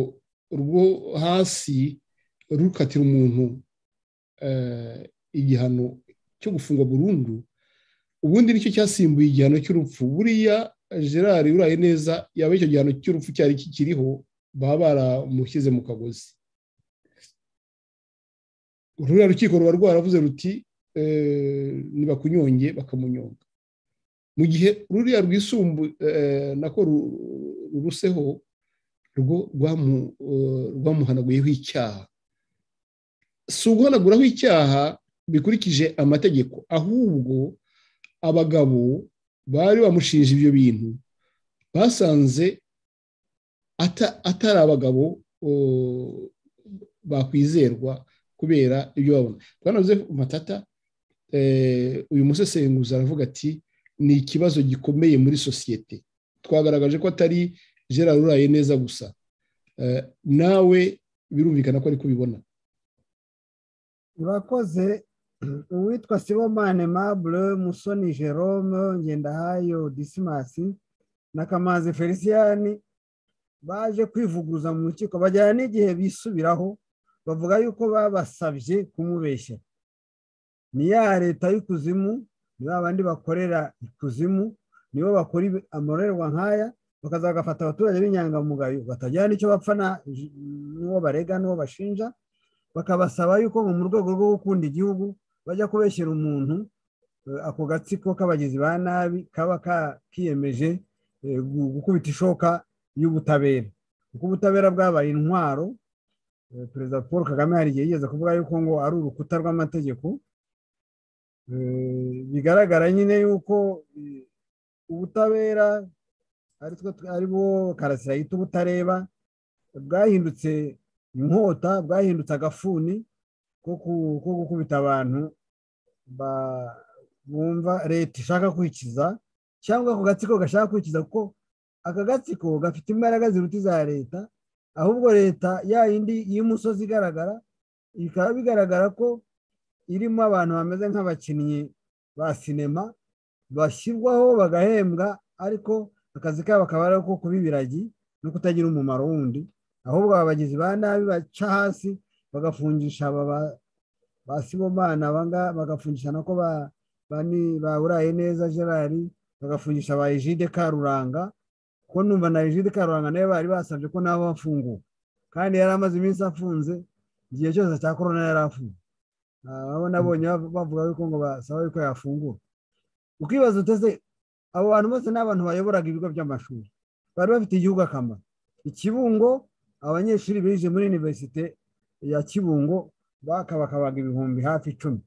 rwo hasi rukatira umuntu eh, igihano cyo gufungwa burundu ubundi nicyo cyasimbuye igihano cy'urupfu buriya gerard uraye neza yaba icyo gihano cy'urupfu cyari kikiriho baba baramushyize mu kagozi ruriya rukiko ruba rwaravuze ruti eh, nibakunyonge bakamunyonga mu gihe ruriya rwisumbu eh, nako ruruseho rwo rwamuhanaguyeho icyaha si uguhanaguraho icyaha bikurikije amategeko ahubwo abagabo bari bamushinje ibyo bintu basanze atari abagabo bakwizerwa kubera ibyo babona bwana matata e, uyu musesenguzi aravuga ati ni ikibazo gikomeye muri sosiyete twagaragaje ko atari gerard uraye neza gusa e, nawe birumvikana ko ari kubibona urakoze uwitwa sibomane mabure musoni jerome ngendahayo disimasi na kamanzi feliciyani baje kwivuguruza mu rukiko bajyana n'igihe bisubiraho bavuga yuko babasabye kumubeshya ni ya leta y'ikuzimu ni ba bakorera ikuzimu nibo bakora amororerwa nk'aya bakazagafata abaturage b'inyangamugayo batagira n'icyo bapfa n'uwo barega n'uwo bashinja bakabasaba yuko mu rwego rwo gukunda igihugu bajya kubeshyira umuntu eh, ako gatsiko k'abagizi ba nabi kaba kiyemeje eh, gukubita ishoka y'ubutabera kuko ubutabera bwabaye intwaro eh, perezida paul kagame hari igihe yigeze kuvuga yuko ngo ari urukuta rw'amategeko bigaragara nyine yuko ubutabera ari bo karasira yita ubutareba bwahindutse inkota bwahindutse agafuni ko gukubita abantu bumva leta ishaka kwikiza cyangwa ako gatsiko gashaka kwikiza kuko aka gatsiko gafite imbaraga ziruta iza leta ahubwo leta ya yayindi y'umusozi igaragara bikaba bigaragara ko irimo abantu bameze nk'abakinnyi ba sinema bashyirwaho bagahembwa ariko akazi kabo akaba ari ako kuba ibiragi no kutagira umumaro wundi ahubwo aba bagizi ba nabi baca hasi bagafungisha aba ba sibomana bagafungisha nako baburaye neza gerard bagafungisha ba ejide karuranga ko numva na ejide karuranga nayo bari basabye ko nabo bafunguka kandi yari amaze iminsi afunze igihe cyose cya korona yari afunze ah, abo nabonye bavuga yuko ngo basaba yuko yafungura ukibaza utese abo bantu bose ni abantu bayoboraga ibigo by'amashuri bari bafite igihugu akamaro ikibungo abanyeshuri bize muri iniverisite ya kibungo bakabakabaga ibihumbi hafi icumi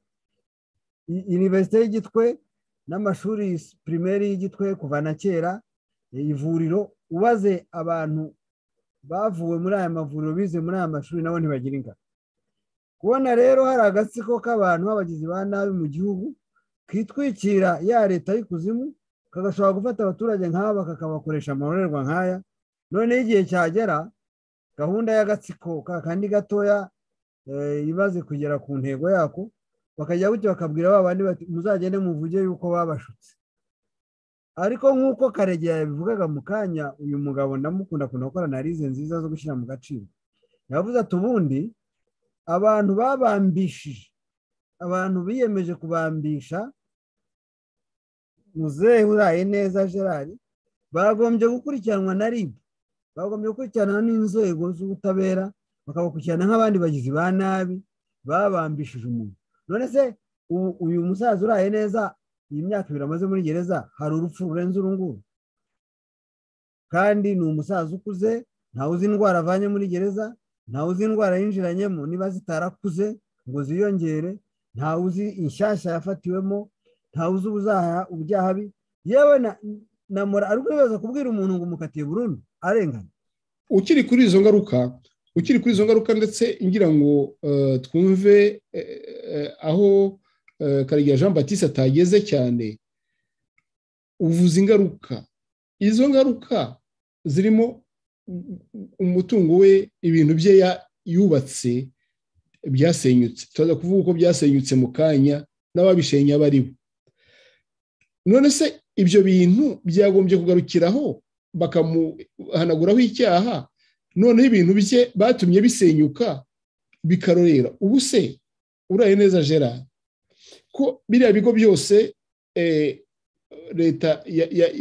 iniverisite y'igitwe n'amashuri pirimeri y'igitwe kuva na kera ivuriro ubaze abantu bavuwe muri aya mavuriro bize muri aya mashuri nabo ntibagira ingano kubona rero hari agatsiko k'abantu b'abagizi ba nabi mu gihugu kitwikira ya leta y'ikuzimu kagashobora gufata abaturage nk'aba kakabakoresha amarorerwa nk'aya noneho igihe cyagera gahunda y'agatsiko kandi gatoya eh, ibaze kugera ku ntego yako bakajya gutya bakabwira ba bandi bati muzagende muvuge yuko babashutse ariko nk'uko karegeya yabivugaga mu kanya uyu mugabo ndamukunda kunakorana arize nziza zo gushyira mu gaciro yavuze ati ubundi abantu babambishije abantu biyemeje kubambisha muzehe uraye neza gerard bagombye gukurikiranwa na ribu bagomba gukurikirana n'inzego z'ubutabera bakabakurikirana nk'abandi bagizi ba nabi babambishije umuntu none se uyu musaza uraye neza iyi myaka ibiri amaze muri gereza hari urupfu rurenze urunguru kandi ni umusaza ukuze ntawe uzi indwara avanye muri gereza ntawe uzi indwara yinjiranyemo niba zitarakuze ngo ziyongere ntawe uzi inshyashya yafatiwemo ntawe uzi ubuzaha ubyahabi yewe na mora ari kwibaza kubwira umuntu ngo umukatiye burundu arengana ukiri kuri izo ngaruka ukiri kuri izo ngaruka ndetse ngira ngo eh, twumve eh, eh, aho kariya jean batiste atageze cyane uvuza ingaruka izo ngaruka zirimo umutungo we ibintu bye yubatse byasenyutse tuza kuvuga uko byasenyutse mu kanya n'ababishenya baribo none se ibyo bintu byagombye kugarukiraho bakamuhanaguraho icyaha noneho ibintu bike batumye bisenyuka bikarorera ubu se uraye neza gerard ko biriya bigo byose eh, leta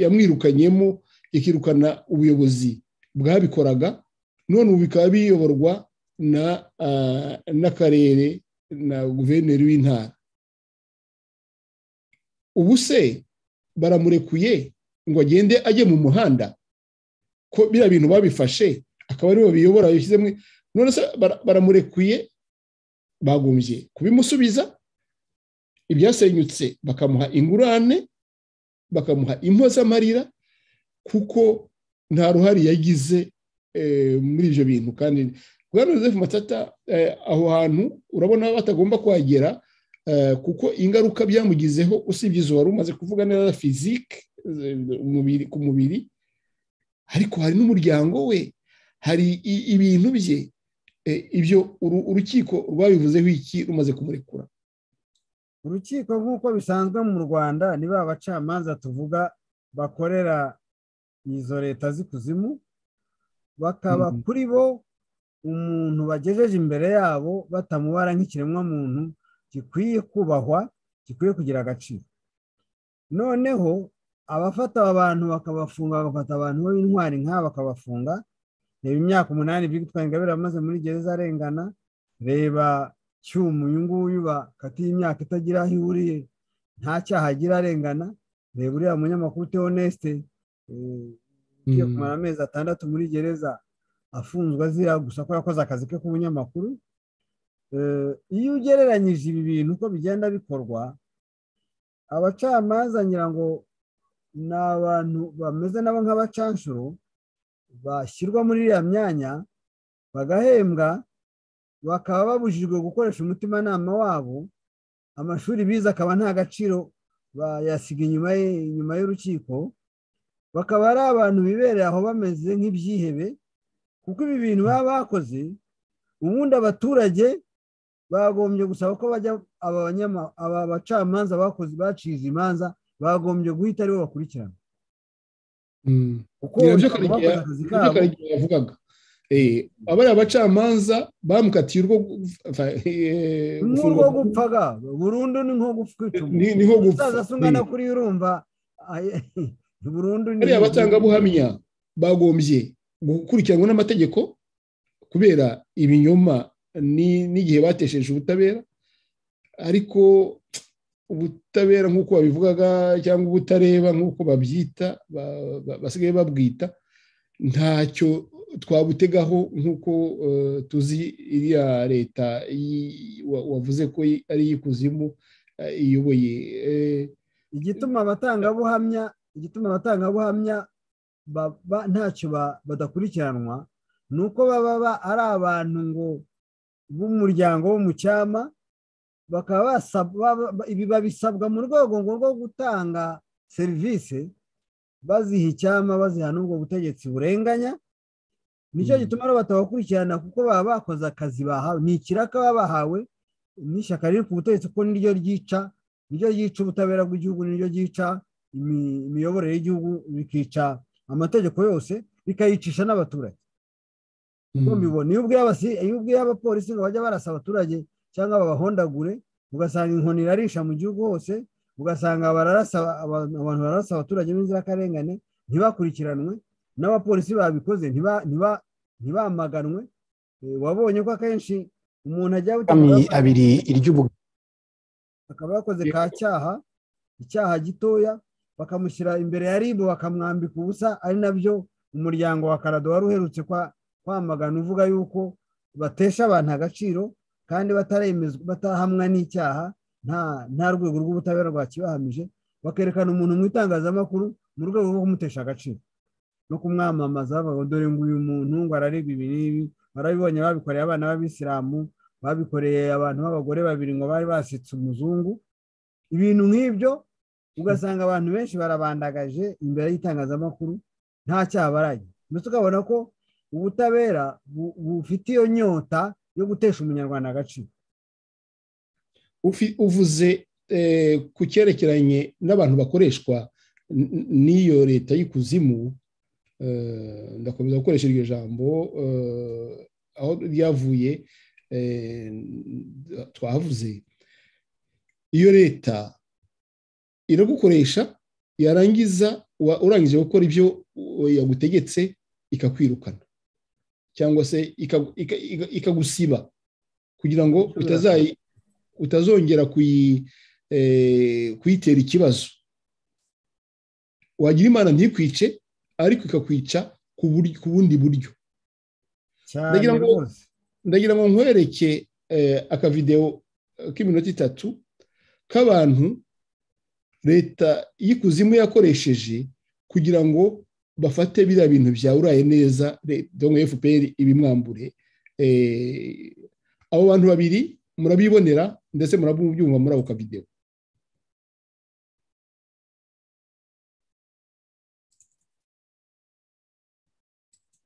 yamwirukanyemo ikirukana ubuyobozi bwabikoraga none ubu bikaba biyoborwa ah, n'akarere na guverineri w'intara ubu se baramurekuye ngo agende ajye mu muhanda ko biriya bintu babifashe akaba aribo biyobora babishyizemo none se baramurekuye bagombye kubimusubiza ibyasenyutse bakamuha ingurane bakamuha impozamarira kuko nta ruhare yagize eh, muri ibyo bintu kandi bwana joseph matata eh, aho hantu urabona batagomba kuhagera eh, kuko ingaruka byamugizeho usibye izo wari umaze kuvuga neza fizike ku mubiri ariko hari n'umuryango we hari ibintu bye e, ibyo urukiko rwabivuzeho iki rumaze kumurekura urukiko nk'uko bisanzwe mu rwanda ni ba bacamanza tuvuga bakorera izo leta z'ikuzimu bakaba mhm. kuri bo umuntu bagejeje imbere yabo batamubara nk'ikiremwamuntu gikwiye kubahwa gikwiye kugira agaciro noneho abafata aba bantu bakabafunga bagafata abantu b'intwari nk'aba bakabafunga reba imyaka umunani Victoire Ingabire amaze muri gereza arengana reba cyuma uyu nguyu bakatiye imyaka itagira aho ihuriye nta cyaha agira arengana reba uriya munyamakuru Theoneste eh, ugiye mm. kumara amezi atandatu muri gereza afunzwe azira gusa ko yakoze akazi ke k'ubunyamakuru eh, iyo ugereranyije ibi bintu uko bigenda bikorwa abacamanza ngira ngo ni abantu bameze nabo nk'abacanshuro bashyirwa muri iriya myanya bagahembwa bakaba babujijwe gukoresha umutimanama wabo amashuri bize akaba nta gaciro bayasiga inyuma inyuma y'urukiko bakaba ari abantu bibereye aho bameze nk'ibyihebe kuko ibi bintu baba bakoze ubundi abaturage bagombye gusaba ko bajya aba bacamanza bakoze bacize imanza bagombye guhita aribo bakurikirana hmm. yavugaga eh, abariya abacamanza bamukatiye urwo eh, gupfaga burundu ni nko gupfa umusaza asungana hmm. kuri urumva burundu ni bariya abatangabuhamya bagombye gukurikiranwa n'amategeko kubera ibinyoma n'igihe batesheje ubutabera ariko ubutabera nk'uko babivugaga cyangwa ubutareba nk'uko babyita basigaye babwita ntacyo twabutegaho nk'uko eh, tuzi iriya leta wavuze ko ari iy'ikuzimu eh, iyoboye eh, igituma abatangabuhamya igituma abatangabuhamya ntacyo badakurikiranwa ni uko baba ari abantu ngo b'umuryango wo bakaba ibi babisabwa mu rwego rwo gutanga serivisi baziha icyama baziha n'ubwo butegetsi burenganya nicyo hmm. gituma rero batabakurikirana kuko baba bakoze akazi bahawe ni ikiraka baba bahawe n'ishyaka riri ku butegetsi kuko niryo ryica niryo ryica ubutabera bw'igihugu niryo ryica imiyoborere y'igihugu bikica amategeko yose bikayicisha n'abaturage hmm. iyo ubwiye abapolisi ngo bajya barasa abaturage cyangwa babahondagure ugasanga inkoni irarisha mu gihugu hose ugasanga abantu bararasa abaturage b'inzirakarengane ntibakurikiranwe n'abapolisi babikoze ntibamaganwe eh, wabonye ko akenshi umuntu ajya abiri akaba yakoze ka cyaha icyaha gitoya bakamushyira imbere ya ribu bakamwambika ubusa ari nabyo umuryango wa karado wari uherutse kwamagana uvuga yuko batesha abantu agaciro kandi batahamwa n'icyaha nta rwego rw'ubutabera rwakibahamije bakerekana umuntu mu itangazamakuru mu rwego rwo kumutesha agaciro no kumwamamaza dore ngo uyu muntu ngo arareba ibi n'ibi barabibonye babikoreye abana b'abisilamu babikoreye abantu b'abagore babiri ngo bari basitse umuzungu ibintu nk'ibyo ugasanga abantu benshi barabandagaje imbere y'itangazamakuru nta cyaha baragira ndetse ukabona ko ubutabera bufite iyo nyota yo gutesha umunyarwanda agaciro uvuze eh, ku cyerekeranye n'abantu bakoreshwa n'iyo leta y'ikuzimu eh, ndakomeza gukoresha iryo jambo eh, aho ryavuye twavuze iyo leta iragukoresha yarangiza urangije gukora ibyo yagutegetse ikakwirukana cyangwa se ikagusiba kugira ngo utazongera eh, kuyitera ikibazo wagira imana ntikwice ariko ikakwica ku bundi buryo ndagira ngo nkwereke eh, akavidewo k'iminota itatu k'abantu leta y'ikuzimu yakoresheje kugira ngo bafate biriya bintu byawuraye neza dongo fpr ibimwambure eh, abo bantu babiri murabibonera ndetse murabyumva muri ako kavidewo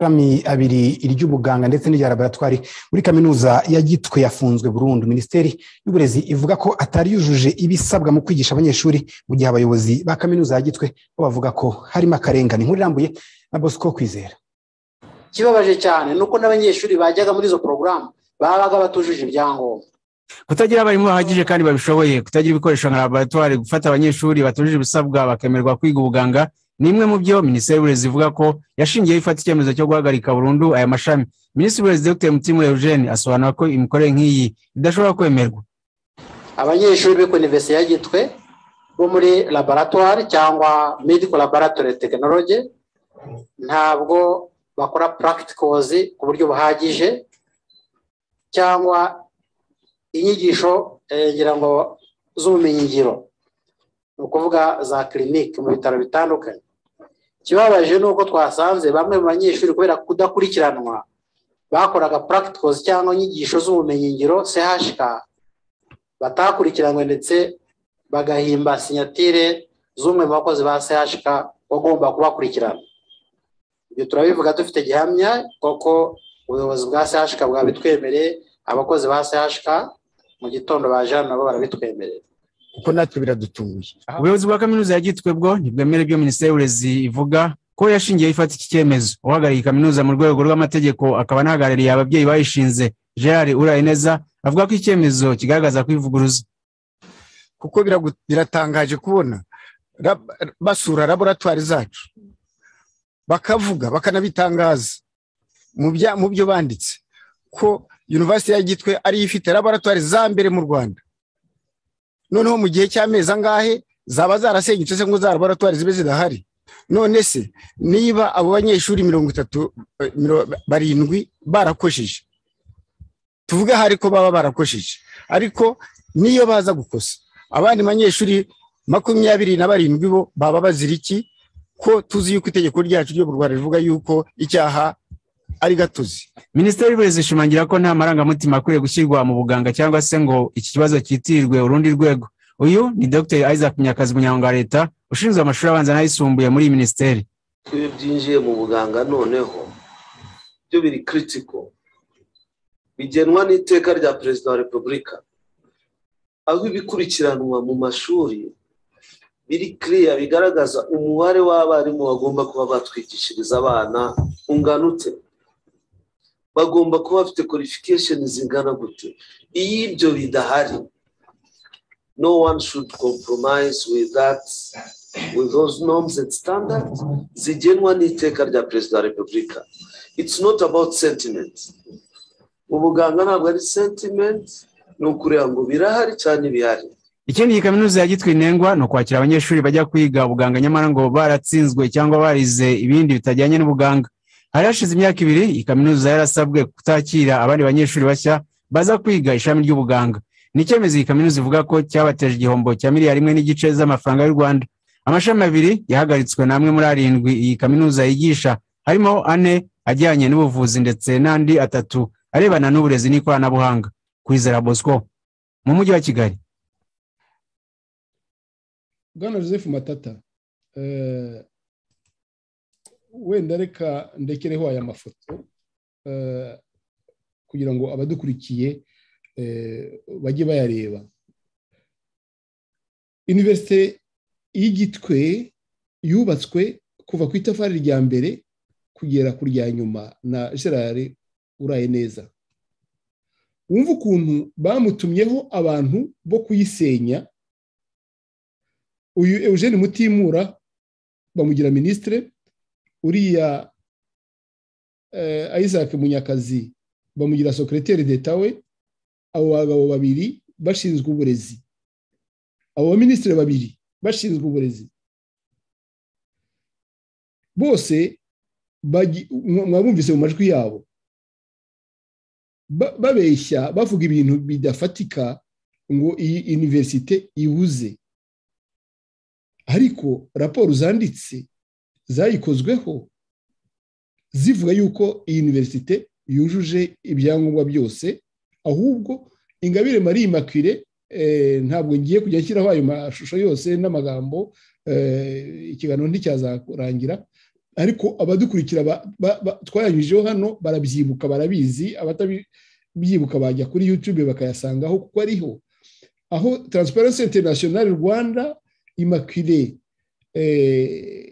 amashami abiri iry'ubuganga ndetse n'irya laboratwari muri kaminuza ya gitwe yafunzwe burundu minisiteri y'uburezi ivuga ko atari yujuje ibisabwa mu kwigisha abanyeshuri mu gihe abayobozi ba kaminuza ya gitwe bo bavuga ko harimo akarengane inkuru irambuye na bosco kwizera Kibabaje cyane ni uko n'abanyeshuri bajyaga muri izo porogaramu babaga batujuje ibyangombwa kutagira abarimu bahagije kandi babishoboye kutagira ibikoresho nka laboratwari gufata abanyeshuri batujuje ibisabwa bakemerwa kwiga ubuganga ni imwe mu byo minisiteri y'uburezi ivuga ko yashingiye ifata icyemezo cyo guhagarika burundu aya mashami minisitiri w'uburezi dr mutimura eugene asobanura ko imikorere nk'iyi idashobora kwemerwa abanyeshuri bo ku universite ya gitwe bo muri laboratwari cyangwa medical laboratory tekinoloji ntabwo bakora practicals ku buryo buhagije cyangwa inyigisho eh, ngira ngo z'ubumenyingiro ni ukuvuga za kirinike mu bitaro bitandukanye ikibabaje ni uko twasanze bamwe mu banyeshuri kubera kudakurikiranwa bakoraga practicals cyangwa inyigisho z'ubumenyingiro sehashika batakurikiranwe ndetse bagahimba sinyatire z'umwe mu bakozi ba chk bagomba kubakurikirana ibyo turabivuga dufite gihamya kuko ubuyobozi bwa chk bwabitwemereye abakozi ba chk mu gitondo baje hano nabo barabitwemerera kuko natwe biradutunguye ubuyobozi bwa kaminuza ya gitwebwo ntibwemere ibyo minisiteri y'uburezi ivuga ko yashingiye ifata iki cyemezo uhagarariye kaminuza mu rwego rw'amategeko akaba anahagarariye ababyeyi bayishinze gerard urayineza avuga ko icyemezo kigaragaza kwivuguruza kuko biratangaje kubona basura laboratwari zacu bakavuga bakanabitangaza mu byo banditse ko yunivasiti ya gitwe ariyo ifite laboratwari za mbere mu rwanda noneho mu gihe cy'amezi angahe zaba zarasenyutse se ngo za laboratwari zibe zidahari none se niba abo banyeshuri mirongo itatu eh, barindwi barakojeje tuvuge hari ko baba barakojeje ariko niyo baza gukosa abandi banyeshuri makumyabiri na barindwi bo baba bazira iki ko tuzi yuko itegeko ryacu ryo mu rwanda rivuga yuko icyaha ari gatuzi minisiteri y'uburezi ishimangira ko nta marangamutima akwiye gushyirwa mu buganga cyangwa se ngo iki kibazo cyitirirwe urundi rwego uyu ni dr isaac munyakazi munyabanga wa leta ushinzwe amashuri abanza n'ayisumbuye muri iyi minisiteri iyo byinjiye mu buganga noneho byo biri kiritiko bigenwa n'iteka rya perezida wa repubulika aho ibikurikiranwa mu mashuri biri kiriya bigaragaza umubare w'abarimu bagomba kuba batwigishiriza abana unganutse bagomba kuba bafite qualification zingana gute iyo ibyo bidahari no one should compromise with that with those norms and standards zigenwa n'iteka rya perezida wa repubulika it's not about sentiment ubuganga ntabwo ari sentiment ni ukureba ngo birahari cyane bihari ikindi iyi kaminuza yagitwe inengwa ni ukwakira abanyeshuri bajya kwiga ubuganga nyamara ngo baratsinzwe cyangwa barize ibindi bitajyanye n'ubuganga hari hashize imyaka ibiri iyi kaminuza yarasabwe kutakira abandi banyeshuri bashya baza kwiga ishami ry'ubuganga ni icyemezo iyi kaminuza ivuga ko cyabateje igihombo cya miliyari imwe n'igice z'amafaranga y'u rwanda amashami abiri yahagaritswe n'amwe muri arindwi iyi kaminuza yigisha harimo ane ajyanye n'ubuvuzi ndetse n'andi atatu arebana n'uburezi n'ikoranabuhanga kwizera bosco mu mujyi wa kigali bwana joseph matata eh, wenda reka ndekereho aya mafoto eh, kugira ngo abadukurikiye eh, bajye bayareba iniverisite y'igitwe yubatswe kuva ku itafari rya mbere kugera ku rya nyuma na gerard uraye neza wumva ukuntu bamutumyeho abantu bo kuyisenya uyu eugene mutimura bamugira minisitire uriya eh, isaac munyakazi bamugira sokereteri deta we abo bagabo babiri bashinzwe uburezi abo baminisitiri babiri bashinzwe uburezi bose mwabumvise mu majwi yabo babeshya bavuga ibintu bidafatika ngo iyi univerisite ibuze ariko raporo zanditse zayikozweho zivuga yuko iyi univerisite yujuje ibyangombwa byose ahubwo ingabire mari makire eh, ntabwo ngiye kujya ashyiraho ayo mashusho yose n'amagambo eh, ikiganiro nticyazarangira ariko abadukurikira twayanyujijeho hano barabyibuka barabizi abatabyibuka bajya kuri yutube bakayasangaho kuko ariho aho taransiparensi interinasiyonari rwanda imakire eh,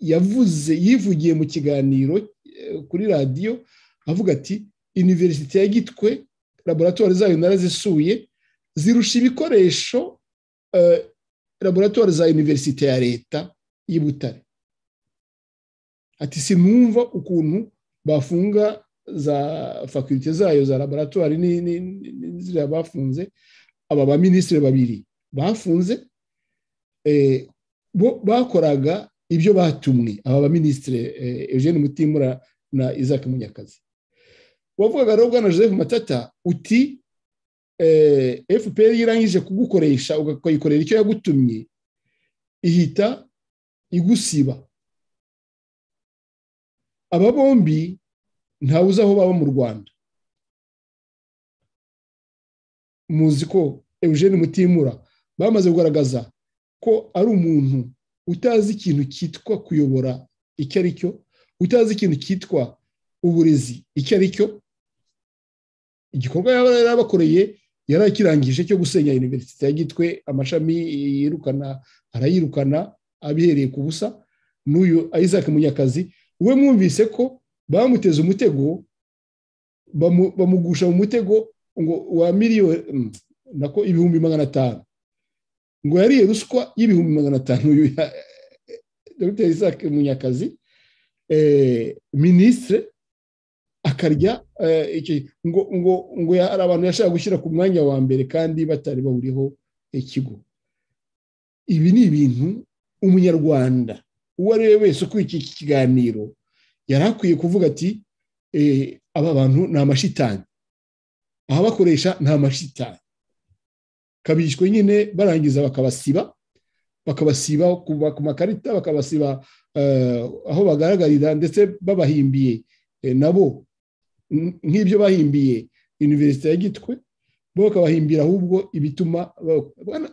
yavuze yivugiye mu kiganiro eh, kuri radiyo avuga ati universite ya gitwe laboratoire zayo narazisuye zirusha ibikoresho eh, laboratoire za universite ya leta y'i butare ati sinumva ukuntu bafunga za fakulite zayo za laboratoire ziriya bafunze aba baminisitiri babiri bafunze eh, bo bakoraga ibyo batumwe aba baminisitiri eh, eugene mutimura na isaac munyakazi wavugaga rero bwana joseph matata uti eh, fpr irangije kugukoresha ukayikorera icyo yagutumye ihita igusiba aba bombi ntawe uzi aho baba mu rwanda muzi ko eugene mutimura bamaze kugaragaza ko ari umuntu utazi ikintu cyitwa kuyobora icyo ari cyo utazi ikintu cyitwa uburezi icyo ari cyo igikorwa yaba yari yari akirangije cyo gusenya iniverisite ya gitwe amashami yirukana arayirukana abihereye ku busa n'uyu isaac munyakazi we mwumvise ko bamuteze umutego bamugusha mu mutego ngo wa miliyoni mm, nako ibihumbi magana atanu ngo yariye ruswa y'ibihumbi magana atanu dr isaac munyakazi eh, minisitire akarya eh, ngo ngo ngo hari abantu yashaka gushyira ku mwanya wa mbere kandi batari bawuriho ikigo ibi ni ibintu umunyarwanda uwo ari we wese ukuriye iki kiganiro yari akwiye kuvuga ati eh, aba bantu ni amashitani bakoresha ni amashitani kabishywe nyine barangiza bakabasiba bakabasiba kuva ku makarita bakabasiba eh, aho bagaragarira ndetse babahimbiye eh, nabo nk'ibyo bahimbiye iniverisite ya gitwe bo bakabahimbira ahubwo ibituma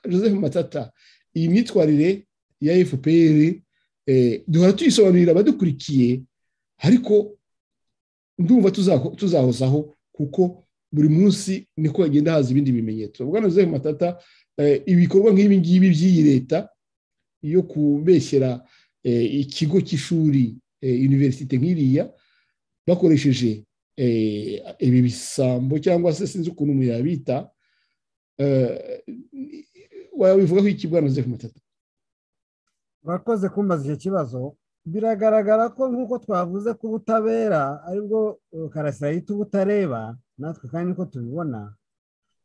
joseph matata iyi myitwarire ya fpr eh, duhora tuyisobanurira abadukurikiye ariko ndumva tuzahozaho kuko buri munsi niko hagenda haza ibindi bimenyetso bwana joseph matata eh, ibikorwa nk'ibi ngibi by'iyi leta yo kubeshyera eh, ikigo cy'ishuri eh, univerisite nk'iriya bakoresheje ibi bisambo cyangwa se sinzi ukuntu umuntu yabita wabivugaho iki bwana joseph matata urakoze kumbaza icyo kibazo biragaragara ko nk'uko twavuze ko ubutabera aribwo karasira yita ubutareba natwe kandi niko tubibona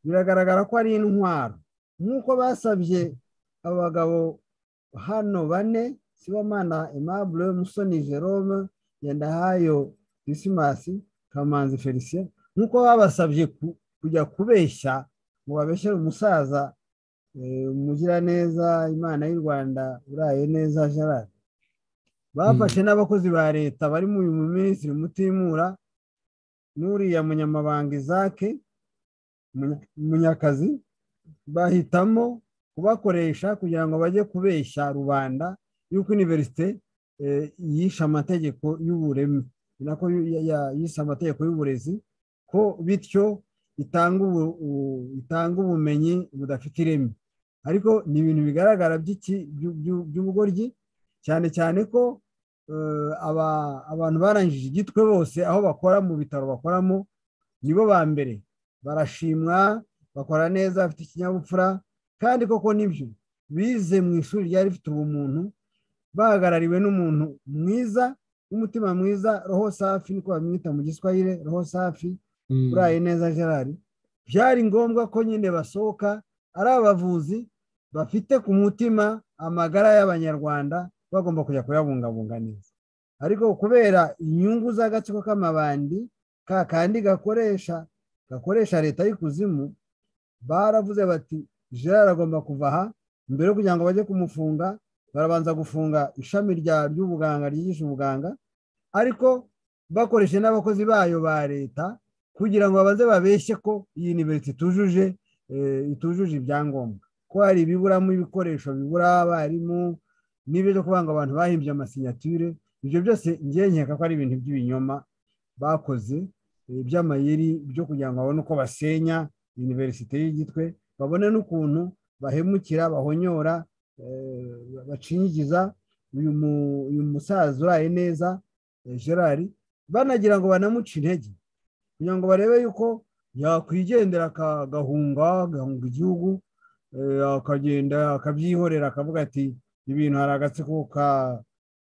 biragaragara ko ari intwaro nk'uko basabye abagabo hano bane sibamana emabure musoni jerome ngendahayo kisimasi kamanzi felicien nk'uko babasabye kujya kubeshya ngo babeshyere umusaza eh, umugiraneza imana y'u rwanda uraye neza gerard bafashe hmm. n'abakozi ba leta barimo uyu minisitiri mutimura n'uriya munyamabanga izake munyakazi bahitamo kubakoresha kugira ngo bajye kubeshya rubanda y'uko iniverisite eh, yishe amategeko y'ubureme nako yise amategeko y'uburezi ko bityo itanga ubumenyi budafite ireme ariko ni ibintu bigaragara by'ubugoryi cyane cyane ko Eh, abantu barangije igitwe bose aho bakora mu bitaro bakoramo nibo ba mbere barashimwa bakora neza bafite ikinyabupfura kandi koko nibyo bize mu ishuri ryari rifite ubumuntu bahagarariwe n'umuntu mwiza w'umutima mwiza roho safi niko bamwita mu giswahire roho safi hmm. uraye neza gerard byari ngombwa ko nyine basohoka ari abavuzi bafite ku mutima amagara y'abanyarwanda bagomba kujya kuyabungabunga neza ariko kubera inyungu z'agatsiko k'amabandi ka kandi gakoresha gakoresha leta y'ikuzimu baravuze bati gerard agomba kuva aha mbere yo kugira ngo bajye kumufunga barabanza gufunga ishami rya ry'ubuganga ryigisha ubuganga ariko bakoreshe n'abakozi bayo ba leta kugira ngo babanze babeshye ko iyi itujuje eh, itujuje ibyangombwa ko hari ibiburamo ibikoresho bibura abarimu n'ibi byo kuvuga abantu bahimbye amasinyatire ibyo byose nkeka ko ari ibintu by'ibinyoma bakoze eh, by'amayeri byo kugira ngo babone uko basenya iniverisite y'igitwe babone n'ukuntu bahemukira bahonyora eh, bacinyigiza uyu musaza uraye neza eh, gerard banagira ngo banamuce intege kugira ngo barebe yuko yakwigendera akagahunga agahunga igihugu akagenda akabyihorera akavuga ati ibintu hari agatsiko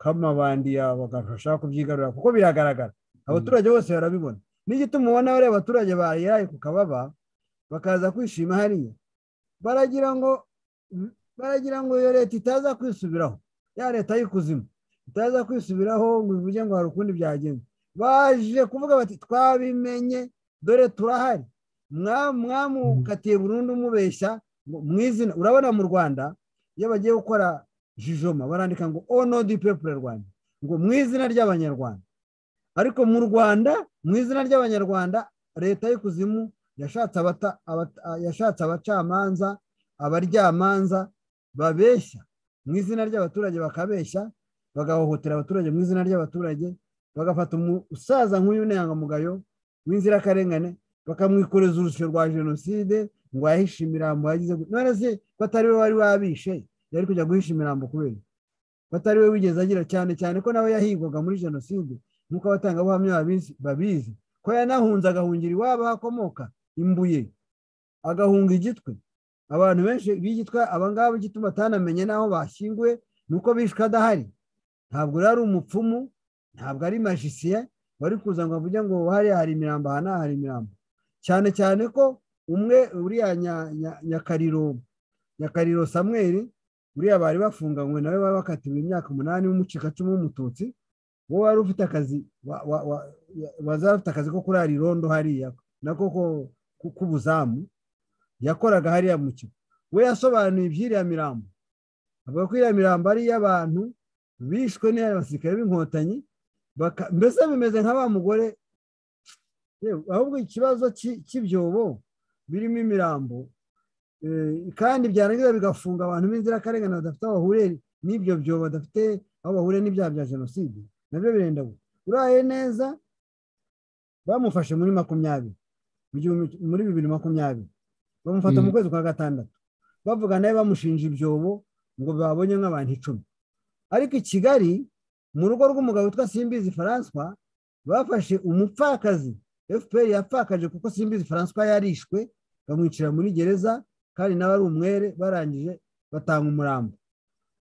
k'amabandiya bagashaka kubyigarurira kuko biragaragara abaturage bose barabibona n'igituma ubona bariya abaturage bariyaye ku kababa bakaza kwishima hariya baragira ngo baragira ngo iyo leta itaza kwisubiraho ya leta y'ikuzimu itaza kwisubiraho ngo ivuge ngo hari ukundi byagenze baje kuvuga bati twabimenye dore turahari mwamukatiye burundu mubeshya mu izina urabona mu rwanda iyo bagiye gukora jijoma barandika ngo ono oh, di pepure rwanda ngo mu izina ry'abanyarwanda ariko mu rwanda mu izina ry'abanyarwanda leta y'ikuzimu yashatse abacamanza abaryamanza babeshya mu izina ry'abaturage bakabeshya bagahohotera abaturage mu izina ry'abaturage bagafata umusaza nk'uy'inyangamugayo w'inzirakarengane bakamwikoreza urusyo rwa jenoside ngo yahishimire imirambo yagize none se batari we wari wabishe yari kujya guhisha imirambo kubera batari we wigeze agira cyane cyane ko nawe yahigwaga muri jenoside nk'uko abatangabuhamya babizi ko yanahunze agahungira iwabo hakomoka imbuye agahunga igitwe abantu benshi b'igitwa abangaba igituma batanamenye n'aho bashyinguye ni uko bishwe adahari ntabwo yari umupfumu ntabwo ari majisiye wari kuza ngo avuge ngo hariya hari imirambo aha n'aha hari imirambo cyane cyane ko umwe uriya nyakariro nyakariro samweri buriya bari bafunganywe nawe baba bakatiwe imyaka umunani w'umucikacumu w'umututsi wowe wari ufite akazi wazaba ufite akazi ko kurara irondo hariya nako k'ubuzamu yakoraga hariya mu kigo we yasobanuye iby'iriya mirambo avuga ko iriya mirambo ari iy'abantu bishwe n'abasirikare b'inkotanyi mbese bimeze nka ba mugore ahubwo ikibazo cy'ibyobo birimo imirambo Eh, kandi byarangiza bigafunga abantu b'inzirakarengane badafite aho bahuriye n'ibyo byo badafite aho bahuriye n'ibyaha bya jenoside nabyo birenda uraye neza bamufashe muri makumyabiri muri bibiri makumyabiri bamufata mu mm. kwezi kwa gatandatu bavuga nawe bamushinja ibyobo ngo babonye nk'abantu icumi ariko i kigali mu rugo rw'umugabo witwa simbizi faranswa bafashe umupfakazi fpr yapfakaje kuko simbizi faranswa yarishwe bamwicira muri gereza kandi nawe ari umwere barangije batanga umurambo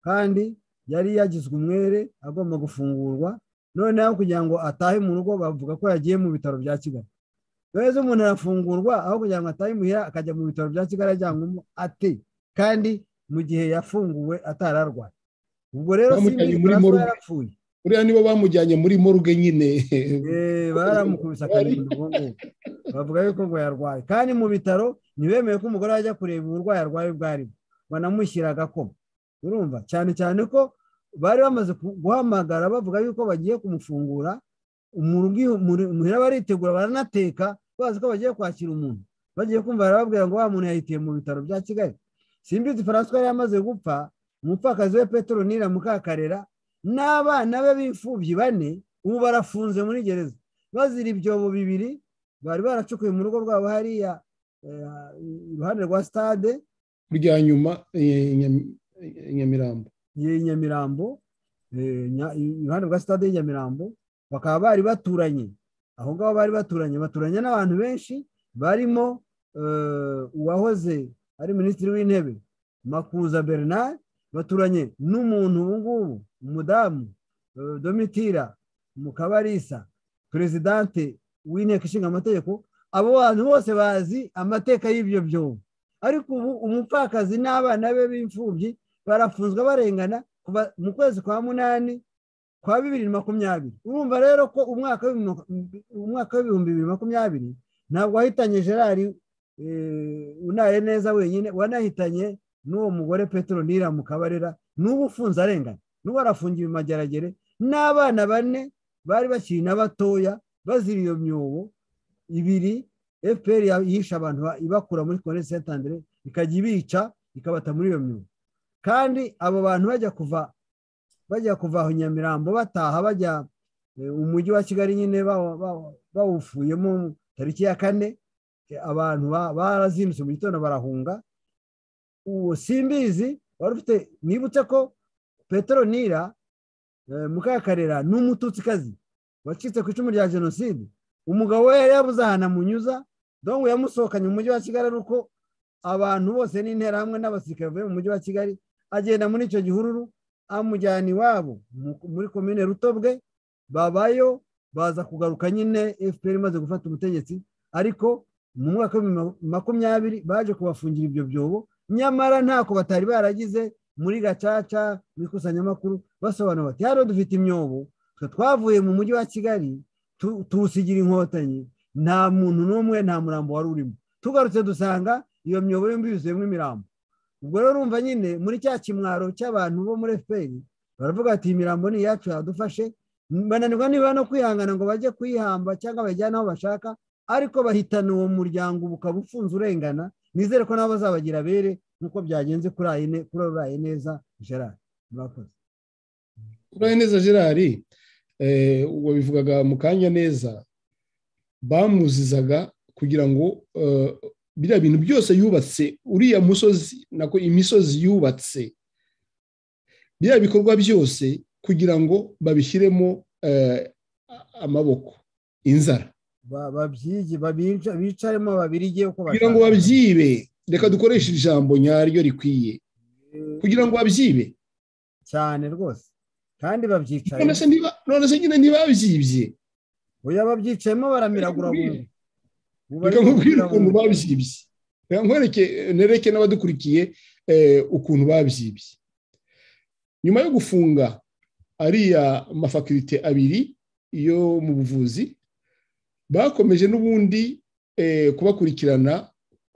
kandi yari yagizwe umwere agomba gufungurwa noneho kugira ngo atahe mu rugo bavuga ko yagiye mu bitaro bya kigali rero umuntu arafungurwa aho kugira ngo atahe imuhira akajya mu bitaro bya kigali ajyanwamo ate kandi mu gihe yafunguwe atararwaye ubwo rero simbizi ko yarapfuye buriya nibo bamujyanye muri moruge nyine eh, baramukubise akaririmbo ngubu bavuga yuko ngo yarwaye kandi mu bitaro ntibemeye ko umugore ajya kureba uburwayi arwaye ubwo ari bwo banamushyira agakoma urumva cyane cyane ko bari bamaze guhamagara bavuga yuko bagiye kumufungura muhira baritegura baranateka bazi ko bagiye kwakira umuntu bagiye kumva barababwira ngo wa muntu yahitiye mu bitaro bya kigali simbizi francois yari amaze gupfa umupfakazi we Nira mukakarera n'abana be b'imfubyi bane ubu barafunze muri gereza bazira ibyobo bibiri bari baracukuye mu rugo rwabo hariya eh, iruhande rwa sitade rya nyuma eh, eh, nyamirambo nyamirambo iruhande rwa sitade nyamirambo bakaba bari baturanye aho ngaho bari baturanye baturanye n'abantu benshi barimo uwahoze ari minisitiri w'intebe makuza bernard baturanye n'umuntu ubu ngubu umudamu domitira mukabarisa perezidante w'inteko ishinga amategeko abo bantu bose bazi amateka y'ibyo byobo ariko ubu umupfakazi n'abana be b'imfubyi barafunzwe barengana mu kwezi kwa munani kwa bibiri na makumyabiri urumva rero ko umwaka w'ibihumbi bibiri makumyabiri ntabwo wahitanye gerard eh, unaye neza wenyine wanahitanye n'uwo mugore petero nira mu kabarera n'ubu ufunze arengana n'ubu arafungiwe mageragere n'abana bane bari bakiri na batoya bazira iyo myobo ibiri fpr yihisha abantu ibakura muri konesi santandere ikajya ibica ikabata muri iyo myobo kandi abo bantu bajya kuva bajya kuva aho nyamirambo bataha bajya eh, umujyi wa kigali nyine bawufuyemo tariki ya kane eh, abantu barazindutse mu gitondo barahunga ubu simbizi wari ufite nibutse ko peteronira eh, mukakarera ni umututsikazi wacitse ku icumu rya jenoside umugabo we yari yabuze ahantu amunyuza dongo yamusohokanye mu mujyi wa kigali ari uko abantu bose n'interahamwe n'abasirikare bavuye mu mujyi wa kigali agenda muri icyo gihururu amujyana iwabo muri komine rutobwe babayo baza kugaruka nyine fpr imaze gufata ubutegetsi ariko mu mwaka wa makumyabiri baje kubafungira ibyo byobo nyamara ntako batari baragize muri gacaca mu ikusanyamakuru basobanura bati hano dufite imyobo twavuye mu mujyi wa kigali tuwusigira inkotanyi nta muntu n'umwe nta murambo wari urimo tugarutse dusanga iyo miyoboro yombi yuzuyemo imirambo ubwo rero urumva nyine muri cya kimwaro cy'abantu bo muri fpr baravuga ati imirambo ni iyacu yadufashe bananirwa niba no kwihangana ngo bajye kuyihamba cyangwa bajyane aho bashaka ariko bahitana uwo muryango ukaba ufunze urengana nizere ko nabo bazabagira abere nk'uko byagenze kuri e, uraye gerard murakoze uraye neza gerard Eh, wabivugaga mu kanya neza bamuzizaga kugira ngo eh, biriya bintu byose yubatse uriya musozi nako imisozi yubatse biriya bikorwa byose kugira ngo babishyiremo eh, amaboko inzara bicaremo babirige kugira ngo babyibe reka dukoreshe ijambo nyaryo rikwiye kugira ngo babyibe cyane rwose kandi babyicaye none se nyine ntibabyibye oya babyicayemo baramiragura reka nkubwire ukuntu babyibye reka nereke n'abadukurikiye eh, ukuntu babyibye nyuma yo gufunga ariya mafakirite abiri yo mu buvuzi bakomeje n'ubundi eh, kubakurikirana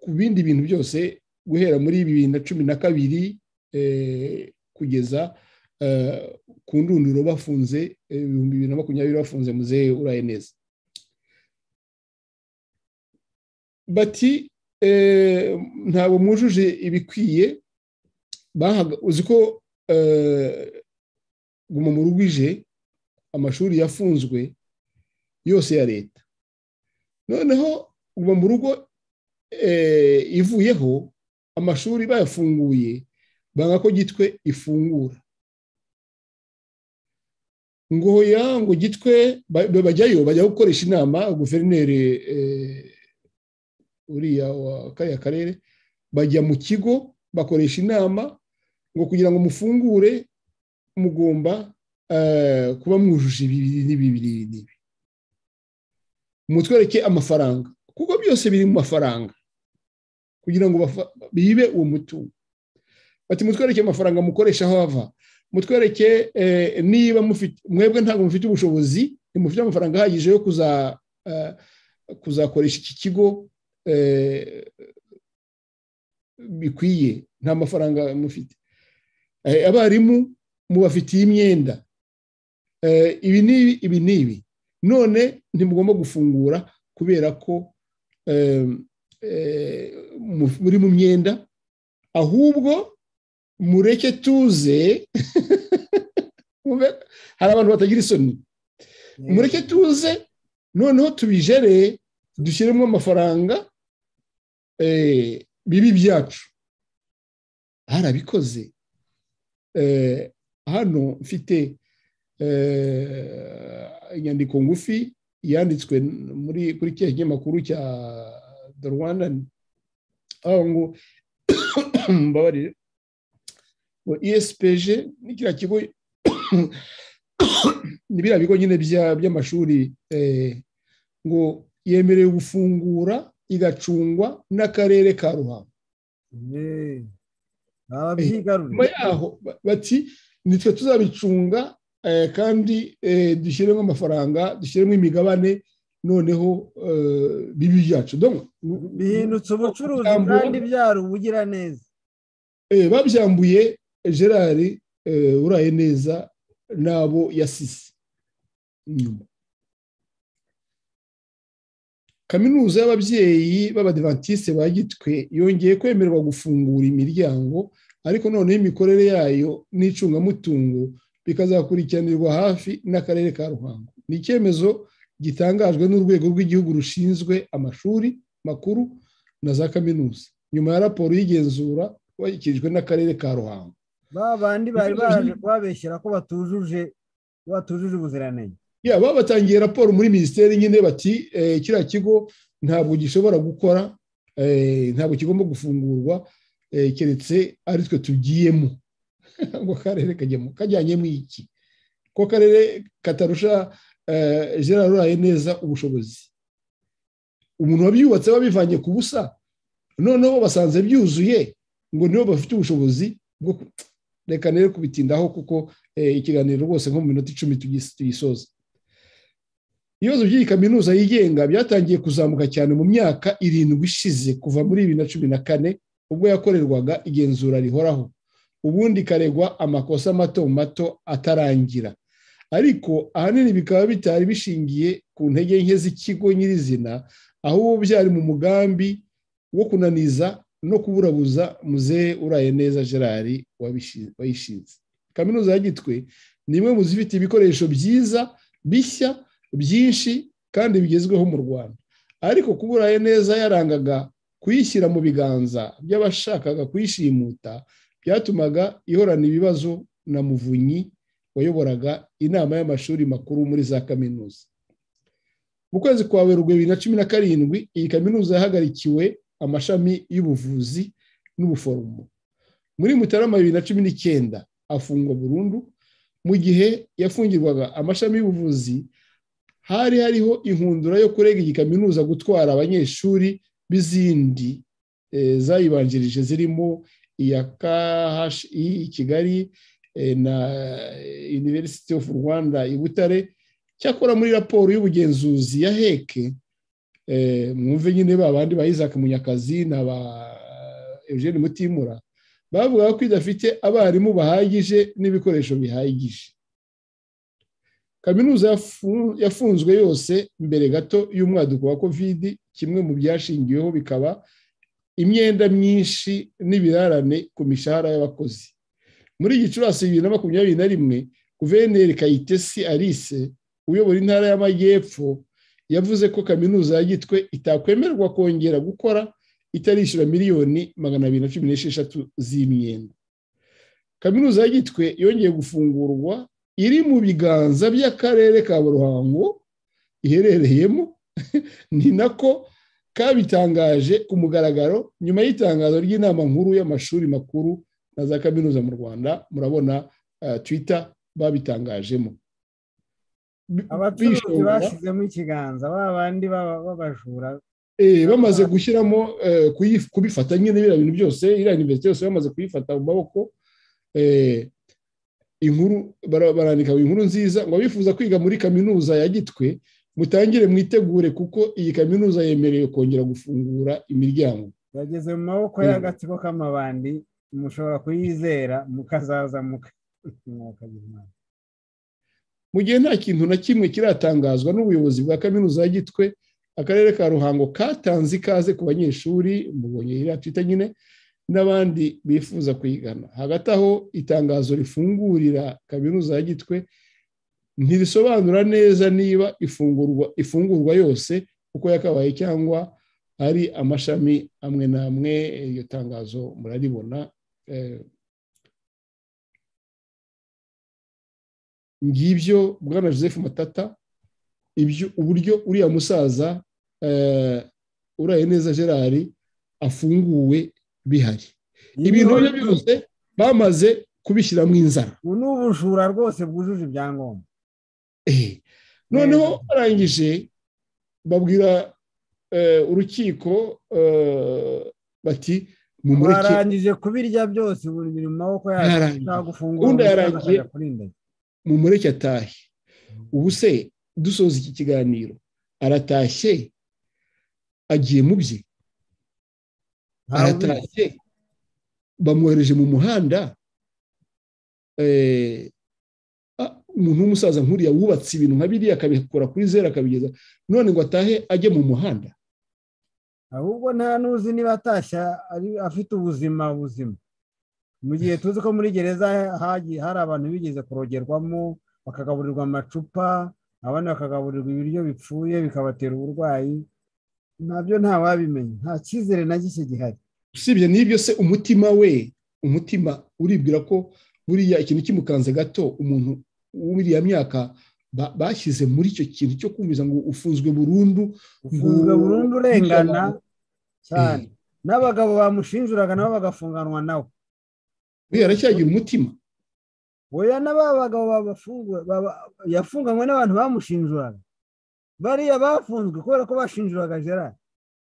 ku bindi bintu byose guhera muri bibiri na cumi na kabiri eh, kugeza ku ndunduro bafunze eh, ibihumbi bibiri na makumyabiri bafunze muzehe uraye neza bati eh, ntabwo mwujuje ibikwiye uzi ko eh, guma mu rugo ije amashuri yafunzwe yose ya leta noneho guma mu rugo ivuyeho amashuri bayafunguye banga ko gitwe ifungura ngo ngo gitwe bajyayo bajya gukoresha inama guverineri eh, uriya wa kariya karere bajya mu kigo bakoresha inama ngo kugira ngo mufungure mugomba eh, kuba mwujuje ibi n'ibi n'ibi mutwereke amafaranga kuko byose biri mu mafaranga kugira ngo bibe uwo mutungo bati mutwereke amafaranga mukoresha aho hava mutwereke eh, niba mufite mwebwe ntabwo mufite ubushobozi ntimufite amafaranga ahagije yo eh, kuzakoresha iki kigo eh, bikwiye nta mafaranga mufite abarimu mubafitiye imyenda ibi n'ibi ibi n'ibi none ntimugomba gufungura kubera ko muri mu myenda ahubwo mureke tuze hari abantu batagira isoni mureke tuze noneho tubijere dushyiremo amafaranga eh, bibi byacu harabikoze eh, hano mfite eh, inyandiko ngufi yanditswe muri kuri kiriya kinyamakuru cya the rwandan aho ngo mbabarire ESPG ni kiriya kigo ni biriya bigo nyine by'amashuri eh, ngo yemerewe gufungura igacungwa n'akarere ka ruhango nyuma yaho bati nitwe tuzabicunga eh, kandi eh, dushyiremo amafaranga dushyiremo imigabane noneho bibi byacu bihindutse ubucuruzi kandi byari ubugiraneza babyambuye gerard eh, uraye neza n'abo yasize inyuma kaminuza y'ababyeyi b'abadivatiste ba gitwe yongeye kwemererwa gufungura imiryango ariko noneho imikorere yayo n'icungamutungo bikazakurikiranirwa hafi n'akarere ka ruhango ni icyemezo gitangajwe n'urwego rw'igihugu rushinzwe amashuri makuru na za kaminuza nyuma ya raporo y'igenzura washyikirijwe n'akarere ka ruhango ba bari baje kubabeshyira ko batujuje batujuje ubuziranenge ya batangiye raporo muri minisiteri nyine bati eh, kiriya kigo ntabwo gishobora gukora eh, ntabwo kigomba gufungurwa eh, keretse ari twe tugiyemo ngo akarere kajyamo kajyanyemo iki ko akarere katarusha gerard neza ubushobozi umuntu wabyubatse babivanye ku busa noneho basanze byuzuye ngo nibo bafite ubushobozi bwo reka rero kubitindaho kuko eh, ikiganiro rwose nko mu minota icumi tuyisoza ibibazo by'iyi kaminuza yigenga byatangiye kuzamuka cyane mu myaka irindwi ishize kuva muri bibiri na cumi na kane ubwo yakorerwaga igenzura rihoraho ubundi ikaregwa amakosa mato mato atarangira ariko ahanini bikaba bitari bishingiye ku ntege nke z'ikigo nyirizina ahubwo byari mu mugambi wo kunaniza no kuburabuza muzehe uraye neza gerard wayishinze kaminuza ya gitwe ni imwe mu zifite ibikoresho byiza bishya byinshi kandi bigezweho mu rwanda ariko kuba uraye neza yarangaga kuyishyira mu biganza by'abashakaga kuyishimuta byatumaga ihorana ibibazo na muvunyi wayoboraga inama y'amashuri makuru muri za kaminuza mu kwezi kwa werurwe bibiri na cumi na karindwi iyi kaminuza yahagarikiwe amashami y'ubuvuzi n'ubuforomo muri mutarama bibiri na cumi n'icyenda afungwa burundu mu gihe yafungirwaga amashami y'ubuvuzi hari hariho inkundura yo kurega iyi kaminuza gutwara abanyeshuri b'izindi eh, zayibanjirije zirimo iya KHI i kigali eh, na eh, University of Rwanda i Butare cyakora muri raporo y'ubugenzuzi ya heke Eh, mwumve nyine babandi ba isaac munyakazi na ba eh, eugene mutimura bavuga ko idafite abarimu bahagije n'ibikoresho bihagije kaminuza yafunzwe yose mbere gato y'umwaduko wa kovidi kimwe mu byashingiweho bikaba imyenda myinshi n'ibirarane ku mishahara y'abakozi muri gicurasi bibiri na makumyabiri na rimwe guverineri kayitesi alice uyobora intara y'amajyepfo yavuze ko kaminuza ya gitwe itakwemerwa kongera gukora itarishyura miliyoni magana abiri na cumi n'esheshatu z'imyenda kaminuza ya gitwe yongeye gufungurwa iri mu biganza by'akarere ka ruhango iherereyemo ni nako kabitangaje ku mugaragaro nyuma y'itangazo ry'inama nkuru y'amashuri makuru na za kaminuza mu rwanda murabona eh, twita babitangajemo abacuruzi bashyizemo ikiganza ba bandi b'abajura eh, bamaze gushyiramo eh, kubifata nyine biriya bintu byose iriya nimero yose bamaze kuyifata mu maboko eh, inkuru barandika inkuru nziza ngo abifuza kwiga muri kaminuza ya gitwe mutangire mwitegure kuko iyi kaminuza yemerewe kongera gufungura imiryango yageze mu maboko y'agatsiko k'amabandi mushobora kuyizera mukazaza mwakagira imana mu gihe nta kintu na kimwe kiratangazwa n'ubuyobozi bwa kaminuza ya gitwe akarere ka ruhango katanze ikaze ku banyeshuri mubonye iriya twita nyine n'abandi bifuza kuyigana hagati aho itangazo rifungurira kaminuza ya gitwe ntirisobanura neza niba ifungurwa ifungurwa yose uko yakabaye cyangwa ari amashami amwe n'amwe iryo tangazo muraribona eh, ngibyo bwana joseph matata ibyo uburyo uriya musaza eh, uraye neza gerard afunguwe bihari ibintu byo byose bamaze kubishyiramo inzara ubu ni ubujura rwose bwujuje ibyangombwa eh, noneho barangije babwira eh, urukiko bati mumureke warangije kubirya byose buri mirimo amaboko yacu gufungura ubundi yarangiye mumureke atahe ubu se dusoza iki kiganiro aratashye agiye mu bye aratashye bamwohereje mu muhanda eh, umuntu w'umusaza nkuriya wubatse ibintu nka biriya akabikora kuri zeru akabigeza none ngo atahe ajye mu muhanda ahubwo nta n'uzi niba atashya afite ubuzima buzima mu gihe tuzi ko muri gereza hari abantu bigeze kurogerwamo bakagaburirwa amacupa abandi bakagaburirwa ibiryo bipfuye bikabatera uburwayi nabyo ntawabimenya nta cyizere na gike gihari usibye n'ibyo se umutima we umutima uribwira ko buriya ikintu kimukanze gato umuntu w'iriya myaka bashyize muri icyo kintu cyo kumviza ngo ufunzwe burundu ufunzwe burundu urengana cyane eh. n'abagabo bamushinjuraga nabo bagafunganwa nawe we aracyagira umutima weya na ba bagabo yafunganywe n'abantu bamushinjuraga bariya bafunzwe kubera ko bashinjuraga gerard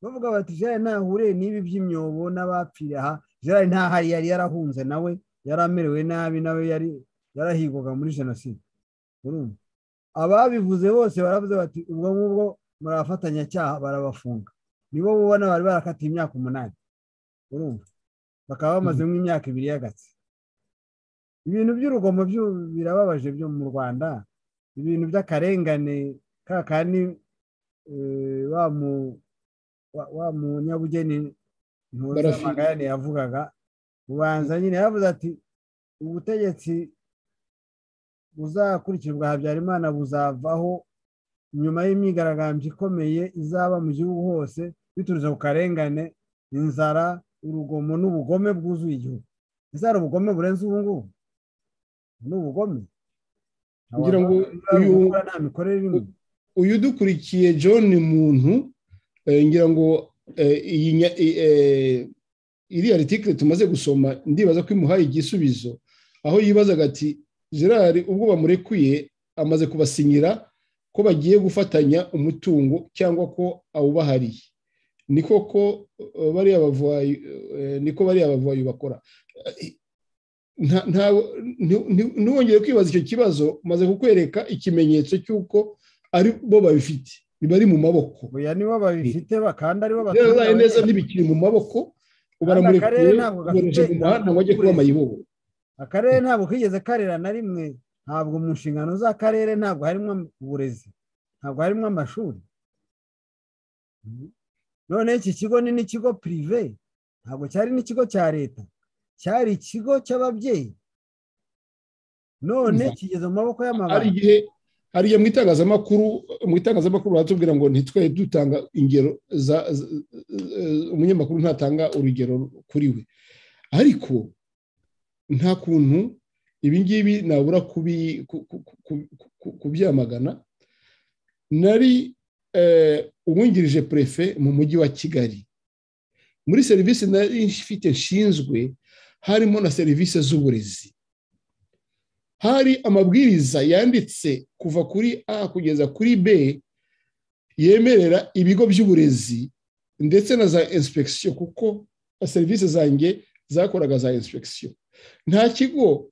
bavuga bati gerard ntahuriye n'ibi by'imyobo n'abapfira aha gerard ntahari yari yarahunze nawe yari amerewe nabi nawe yari yarahigwaga muri jenoside ababivuze bose baravuze bati ubwo ngubwo murafatanyacyaha barabafunga nibo bubona bari barakatiye imyaka umunani urumva bakaba bamazemo mhm. imyaka ibiri y'agatsi ibintu by'urugomo birababaje byo mu rwanda ibintu by'akarengane kakandi eh, wa munyabugeni ntuzamagane yavugaga ubanza nyine yavuze ati ubutegetsi buzakurikirwa habyarimana buzavaho nyuma y'imyigaragambyo ikomeye izaba mu gihugu hose biturutse ku karengane inzara urugomo n'ubugome bwuzuye igihugu ese hari ubugome burenze ubu ngubu ni ubugome kugira ngo uyu dukurikiye john muntu eh, ngira ngo eh, eh, iriya ritikire tumaze gusoma ndibaza ko imuhaye igisubizo aho yibazaga ati gerard ubwo bamurekuye amaze kubasinyira ko bagiye gufatanya umutungo cyangwa ko awubahariye ni koko eh, bariya bavayi eh, niko bariya bavayi bakora ntiwongere kwibaza icyo kibazo maze kukwereka ikimenyetso cy'uko ari bo babifite bari mu maboko oya nibo babifite bakanda aribo batunganya neza ntibikiri mu maboko ubaramurekure uboreje mu muhanda ngo ajye kuba mayibobo akarere ntabwo kigeze karera na rimwe ntabwo mu nshingano z'akarere ntabwo harimo uburezi ntabwo harimo amashuri none iki kigo ni n'ikigo pirive ntabwo cyari n'ikigo cya leta cyari ikigo cy'ababyeyi none kigeze mu maboko y'amabanga hari igihe mu itangazamakuru mu itangazamakuru baratubwira ngo ntitwe dutanga ingero za umunyamakuru ntatanga urugero kuri we ariko nta kuntu ibi ngibi nabura kubyamagana nari eh, umwungirije prefe mu mujyi wa kigali muri serivisi ifite nshinzwe harimo na serivisi z'uburezi hari amabwiriza yanditse kuva kuri a kugeza kuri b yemerera ibigo by'uburezi ndetse na za inspekisiyo kuko serivisi zanjye zakoraga za inspekisiyo nta kigo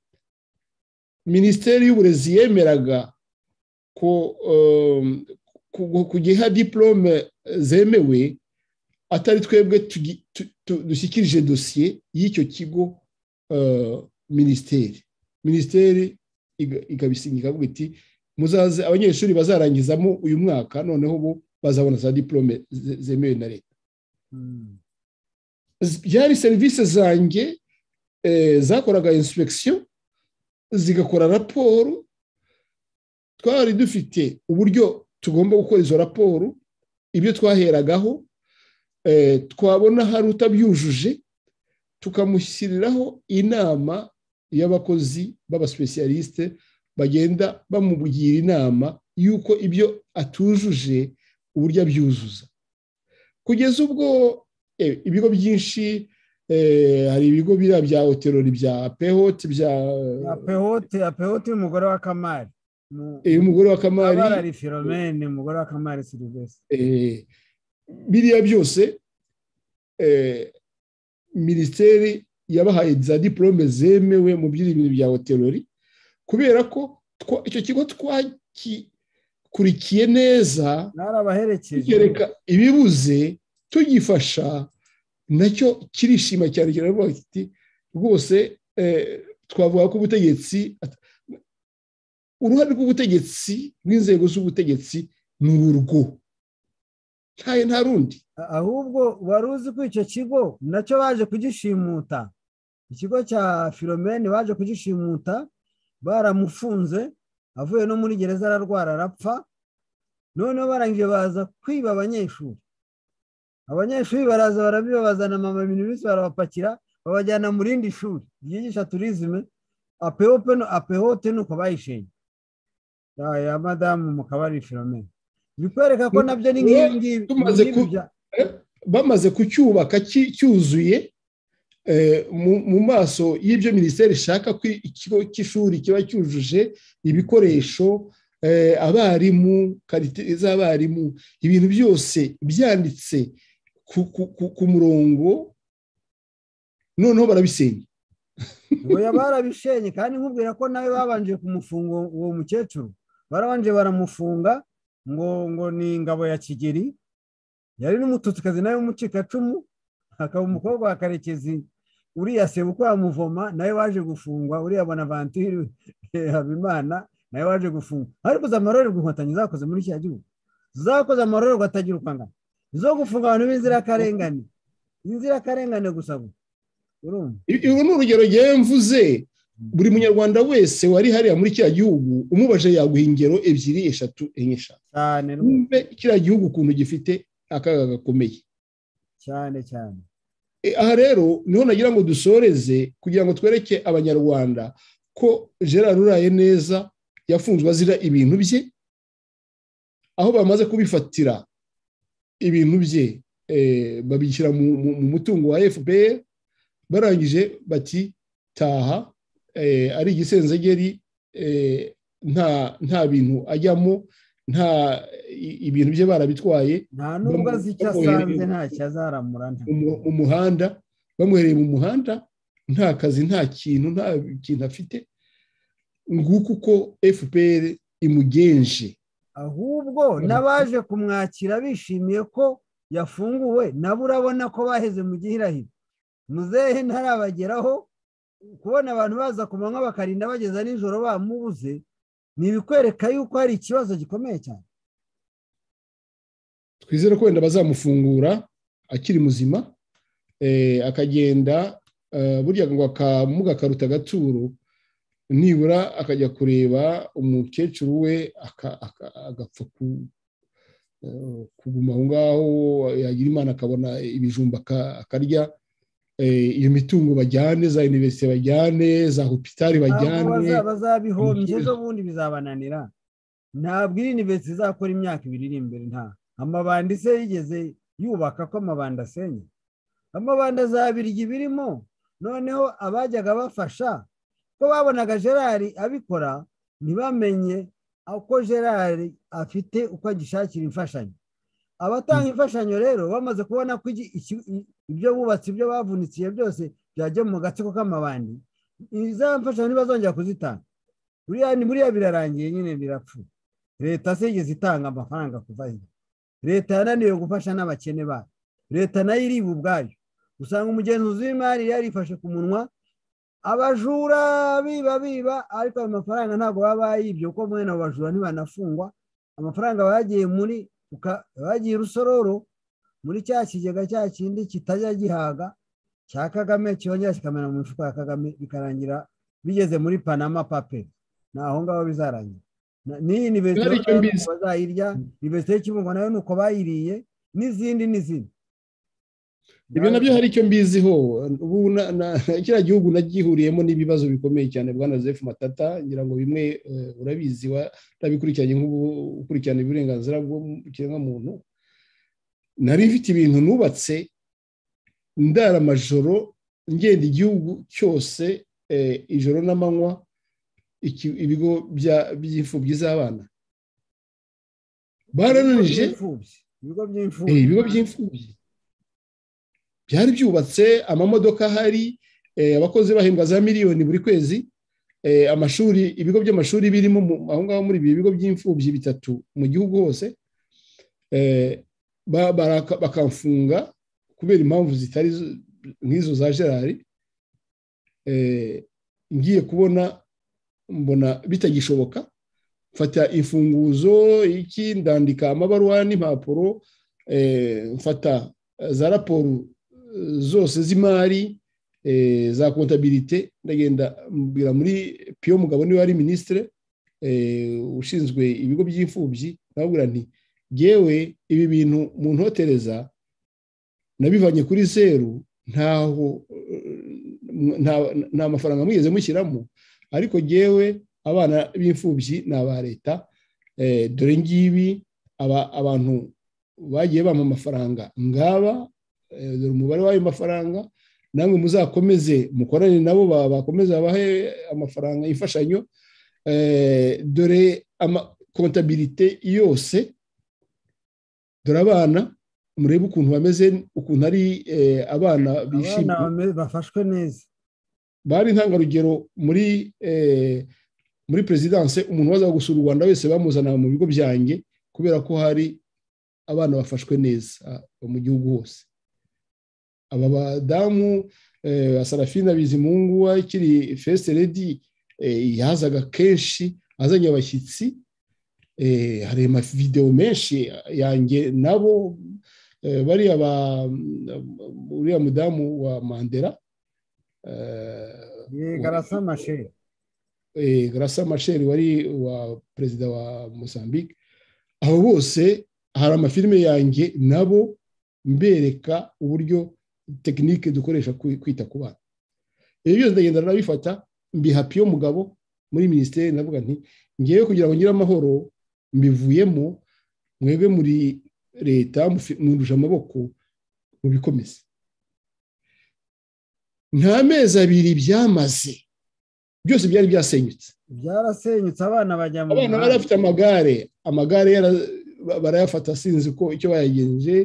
minisiteri y'uburezi yemeraga ko ehm, kugiha diporome zemewe atari twebwe dushyikirije dosiye y'icyo kigo eh, minisiteri minisiteri ikabisinya ikavuga iti muzaze abanyeshuri bazarangizamo uyu mwaka noneho ubu bazabona za diporome zemewe na leta byari hmm. serivisi zanjye eh, zakoraga inspekisiyo zigakora raporo twari dufite uburyo tugomba gukora izo raporo ibyo twaheragaho eh, twabona hari utabyujuje tukamushyiriraho inama y'abakozi b'abasipesiyalisite bagenda bamugira inama y'uko ibyo atujuje uburyo abyuzuza kugeza ubwo eh, ibigo byinshi eh, hari ibigo biriya bya oterori bya pehoti bya pehoti ya wa kamari Eh, umugore wa kamari kamari filomene umugore wa kamari silivesi eh, biriya byose eh, minisiteri yabahaye za diporome zemewe mu by'ibintu bya oterori kubera ko icyo kigo twakikurikiye neza tukereka ibibuze tugifasha nacyo kirishima cyane kiravuga kiti rwose twavuga ko ubutegetsi uruhare rw'ubutegetsi n'inzego z'ubutegetsi ni urwo nta rundi ahubwo wari uzi ko icyo kigo nacyo baje kugishimuta ikigo cya filomeni baje kugishimuta baramufunze avuye no muri gereza ararwara arapfa noneho barangije baza kwiba abanyeshuri abanyeshuri baraza barabibabazana mama ibintu byose barabapakira babajyana mu rindi shuri ryigisha turizime apeho peno nuko tenuko ya madamu mukabari filomena bikwereka ko nabyo ni nk'ibi ngibi eh? bamaze kucyubaka cyuzuye eh, mu maso y'ibyo minisiteri ishaka ko ikigo cy'ishuri kiba cyujuje ibikoresho eh, abarimu karite z'abarimu ibintu byose byanditse ku murongo noneho barabisenya ngo kandi nkubwira ko nawe babanje ku mufungo uwo mukecuru barabanje baramufunga ngo ngo ni ingabo ya kigeli yari n'umututsikazi nawe w'umucikacumu hakaba umukobwa wa karekezi uriya sebuko yamuvoma nawe waje gufungwa uriya bonavanture habimana nawe waje gufungwa ariko za marorerwa inkotanyi zakoze muri kiriya gihugu zakoze amarorerwa atagira ukangana zo gufunga abantu b'inzirakarengane inzirakarengane gusa urumva urwo ni urugero ngewe mvuze buri munyarwanda wese wari hariya muri kiriya gihugu umubaje yaguha ingero ebyiri eshatu enye eshatu wumve kiriya gihugu ukuntu gifite akaga gakomeye cyane cyane e, aha rero niho nagira ngo dusoreze kugira ngo twereke abanyarwanda ko gerard uraye neza yafunzwe azira ibintu bye aho bamaze kubifatira ibintu bye e, babishyira mu mutungo wa fpr barangije bati taha Eh, ari igisenzegeri eh, nta nta bintu ajyamo nta ibintu bye barabitwaye nta nubwo azi icyo asanze ntacyo azaramura mu muhanda bamuhereye mu muhanda nta kazi nta kintu nta kintu afite nguko uko fpr imugenje ahubwo n'abaje kumwakira bishimiye ko yafunguwe nabo urabona ko baheze mu gihirahiro muzehe ntarabageraho kubona abantu baza ku manywa bakarinda bageza nijoro bamubuze ni ibikwereka yuko hari ikibazo gikomeye cyane twizere ko wenda bazamufungura akiri muzima eh, akagenda eh, burya ngo akamuga akaruta agaturo nibura akajya kureba umukecuru we agapfa eh, kuguma aho ngaho yagira imana akabona ibijumba akarya Eh, iyo mitungo bajyane za univerisite bajyane za hopitari bajyane bazabihombye ejo bundi bizabananira ntabwo iyi univerisite izakora imyaka ibiri iri imbere nta amabanda ise yigeze yubaka ko amabanda asenya amabanda azabirya ibirimo noneho abajyaga bafasha ko babonaga gerard abikora ntibamenye uko gerard afite uko agishakira imfashanyo abatanga mm. imfashanyo rero bamaze kubona ko ibyo bubatse ibyo bavunikiye byose byajya mu gatsiko k'amabandi izamfasha ntibazongera kuzitanga buriya birarangiye nyine birapfu leta sigeze itanga amafaranga kuva hirya leta yananiwe gufasha n'abakene ba leta nayo iriba ubwayo usanga umugenzuzi w'imari yarifashe ku munwa abajura biba biba ariko ayo mafaranga ntabwo baba bayibye kuko mwene abo bajura ntibanafungwa amafaranga bagiye muri bagiye rusororo muri cya kigega cya kindi kitajya gihaga cya kagame cyongera kikamera mu mifuka ya kagame bikarangira bigeze muri panama pape ni aho ngaho bizarangira n'iyi ni besite bazayirya ni besite y'ikibungo nayo ni uko bayiriye n'izindi n'izindi ibyo nabyo hari icyo mbiziho ubu kiriya gihugu nagihuriyemo n'ibibazo bikomeye cyane bwana Joseph matata ngira ngo bimwe eh, urabizi warabikurikiranye nk'ubu ukurikirana uburenganzira bw'ikiremwamuntu nari mfite ibintu nubatse ndara amajoro ngenda igihugu cyose eh, ijoro n'amanywa ibigo by'imfubyi z'abana barananije eh, ibigo by'imfubyi byari byubatse amamodoka ahari eh, abakozi bahembwa za miliyoni buri kwezi amashuri ibigo by'amashuri birimo aho ngaho muri ibi bigo by'imfubyi bitatu mu gihugu hose bakamfunga kubera impamvu zitari nk'izo za gerard eh, ngiye kubona mbona bitagishoboka mfata imfunguzo iki ndandika amabaruwa n'impapuro eh, mfata eh, za raporo zose z'imari za kontabirite ndagenda mbwira muri piyo mugabo niwe wari minisitire ushinzwe ibigo by'imfubyi ndababwira nti yewe ibi bintu mu ntotereza nabivanye kuri zeru ntaho nta mafaranga mwigeze mushyiramo ariko yewe abana b'imfubyi ni aba leta eh, dore ngibi abantu bagiye bampa amafaranga ngaba eh, dore umubare w'ayo mafaranga namwe muzakomeze mukorane nabo bakomeze babahe amafaranga y'imfashanyo eh, dore kontabilite yose dore abana murebe ukuntu bameze ukuntu ari eh, abana bishimye bafashwe neza bari intangarugero muri eh, muri perezidanse umuntu waza gusura u rwanda wese bamuzana mu bigo byanjye kubera ko hari abana bafashwe neza ah, mu gihugu hose aba badamu eh, sarafina bizimungu akiri fesite redi yazaga kenshi azanye abashyitsi Eh, hari amavidewo menshi yanjye nabo eh, bariya ba uriya mudamu wa mandela eh, garasa masheri wari wa perezida wa mozambique aho bose hari amafilime yanjye nabo mbereka uburyo tekinike dukoresha kwita ku bana ibyo byose ndagenda nabifata mbiha piyo muri minisiteri navuga nti ngewe kugira ngo ngire amahoro mbivuyemo mwebwe muri leta mwuruje amaboko mubikomeze nta mezi abiri byamaze byose byari byasenyutse byarasenyutse abana bajya mu abana bafite amagare amagare barayafata sinzi ko icyo bayagenje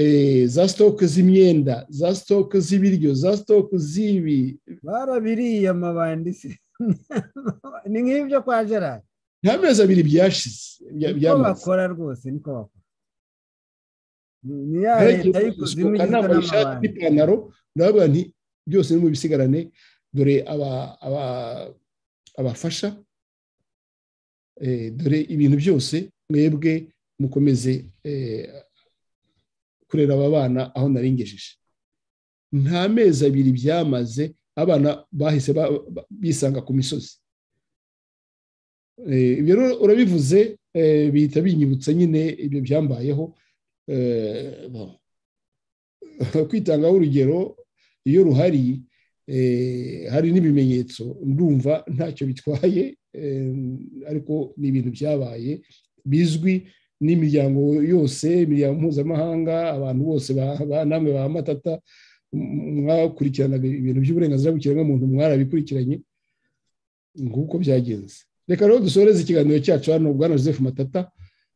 eh, za sitoke z'imyenda za sitoke z'ibiryo za sitoke z'ibi barabiriye amabandisi ni nk'ibyo kwa gerard nta abiri byashize niko bakora rwose niko bakora ni ya leta y'ikuzimu igizwe n'amabandi n'ipantaro ndavuga nti byose ni mu bisigarane dore abafasha eh, dore ibintu byose mwebwe mukomeze eh, kurera aba bana aho narengejeje nta mezi abiri byamaze abana bahise bisanga ku misozi Eh, rero urabivuze eh, bihita binyibutsa nyine ibyo byambayeho eh, kwitangaho urugero iyo ruhari hari n'ibimenyetso ndumva ntacyo bitwaye ariko ni ibintu byabaye bizwi n'imiryango yose imiryango mpuzamahanga abantu bose namwe ba matata mwakurikiranaga ibintu by'uburenganzira bw'ikiremwamuntu mwarabikurikiranye nguko byagenze reka rero dusoreze ikiganiro cyacu hano bwana joseph matata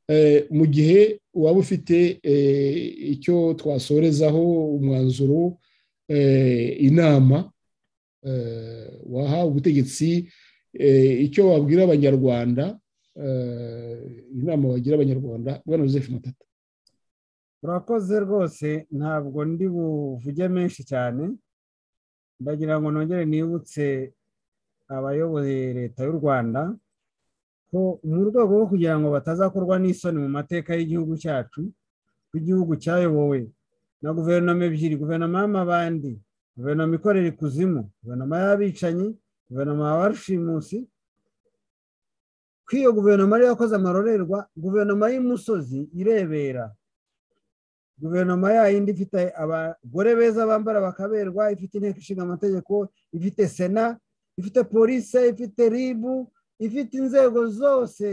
eh, mu gihe waba ufite eh, icyo twasorezaho umwanzuro eh, inama waha ubutegetsi icyo wabwira abanyarwanda inama wagira abanyarwanda bwana joseph matata urakoze rwose ntabwo ndi buvuge menshi cyane ndagira ngo nongere nibutse abayoboye leta y'u rwanda mu rwego rwo kugira ngo batazakorwa n'isoni mu mateka y'igihugu cyacu igihugu cyayobowe na guverinoma ebyiri guverinoma y'amabandi guverinoma ikorera ikuzimu guverinoma y'abicanyi guverinoma ya warushimusi ko iyo guverinoma ariyo yakoze amarorerwa guverinoma y'umusozi irebera guverinoma yayindi ifite abagore beza bambara bakaberwa ifite inteko ishinga amategeko ifite sena ifite polisi ifite ribu ifite inzego zose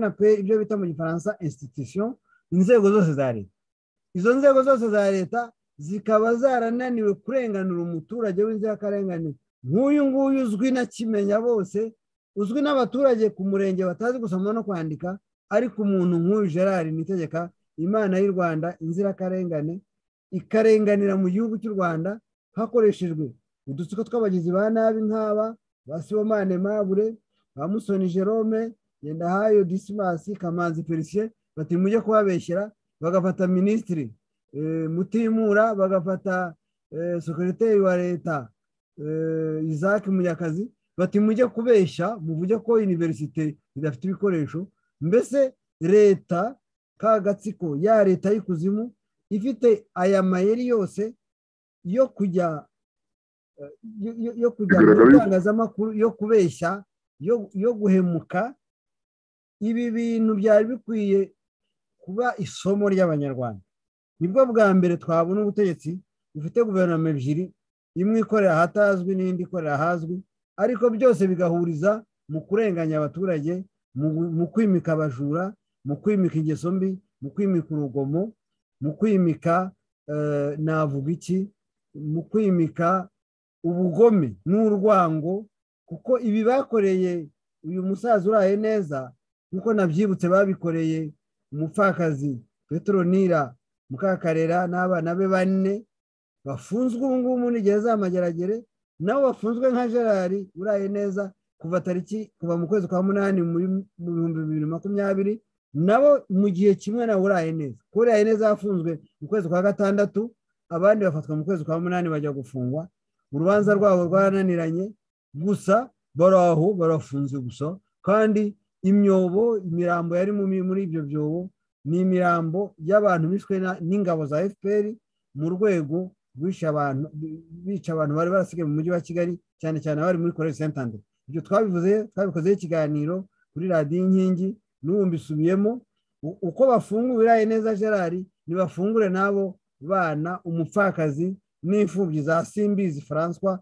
na pe ibyo bita mu gifaransa institution inzego zose za leta izo nzego zose za leta zikaba zarananiwe kurenganura umuturage w'inzirakarengane nk'uyu nguyu uzwi na kimenya bose uzwi n'abaturage ku murenge batazi gusoma no kwandika ariko umuntu nk'uyu gerard nitegeka imana y'u rwanda inzirakarengane ikarenganira mu gihugu cy'u rwanda hakoreshejwe udutsiko tw'abagizi ba nabi nk'aba ba mabure musoni jerome ngendahayo disimasi kamanzi felicien bati mujye kubabeshyira bagafata minisitiri eh, mutimura bagafata eh, sekeriteri wa leta eh, isaac munyakazi bati mujye kubeshya muvuge ko univerisite idafite ibikoresho mbese leta ka gatsiko ya leta y'ikuzimu ifite aya mayeri yose yo kujya yo kujya mu itangazamakuru yo kubeshya yo guhemuka ibi bintu byari bikwiye kuba isomo ry'abanyarwanda nibwo bwa mbere twabona ubutegetsi bufite guverinoma ebyiri imwe ikorera ahatazwi n'indi ikorera ahazwi ariko byose bigahuriza mu kurenganya abaturage mu kwimika abajura mu kwimika ingeso mbi mu kwimika urugomo mu kwimika eh, navuga iki mu kwimika ubugome n'urwango kuko ibi bakoreye uyu musaza uraye neza nk'uko nabyibutse babikoreye umupfakazi Nira mukakarera n'abana be bane bafunzwe ubu ngubu muri gereza y'amageragere nabo bafunzwe nka gerard uraye neza kuva tariki kuva mu kwezi kwa munani mu bihumbi bibiri makumyabiri nabo mu gihe kimwe nawe uraye neza kuko uraye neza yafunzwe mu kwezi kwa gatandatu abandi bafatwa mu kwezi kwa munani bajya gufungwa urubanza rwabo rwarananiranye gusa bari aho barafunze gusa kandi imyobo imirambo yari muri ibyo byobo ni imirambo y'abantu bishwe n'ingabo za fpr mu rwego bica abantu bari barasigaye mu mujyi wa kigali cyane cyane abari muri korere sentande ibyo twabivuze twabikozeho ikiganiro kuri radiyo inkingi n'ubu mbisubiyemo uko bafunga ibirayi neza gerard ntibafungure n'abo bana umupfakazi n'imfubyi za simbizi francois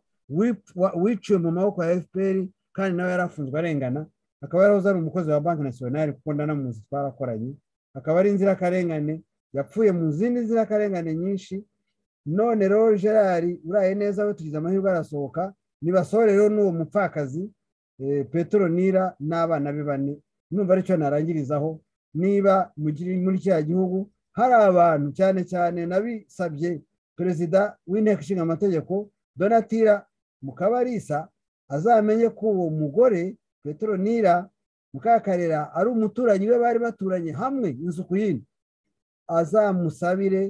wiciwe mu maboko ya fpr kandi nawe yarafunzwe arengana akaba yarahoze ari umukozi wa banki nasiyonari kuko ndanamuzi twarakoranye akaba ari inzirakarengane yapfuye mu zindi nzirakarengane nyinshi none rero gerard uraye neza we tugize amahirwe arasohoka nibasohorereho n'uwo mupfakazi eh, petero nira n'abana be bane numva aricyo narangirizaho niba muri kiriya gihugu hari abantu cyane cyane nabisabye perezida w'inteko ishinga amategeko donatira mukabarisa azamenye ko uwo mugore peteronira mukakarera ari umuturanyi we bari baturanye hamwe inzu ku yindi azamusabire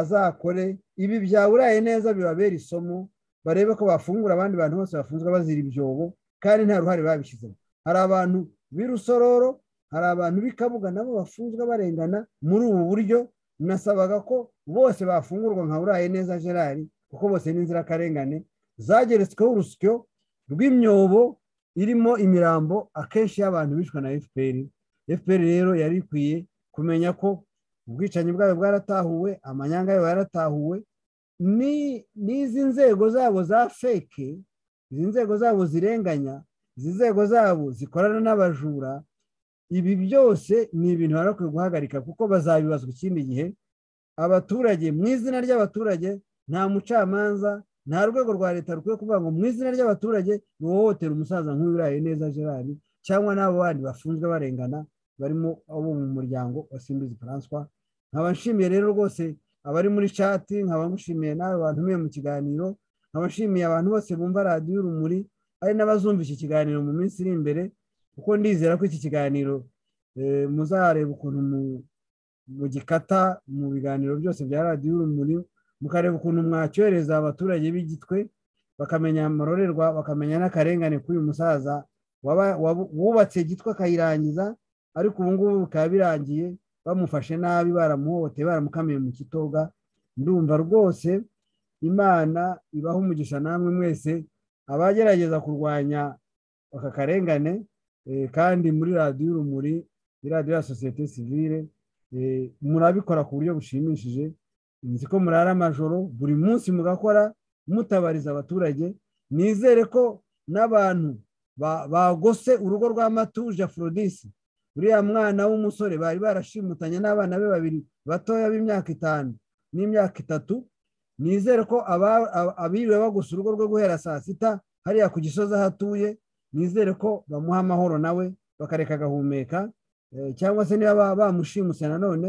azakore ibi byaburaye neza bibabera isomo barebe ko bafungura abandi bantu bose bafunzwe bazira ibyobo kandi nta ruhare babishyizemo hari abantu b'irusororo hari abantu b'ikabuga nabo bafunzwe barengana muri ubu buryo nasabaga ko bose bafungurwa nka buraye neza gerard kuko bose ni inzirakarengane zageretsweho urusyo rw'imyobo irimo imirambo akenshi y'abantu bishwe na fpr fpr rero yari ikwiye kumenya ko ubwicanyi bwayo bwaratahuwe amanyanga yayo yaratahuwe n'izi nzego zabo za feke izi nzego zabo zirenganya izi nzego zabo zikorana n'abajura ibi byose ni ibintu barakwiye guhagarika kuko bazabibazwa ikindi gihe abaturage mu izina ry'abaturage nta mucamanza nta rwego rwa leta rukwiye kuvuga ngo mu izina ry'abaturage niwohotera umusaza nk'uwiraye neza gerard cyangwa n'abo bandi bafunzwe barengana barimo abo mu muryango wa simbizi furanswa nkaba nshimiye rero rwose abari muri cati nkaba ngushimiye nawe bantumiye mu kiganiro nkaba nshimiye abantu bose bumva radiyo urumuri ari n'abazumva iki kiganiro mu minsi iri imbere kuko ndizera ko iki kiganiro eh, muzareba ukuntu mu gikata mu biganiro byose bya radiyo urumuri mukareba ukuntu mwacyohereza abaturage b'igitwe bakamenya amororerwa bakamenya n'akarengane k'uyu musaza wubatse gitwe akayirangiza ariko ubu ngubu bikaba birangiye bamufashe nabi baramuhohoteye baramukamiye mu kitoga ndumva rwose imana ibaho umugisha namwe mwese abagerageza kurwanya aka karengane eh, kandi muri radiyo urumuri ni radiyo ya sosiyete sivire eh, murabikora ku buryo bushimishije nzi ko murara amajoro buri munsi mugakora mutabariza abaturage nizere ko n'abantu bagose urugo rwa matuje aforodisi uriya mwana w'umusore bari barashimutanye n'abana be babiri batoya b'imyaka itanu n'imyaka itatu nizere ko abiriwe bagusa urugo rwo guhera saa sita hariya ku gisozi aho atuye nizere ko bamuha amahoro nawe bakareka agahumeka eh, cyangwa se niba bamushimuse nanone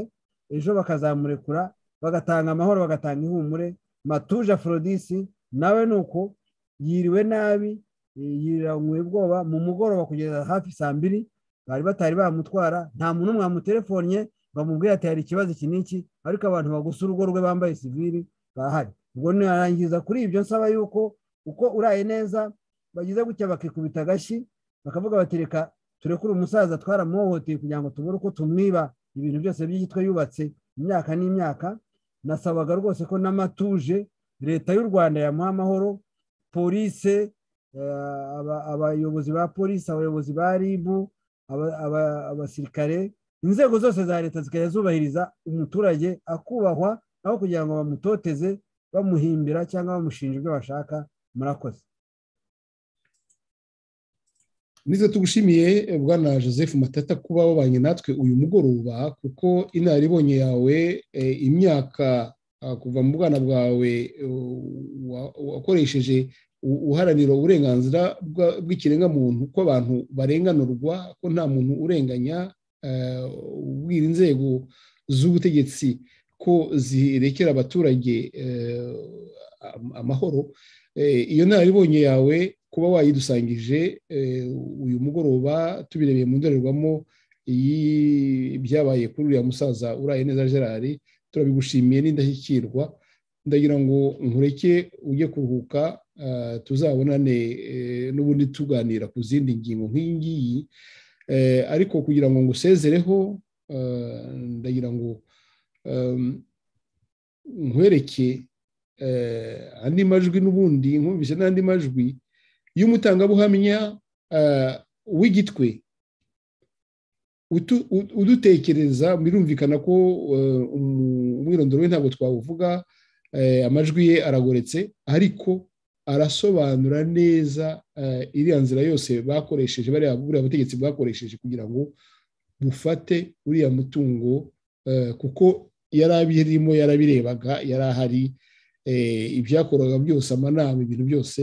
ejo bakazamurekura bagatanga amahoro bagatanga ihumure matuje aforodisi nawe ni uko yiriwe nabi yiranywe ubwoba mu mugoroba kugeza hafi saa mbiri bari batari bamutwara nta muntu umwe wamutelefonnye ngo amubwire ati hari ikibazo iki n'iki ariko abantu bagusa urugo rwe bambaye sivili bahari ubwo ntiyarangiza kuri ibyo nsaba yuko uko uraye neza bagize gutya bakikubita agashyi bakavuga batereka turekure umusaza twaramuhohoteye kugira ngo tubure uko tumwiba ibintu byose by'igitwe yubatse imyaka n'imyaka nasabaga rwose ko n'amatuje leta y'u rwanda yamuha amahoro polise eh, abayobozi ba polisi abayobozi ba ribu abasirikare inzego zose za leta zikajya zubahiriza umuturage akubahwa aho kugira ngo bamutoteze bamuhimbira cyangwa bamushinja ibyo bashaka murakoze nizo tugushimiye eh, bwana joseph matata kuba wabanye natwe uyu mugoroba kuko inaribonye yawe eh, imyaka ah, kuva mu bwana bwawe eh, wakoresheje uharanira uburenganzira bw'ikirengamuntu ko abantu barenganurwa ko nta muntu urenganya ubwira inzego z'ubutegetsi ko zirekera abaturage amahoro iyo ntararibonye yawe kuba wayidusangije eh, uyu mugoroba tubirebeye mu ndorerwamo ibyabaye kuri uriya musaza uraye neza gerard turabigushimiye n'indashyikirwa ndagira ngo nkureke ujye kuruhuka eh, tuzabonane eh, n'ubundi tuganira ku zindi ngingo nk'iyi ngiyi ariko kugira ngo ngusezereho ndagira ngo nkwereke andi majwi n'ubundi nkumvise n'andi majwi iyo umutangabuhamya eh, w'igitwe udutekereza birumvikana ko eh, umwirondoro we ntabwo twawuvuga eh, amajwi ye aragoretse ariko arasobanura neza iriya nzira yose bakoresheje buriya butegetsi bwakoresheje kugira ngo bufate uriya mutungo kuko yari abirimo yarabirebaga yari ahari ibyakoraga byose amanama ibintu byose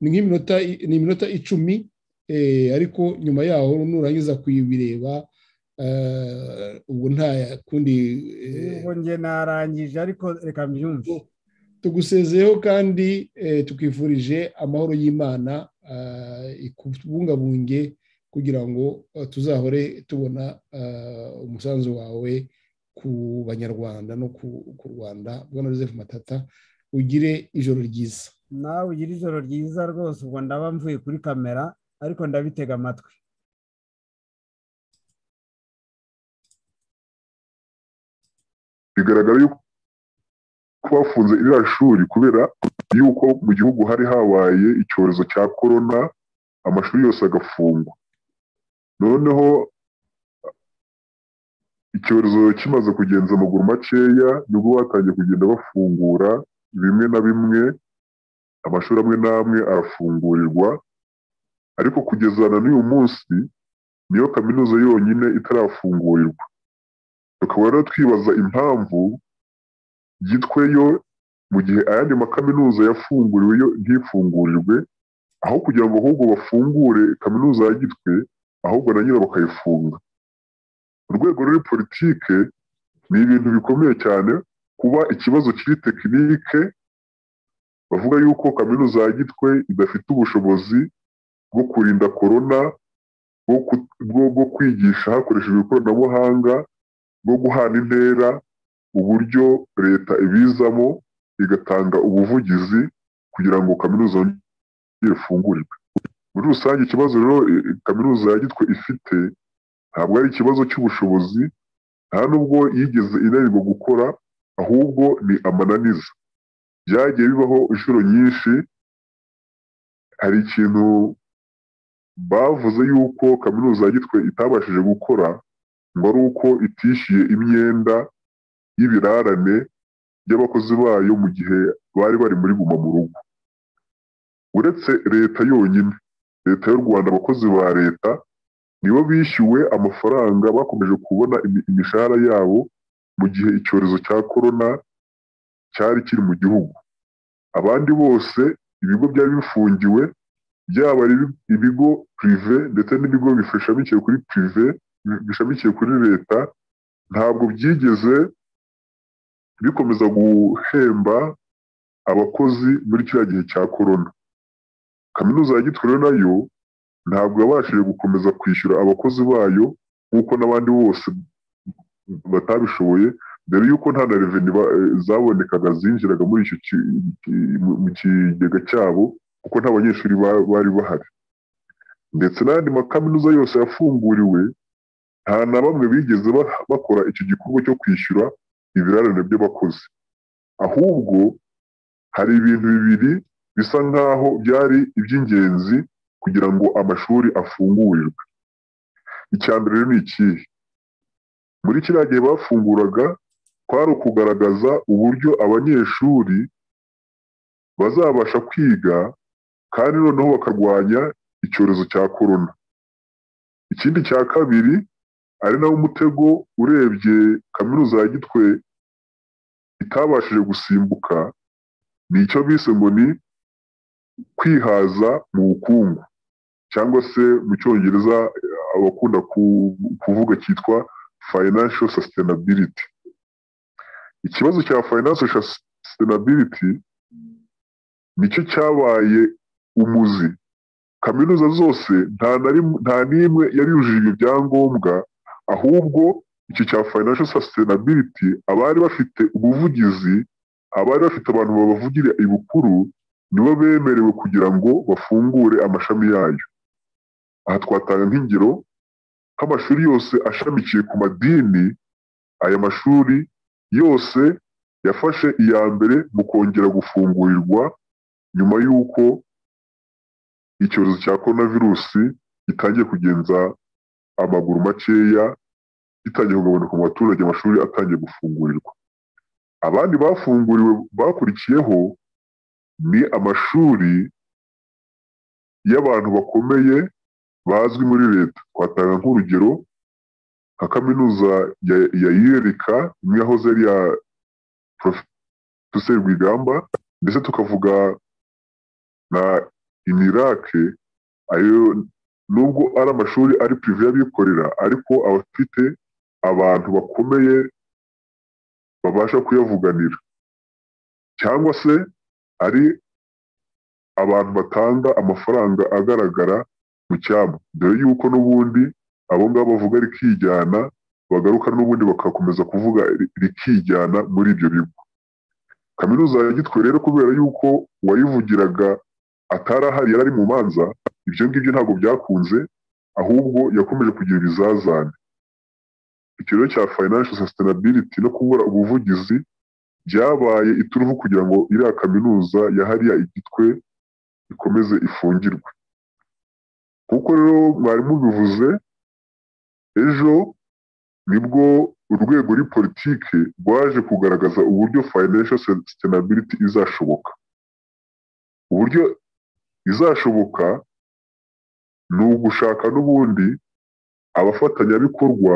ni nk'iminota ni iminota icumi eh, ariko nyuma yaho nurangiza kuyibireba eh, ubu nta kundi eh, nge narangije ariko reka mbyumve tugusezeho kandi tukwifurije amahoro y'imana ikubungabunge kugira ngo tuzahore tubona umusanzu wawe ku banyarwanda no ku rwanda bwana joseph matata ugire ijoro ryiza nawe ugira ijoro ryiza rwose ubwo ndaba mvuye kuri kamera ariko ndabitega amatwi bigaragara yuko bafunze iriya shuri kubera yuko mu gihugu hari habaye icyorezo cya korona amashuri yose agafungwa noneho icyorezo kimaze kugenza amaguru makeya nibwo batangiye kugenda bafungura bimwe na bimwe amashuri amwe n'amwe arafungurirwa ariko kugezana n'uyu munsi niyo kaminuza yonyine itarafungurirwa tukaba rero twibaza impamvu yitweyo mu gihe ayandi makaminuza yafunguriwe yo ntifungurirwe aho kugira ngo ahubwo bafungure kaminuza ya gitwe ahubwo na nyina bakayifunga urwego ruri politike ni ibintu bikomeye cyane kuba ikibazo kiri tekinike bavuga yuko kaminuza ya gitwe idafite ubushobozi bwo kurinda korona bwo kwigisha hakoreshejwe ikoranabuhanga bwo guhana intera uburyo leta ibizamo igatanga ubuvugizi kugira ngo kaminuza ifungurirwe muri rusange ikibazo rero kaminuza ya gitwe ifite ntabwo ari ikibazo cy'ubushobozi nta nubwo yigeze inanirwa gukora ahubwo ni amananiza byagiye bibaho inshuro nyinshi hari ikintu bavuze yuko kaminuza ya gitwe itabashije gukora ngo ari uko itishyuye imyenda y'ibirarane by'abakozi bayo mu gihe bari bari muri guma mu rugo uretse leta yonyine leta y'u rwanda abakozi ba leta nibo bishyuwe amafaranga bakomeje kubona imishahara yabo mu gihe icyorezo cya korona cyari kiri mu gihugu abandi bose ibigo byari bifungiwe byaba ari ibigo pirive ndetse n'ibigo bishamikiye kuri pirive bishamikiye kuri leta ntabwo byigeze bikomeza guhemba abakozi muri kiriya gihe cya korona kaminuza ya gitwe nayo ntabwo yabashije gukomeza kwishyura abakozi bayo nk'uko n'abandi bose batabishoboye dore yuko nta na reveni eh, zabonekaga zinjiraga muri icyo mu kigega cyabo kuko nta banyeshuri bari bahari ndetse n'andi makaminuza yose yafunguriwe nta na bamwe bigeze bakora icyo gikorwa cyo kwishyura ibirarane by'abakozi ahubwo hari ibintu bibiri bisa nk'aho byari iby'ingenzi kugira ngo amashuri afungurirwe icya mbere ni ikihe muri kiriya gihe bafunguraga kwari ukugaragaza uburyo abanyeshuri bazabasha kwiga kandi noneho bakarwanya icyorezo cya korona ikindi cya kabiri ari nawo umutego urebye kaminuza ya gitwe itabashije gusimbuka ni icyo bise ngo ni kwihaza mu bukungu cyangwa se mu cyongereza abakunda kuvuga cyitwa financial sustainability ikibazo cya financial sustainability nicyo cyabaye umuzi kaminuza zose nta n'imwe yari yujuje ibyangombwa ahubwo iki cya financial sustainability abari bafite ubuvugizi abari bafite abantu babavugira ibukuru nibo bemerewe kugira ngo bafungure amashami yayo aha twatanga nk’ingiro nk'amashuri yose ashamikiye ku madini aya mashuri yose yafashe iya mbere mu kongera gufungurirwa nyuma y'uko icyorezo cya korona virusi gitangiye kugenza amaguru makeya gitangiye kugabanyuka mu baturage amashuri atangiye gufungurirwa abandi bafunguriwe bakurikiyeho ni amashuri y'abantu bakomeye bazwi muri leta twatanga nk'urugero nka kaminuza ya yereka imwe yahoze ari iya profeseri rwigamba ndetse tukavuga na imirake ayo nubwo ari amashuri ari pirive y'abikorera ariko aba afite abantu bakomeye babasha kuyavuganira cyangwa se ari abantu batanga amafaranga agaragara mu cyambu dore yuko n'ubundi abo ngabo bavuga rikijyana bagaruka n'ubundi bakakomeza kuvuga rikijyana muri ibyo bigo kaminuza ya gitwe rero kubera yuko wayivugiraga atari ahari yari ari mu manza ibyo ngibyo ntabwo byakunze ahubwo yakomeje kugira ibizazane ikibazo cya financial sustainability no kubura ubuvugizi byabaye iturufu kugira ngo iriya kaminuza ya hariya igitwe ikomeze ifungirwe kuko rero mwarimu bivuze ejo nibwo urwego muri politiki rwaje kugaragaza uburyo financial sustainability izashoboka uburyo izashoboka ni ugushaka n'ubundi abafatanyabikorwa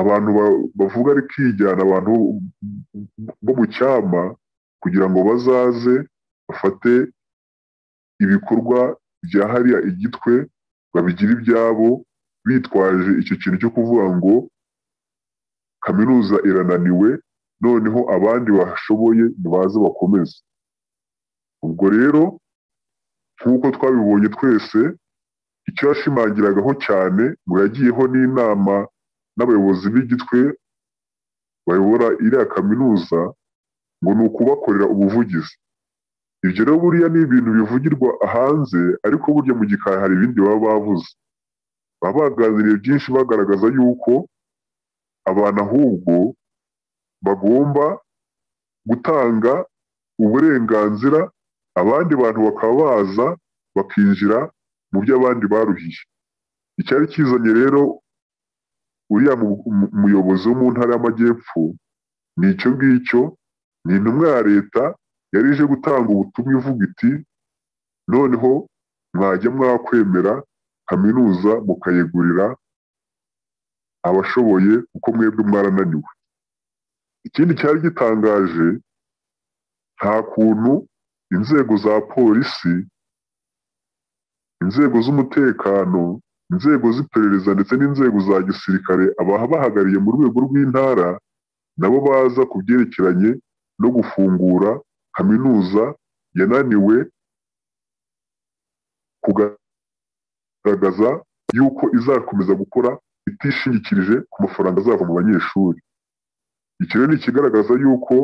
abantu bavuga rikijyana abantu bo mu cyama kugira ngo bazaze bafate ibikorwa bya hariya igitwe babigire ibyabo bitwaje icyo kintu cyo kuvuga ngo kaminuza irananiwe noneho abandi bashoboye nibaze bakomeze ubwo rero nk'uko twabibonye twese icyo yashimangiragaho cyane ngo yagiyeho n'inama n'abayobozi b'igitwe bayobora iriya kaminuza ngo ni ukubakorera ubuvugizi ibyo rero buriya ni ibintu bivugirwa hanze ariko burya mu gikari hari ibindi baba bavuze baba baganiriye byinshi bagaragaza yuko abantu ahubwo bagomba gutanga uburenganzira abandi bantu bakaba baza bakinjira mu byo abandi baruhiye icyari kizanye rero uriya muyobozi wo mu ntara y'amajyepfo ni icyo ngicyo ni intumwa ya leta yari ije gutanga ubutumwa ivuga iti noneho mwajya mwakwemera kaminuza mukayegurira abashoboye uko mwebwe mwarananiwe ikindi cyari gitangaje nta kuntu inzego za polisi inzego z'umutekano inzego z'iperereza ndetse n'inzego za gisirikare ababahagariye mu rwego rw'intara nabo baza ku byerekeranye no gufungura kaminuza yananiwe kuga igaragaza yuko izakomeza gukora itishingikirije ku mafaranga azava mu banyeshuri iki rero ni ikigaragaza yuko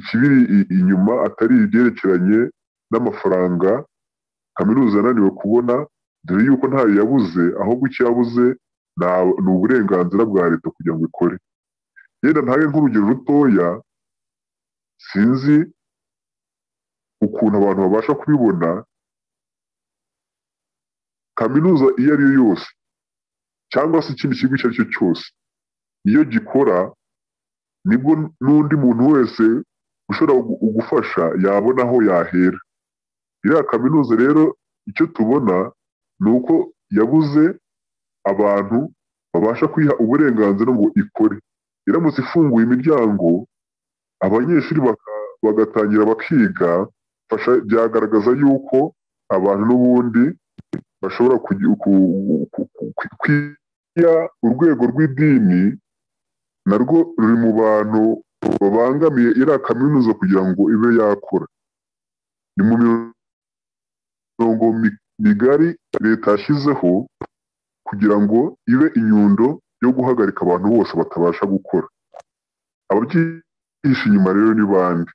ikibiri inyuma atari ibyerekeranye n'amafaranga kaminuza yananiwe kubona dore yuko ntayo yabuze ahubwo icyo yabuze ni uburenganzira bwa leta kugira ngo ikore yenda ntange nk'urugero rutoya sinzi ukuntu abantu babasha kubibona kaminuza iyo ari yo yose cyangwa se ikindi kigo icyo ari cyo cyose iyo gikora nibwo n'undi muntu wese ushobora gufasha yabona aho yahera iriya kaminuza rero icyo tubona ni uko yabuze abantu babasha kwiha uburenganzira ngo ikore iramutse ifunguye imiryango abanyeshuri bagatangira bakiga byagaragaza yuko abantu n'ubundi bashobora kujya urwego rw'idini narwo ruri mu bantu babangamiye iriya kaminuza kugira ngo ibe yakora ni mu mirongo migari leta yashyizeho kugira ngo ibe inyundo yo guhagarika abantu bose batabasha gukora ababyihisha inyuma rero ni bande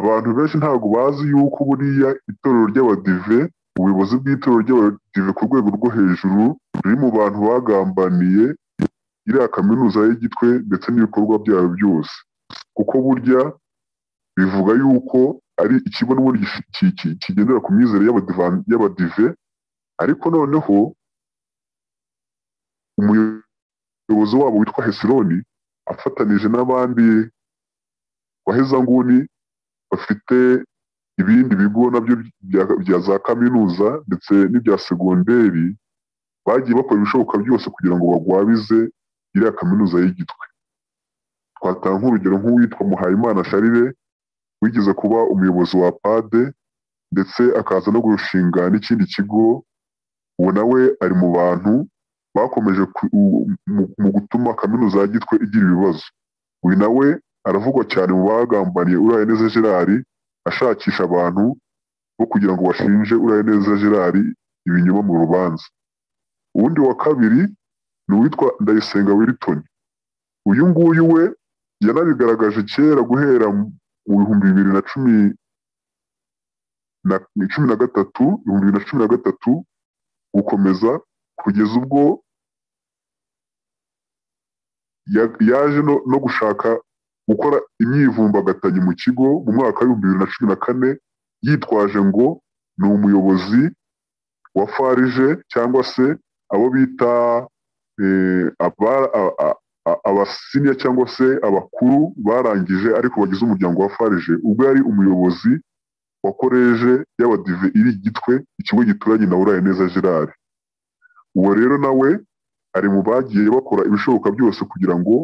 abantu benshi ntabwo bazi yuko buriya itorero ry'abadive ubuyobozi bw'itorero ry'abadive ku rwego rwo hejuru ruri mu bantu bagambaniye iriya kaminuza y'igitwe ndetse n'ibikorwa byayo byose kuko burya bivuga yuko ari ikigo n'ubundi kigendera ku myizere y'abadive ariko noneho umuyobozi wabo witwa hesironi afatanije n'abandi bahezanguni bafite ibindi bigo nabyo bya za kaminuza ndetse n'ibya segonderi bagiye bakora ibishoboka byose kugira ngo bagwabize iriya kaminuza y'igitwe twatanga nk'urugero nk'uwitwa muhayimana sharire wigeze kuba umuyobozi wa pade ndetse akaza no gushinga n'ikindi kigo ubu nawe ari mu bantu bakomeje mu gutuma kaminuza ya gitwe igira ibibazo uyu nawe aravugwa cyane mu bagambaniye uriya neza gerard ashakisha abantu bo kugira ngo bashinje neza Gerard ibinyoma mu rubanza uwundi wa kabiri ni uwitwa Ndayisenga Wilton uyu nguyu we yanabigaragaje kera guhera mu bihumbi bibiri na cumi na cumi na gatatu ibihumbi bibiri na cumi na gatatu gukomeza kugeza ubwo yaje no gushaka gukora imyivumbagatanyi mu kigo mu mwaka w'ibihumbi bibiri na cumi na kane yitwaje ngo ni umuyobozi wa farije cyangwa se abo bita eh, abasinya cyangwa se abakuru barangije ariko bagize umuryango wa farije ubwo yari umuyobozi wa koreje y'abadive iri gitwe ikigo gituranye na burayi neza gerard uwo rero nawe ari mu bagiye bakora ibishoboka byose kugira ngo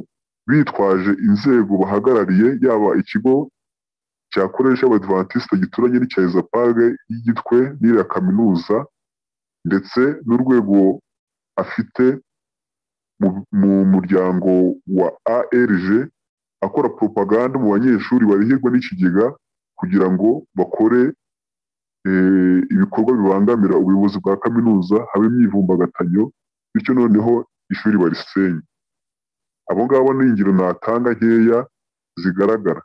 bitwaje inzego bahagarariye yaba ikigo cya koleji y'abadivantisite gituranye n'icya izapage y'igitwe n'iriya kaminuza ndetse n'urwego afite mu muryango wa ARG akora propaganda mu banyeshuri barihirwa n'ikigega kugira ngo bakore eh, ibikorwa bibangamira ubuyobozi bwa kaminuza habe imyivumbagatanyo bityo noneho ishuri barisenye abo ngabo ni ingero natanga nkeya zigaragara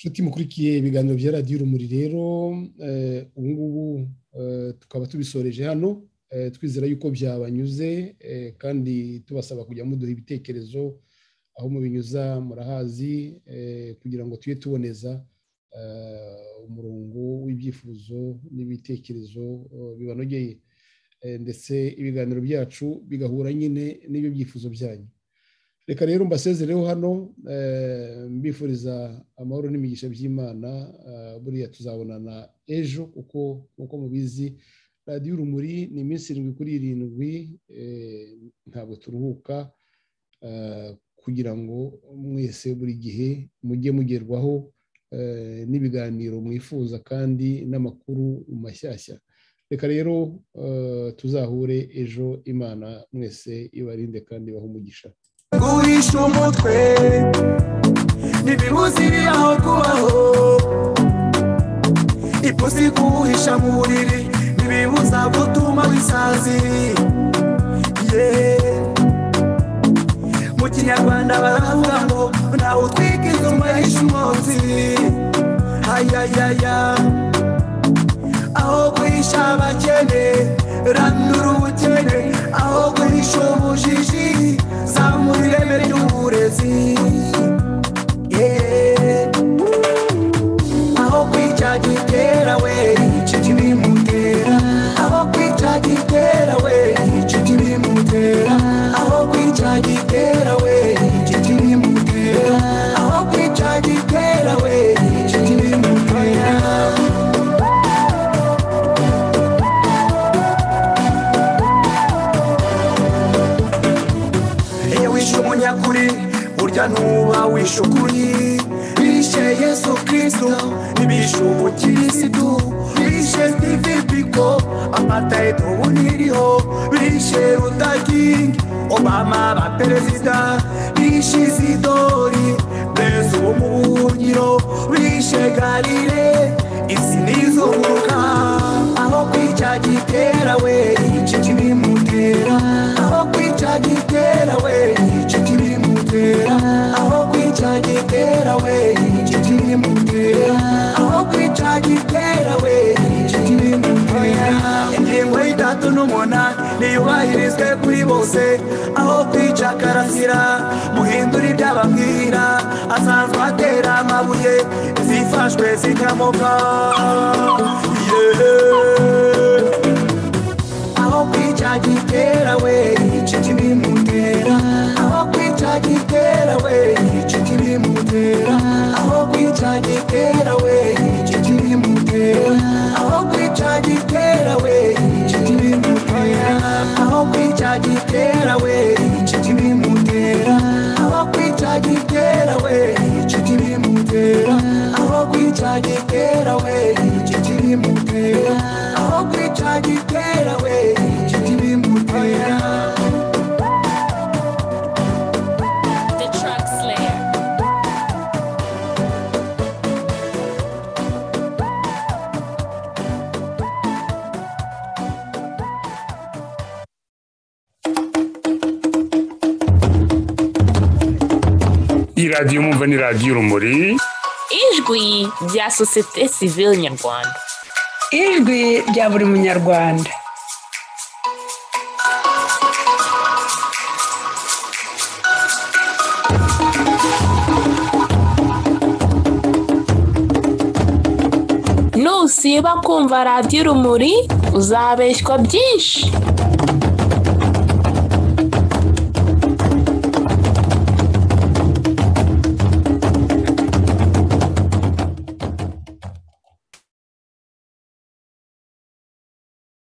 inshuti mukurikiye ibiganiro bya radiyo urumuri rero eh, ubu ngubu eh, tukaba tubisoreje hano eh, twizera yuko byabanyuze kandi tubasaba kujya muduha ibitekerezo aho mubinyuza murahazi kugira ngo tujye tuboneza umurongo w'ibyifuzo n'ibitekerezo bibanogeye ndetse ibiganiro byacu bigahura nyine n'ibyo byifuzo byanyu reka rero mbasezereho hano eh, mbifuriza amahoro n'imigisha by'imana eh, buriya tuzabonana ejo kuko nk'uko mubizi radiyo urumuri ni iminsi irindwi kuri irindwi eh, ntabwo turuhuka kugira ngo mwese buri gihe mujye mugerwaho n'ibiganiro mwifuza kandi n'amakuru mashyashya reka rero tuzahure ejo imana mwese ibarinde kandi umugisha guhisha umutwe ntibimuziri aho kubaho ipusi kuwuhisha mu buriri ntibibuza gutuma wisazi mu kinyarwanda baravuga ngo ntawe utwika inzu mbahisha umwotsi ayayaya aho guhisha abakene I'll be sure she's tujanuma wishukuri bishe yesu kristo nibishuku kirisitu bishe stivipiko apartheid ubu ntiriho bishe rutakingi obama baperezida bishe isidori beza ubu mu buhungiro bishe galile isi nizunguka aho kwica gitera we igice kibimutera aho kwica gitera we igice mundera I hope we try to get away Jijini mundera I hope we try to get away Jijini mundera Ingingo itatu n'umunani niyubahirizwe kuri bose aho kwicakarasira muhindura ibyo ababwira asanzwe atera amabuye zifashwe zikamoka aho kwica gitera we icyo kimimutera kwitagikera we icyo kirimutera aho kwitagikera we icyo kirimutera aho kwitagikera we icyo kirimutera aho kwitagikera we icyo kirimutera aho kwitagikera we icyo kirimutera aho kwitagikera we icyo kirimutera aho kwitagikera we icyo kirimutera vanidadium vanidadiul muri. Ijwi rya sosiyete sivile nyarwanda. Ijwi rya buri munyarwanda. nusiba kumva radiyo urumuri uzabeshywa byinshi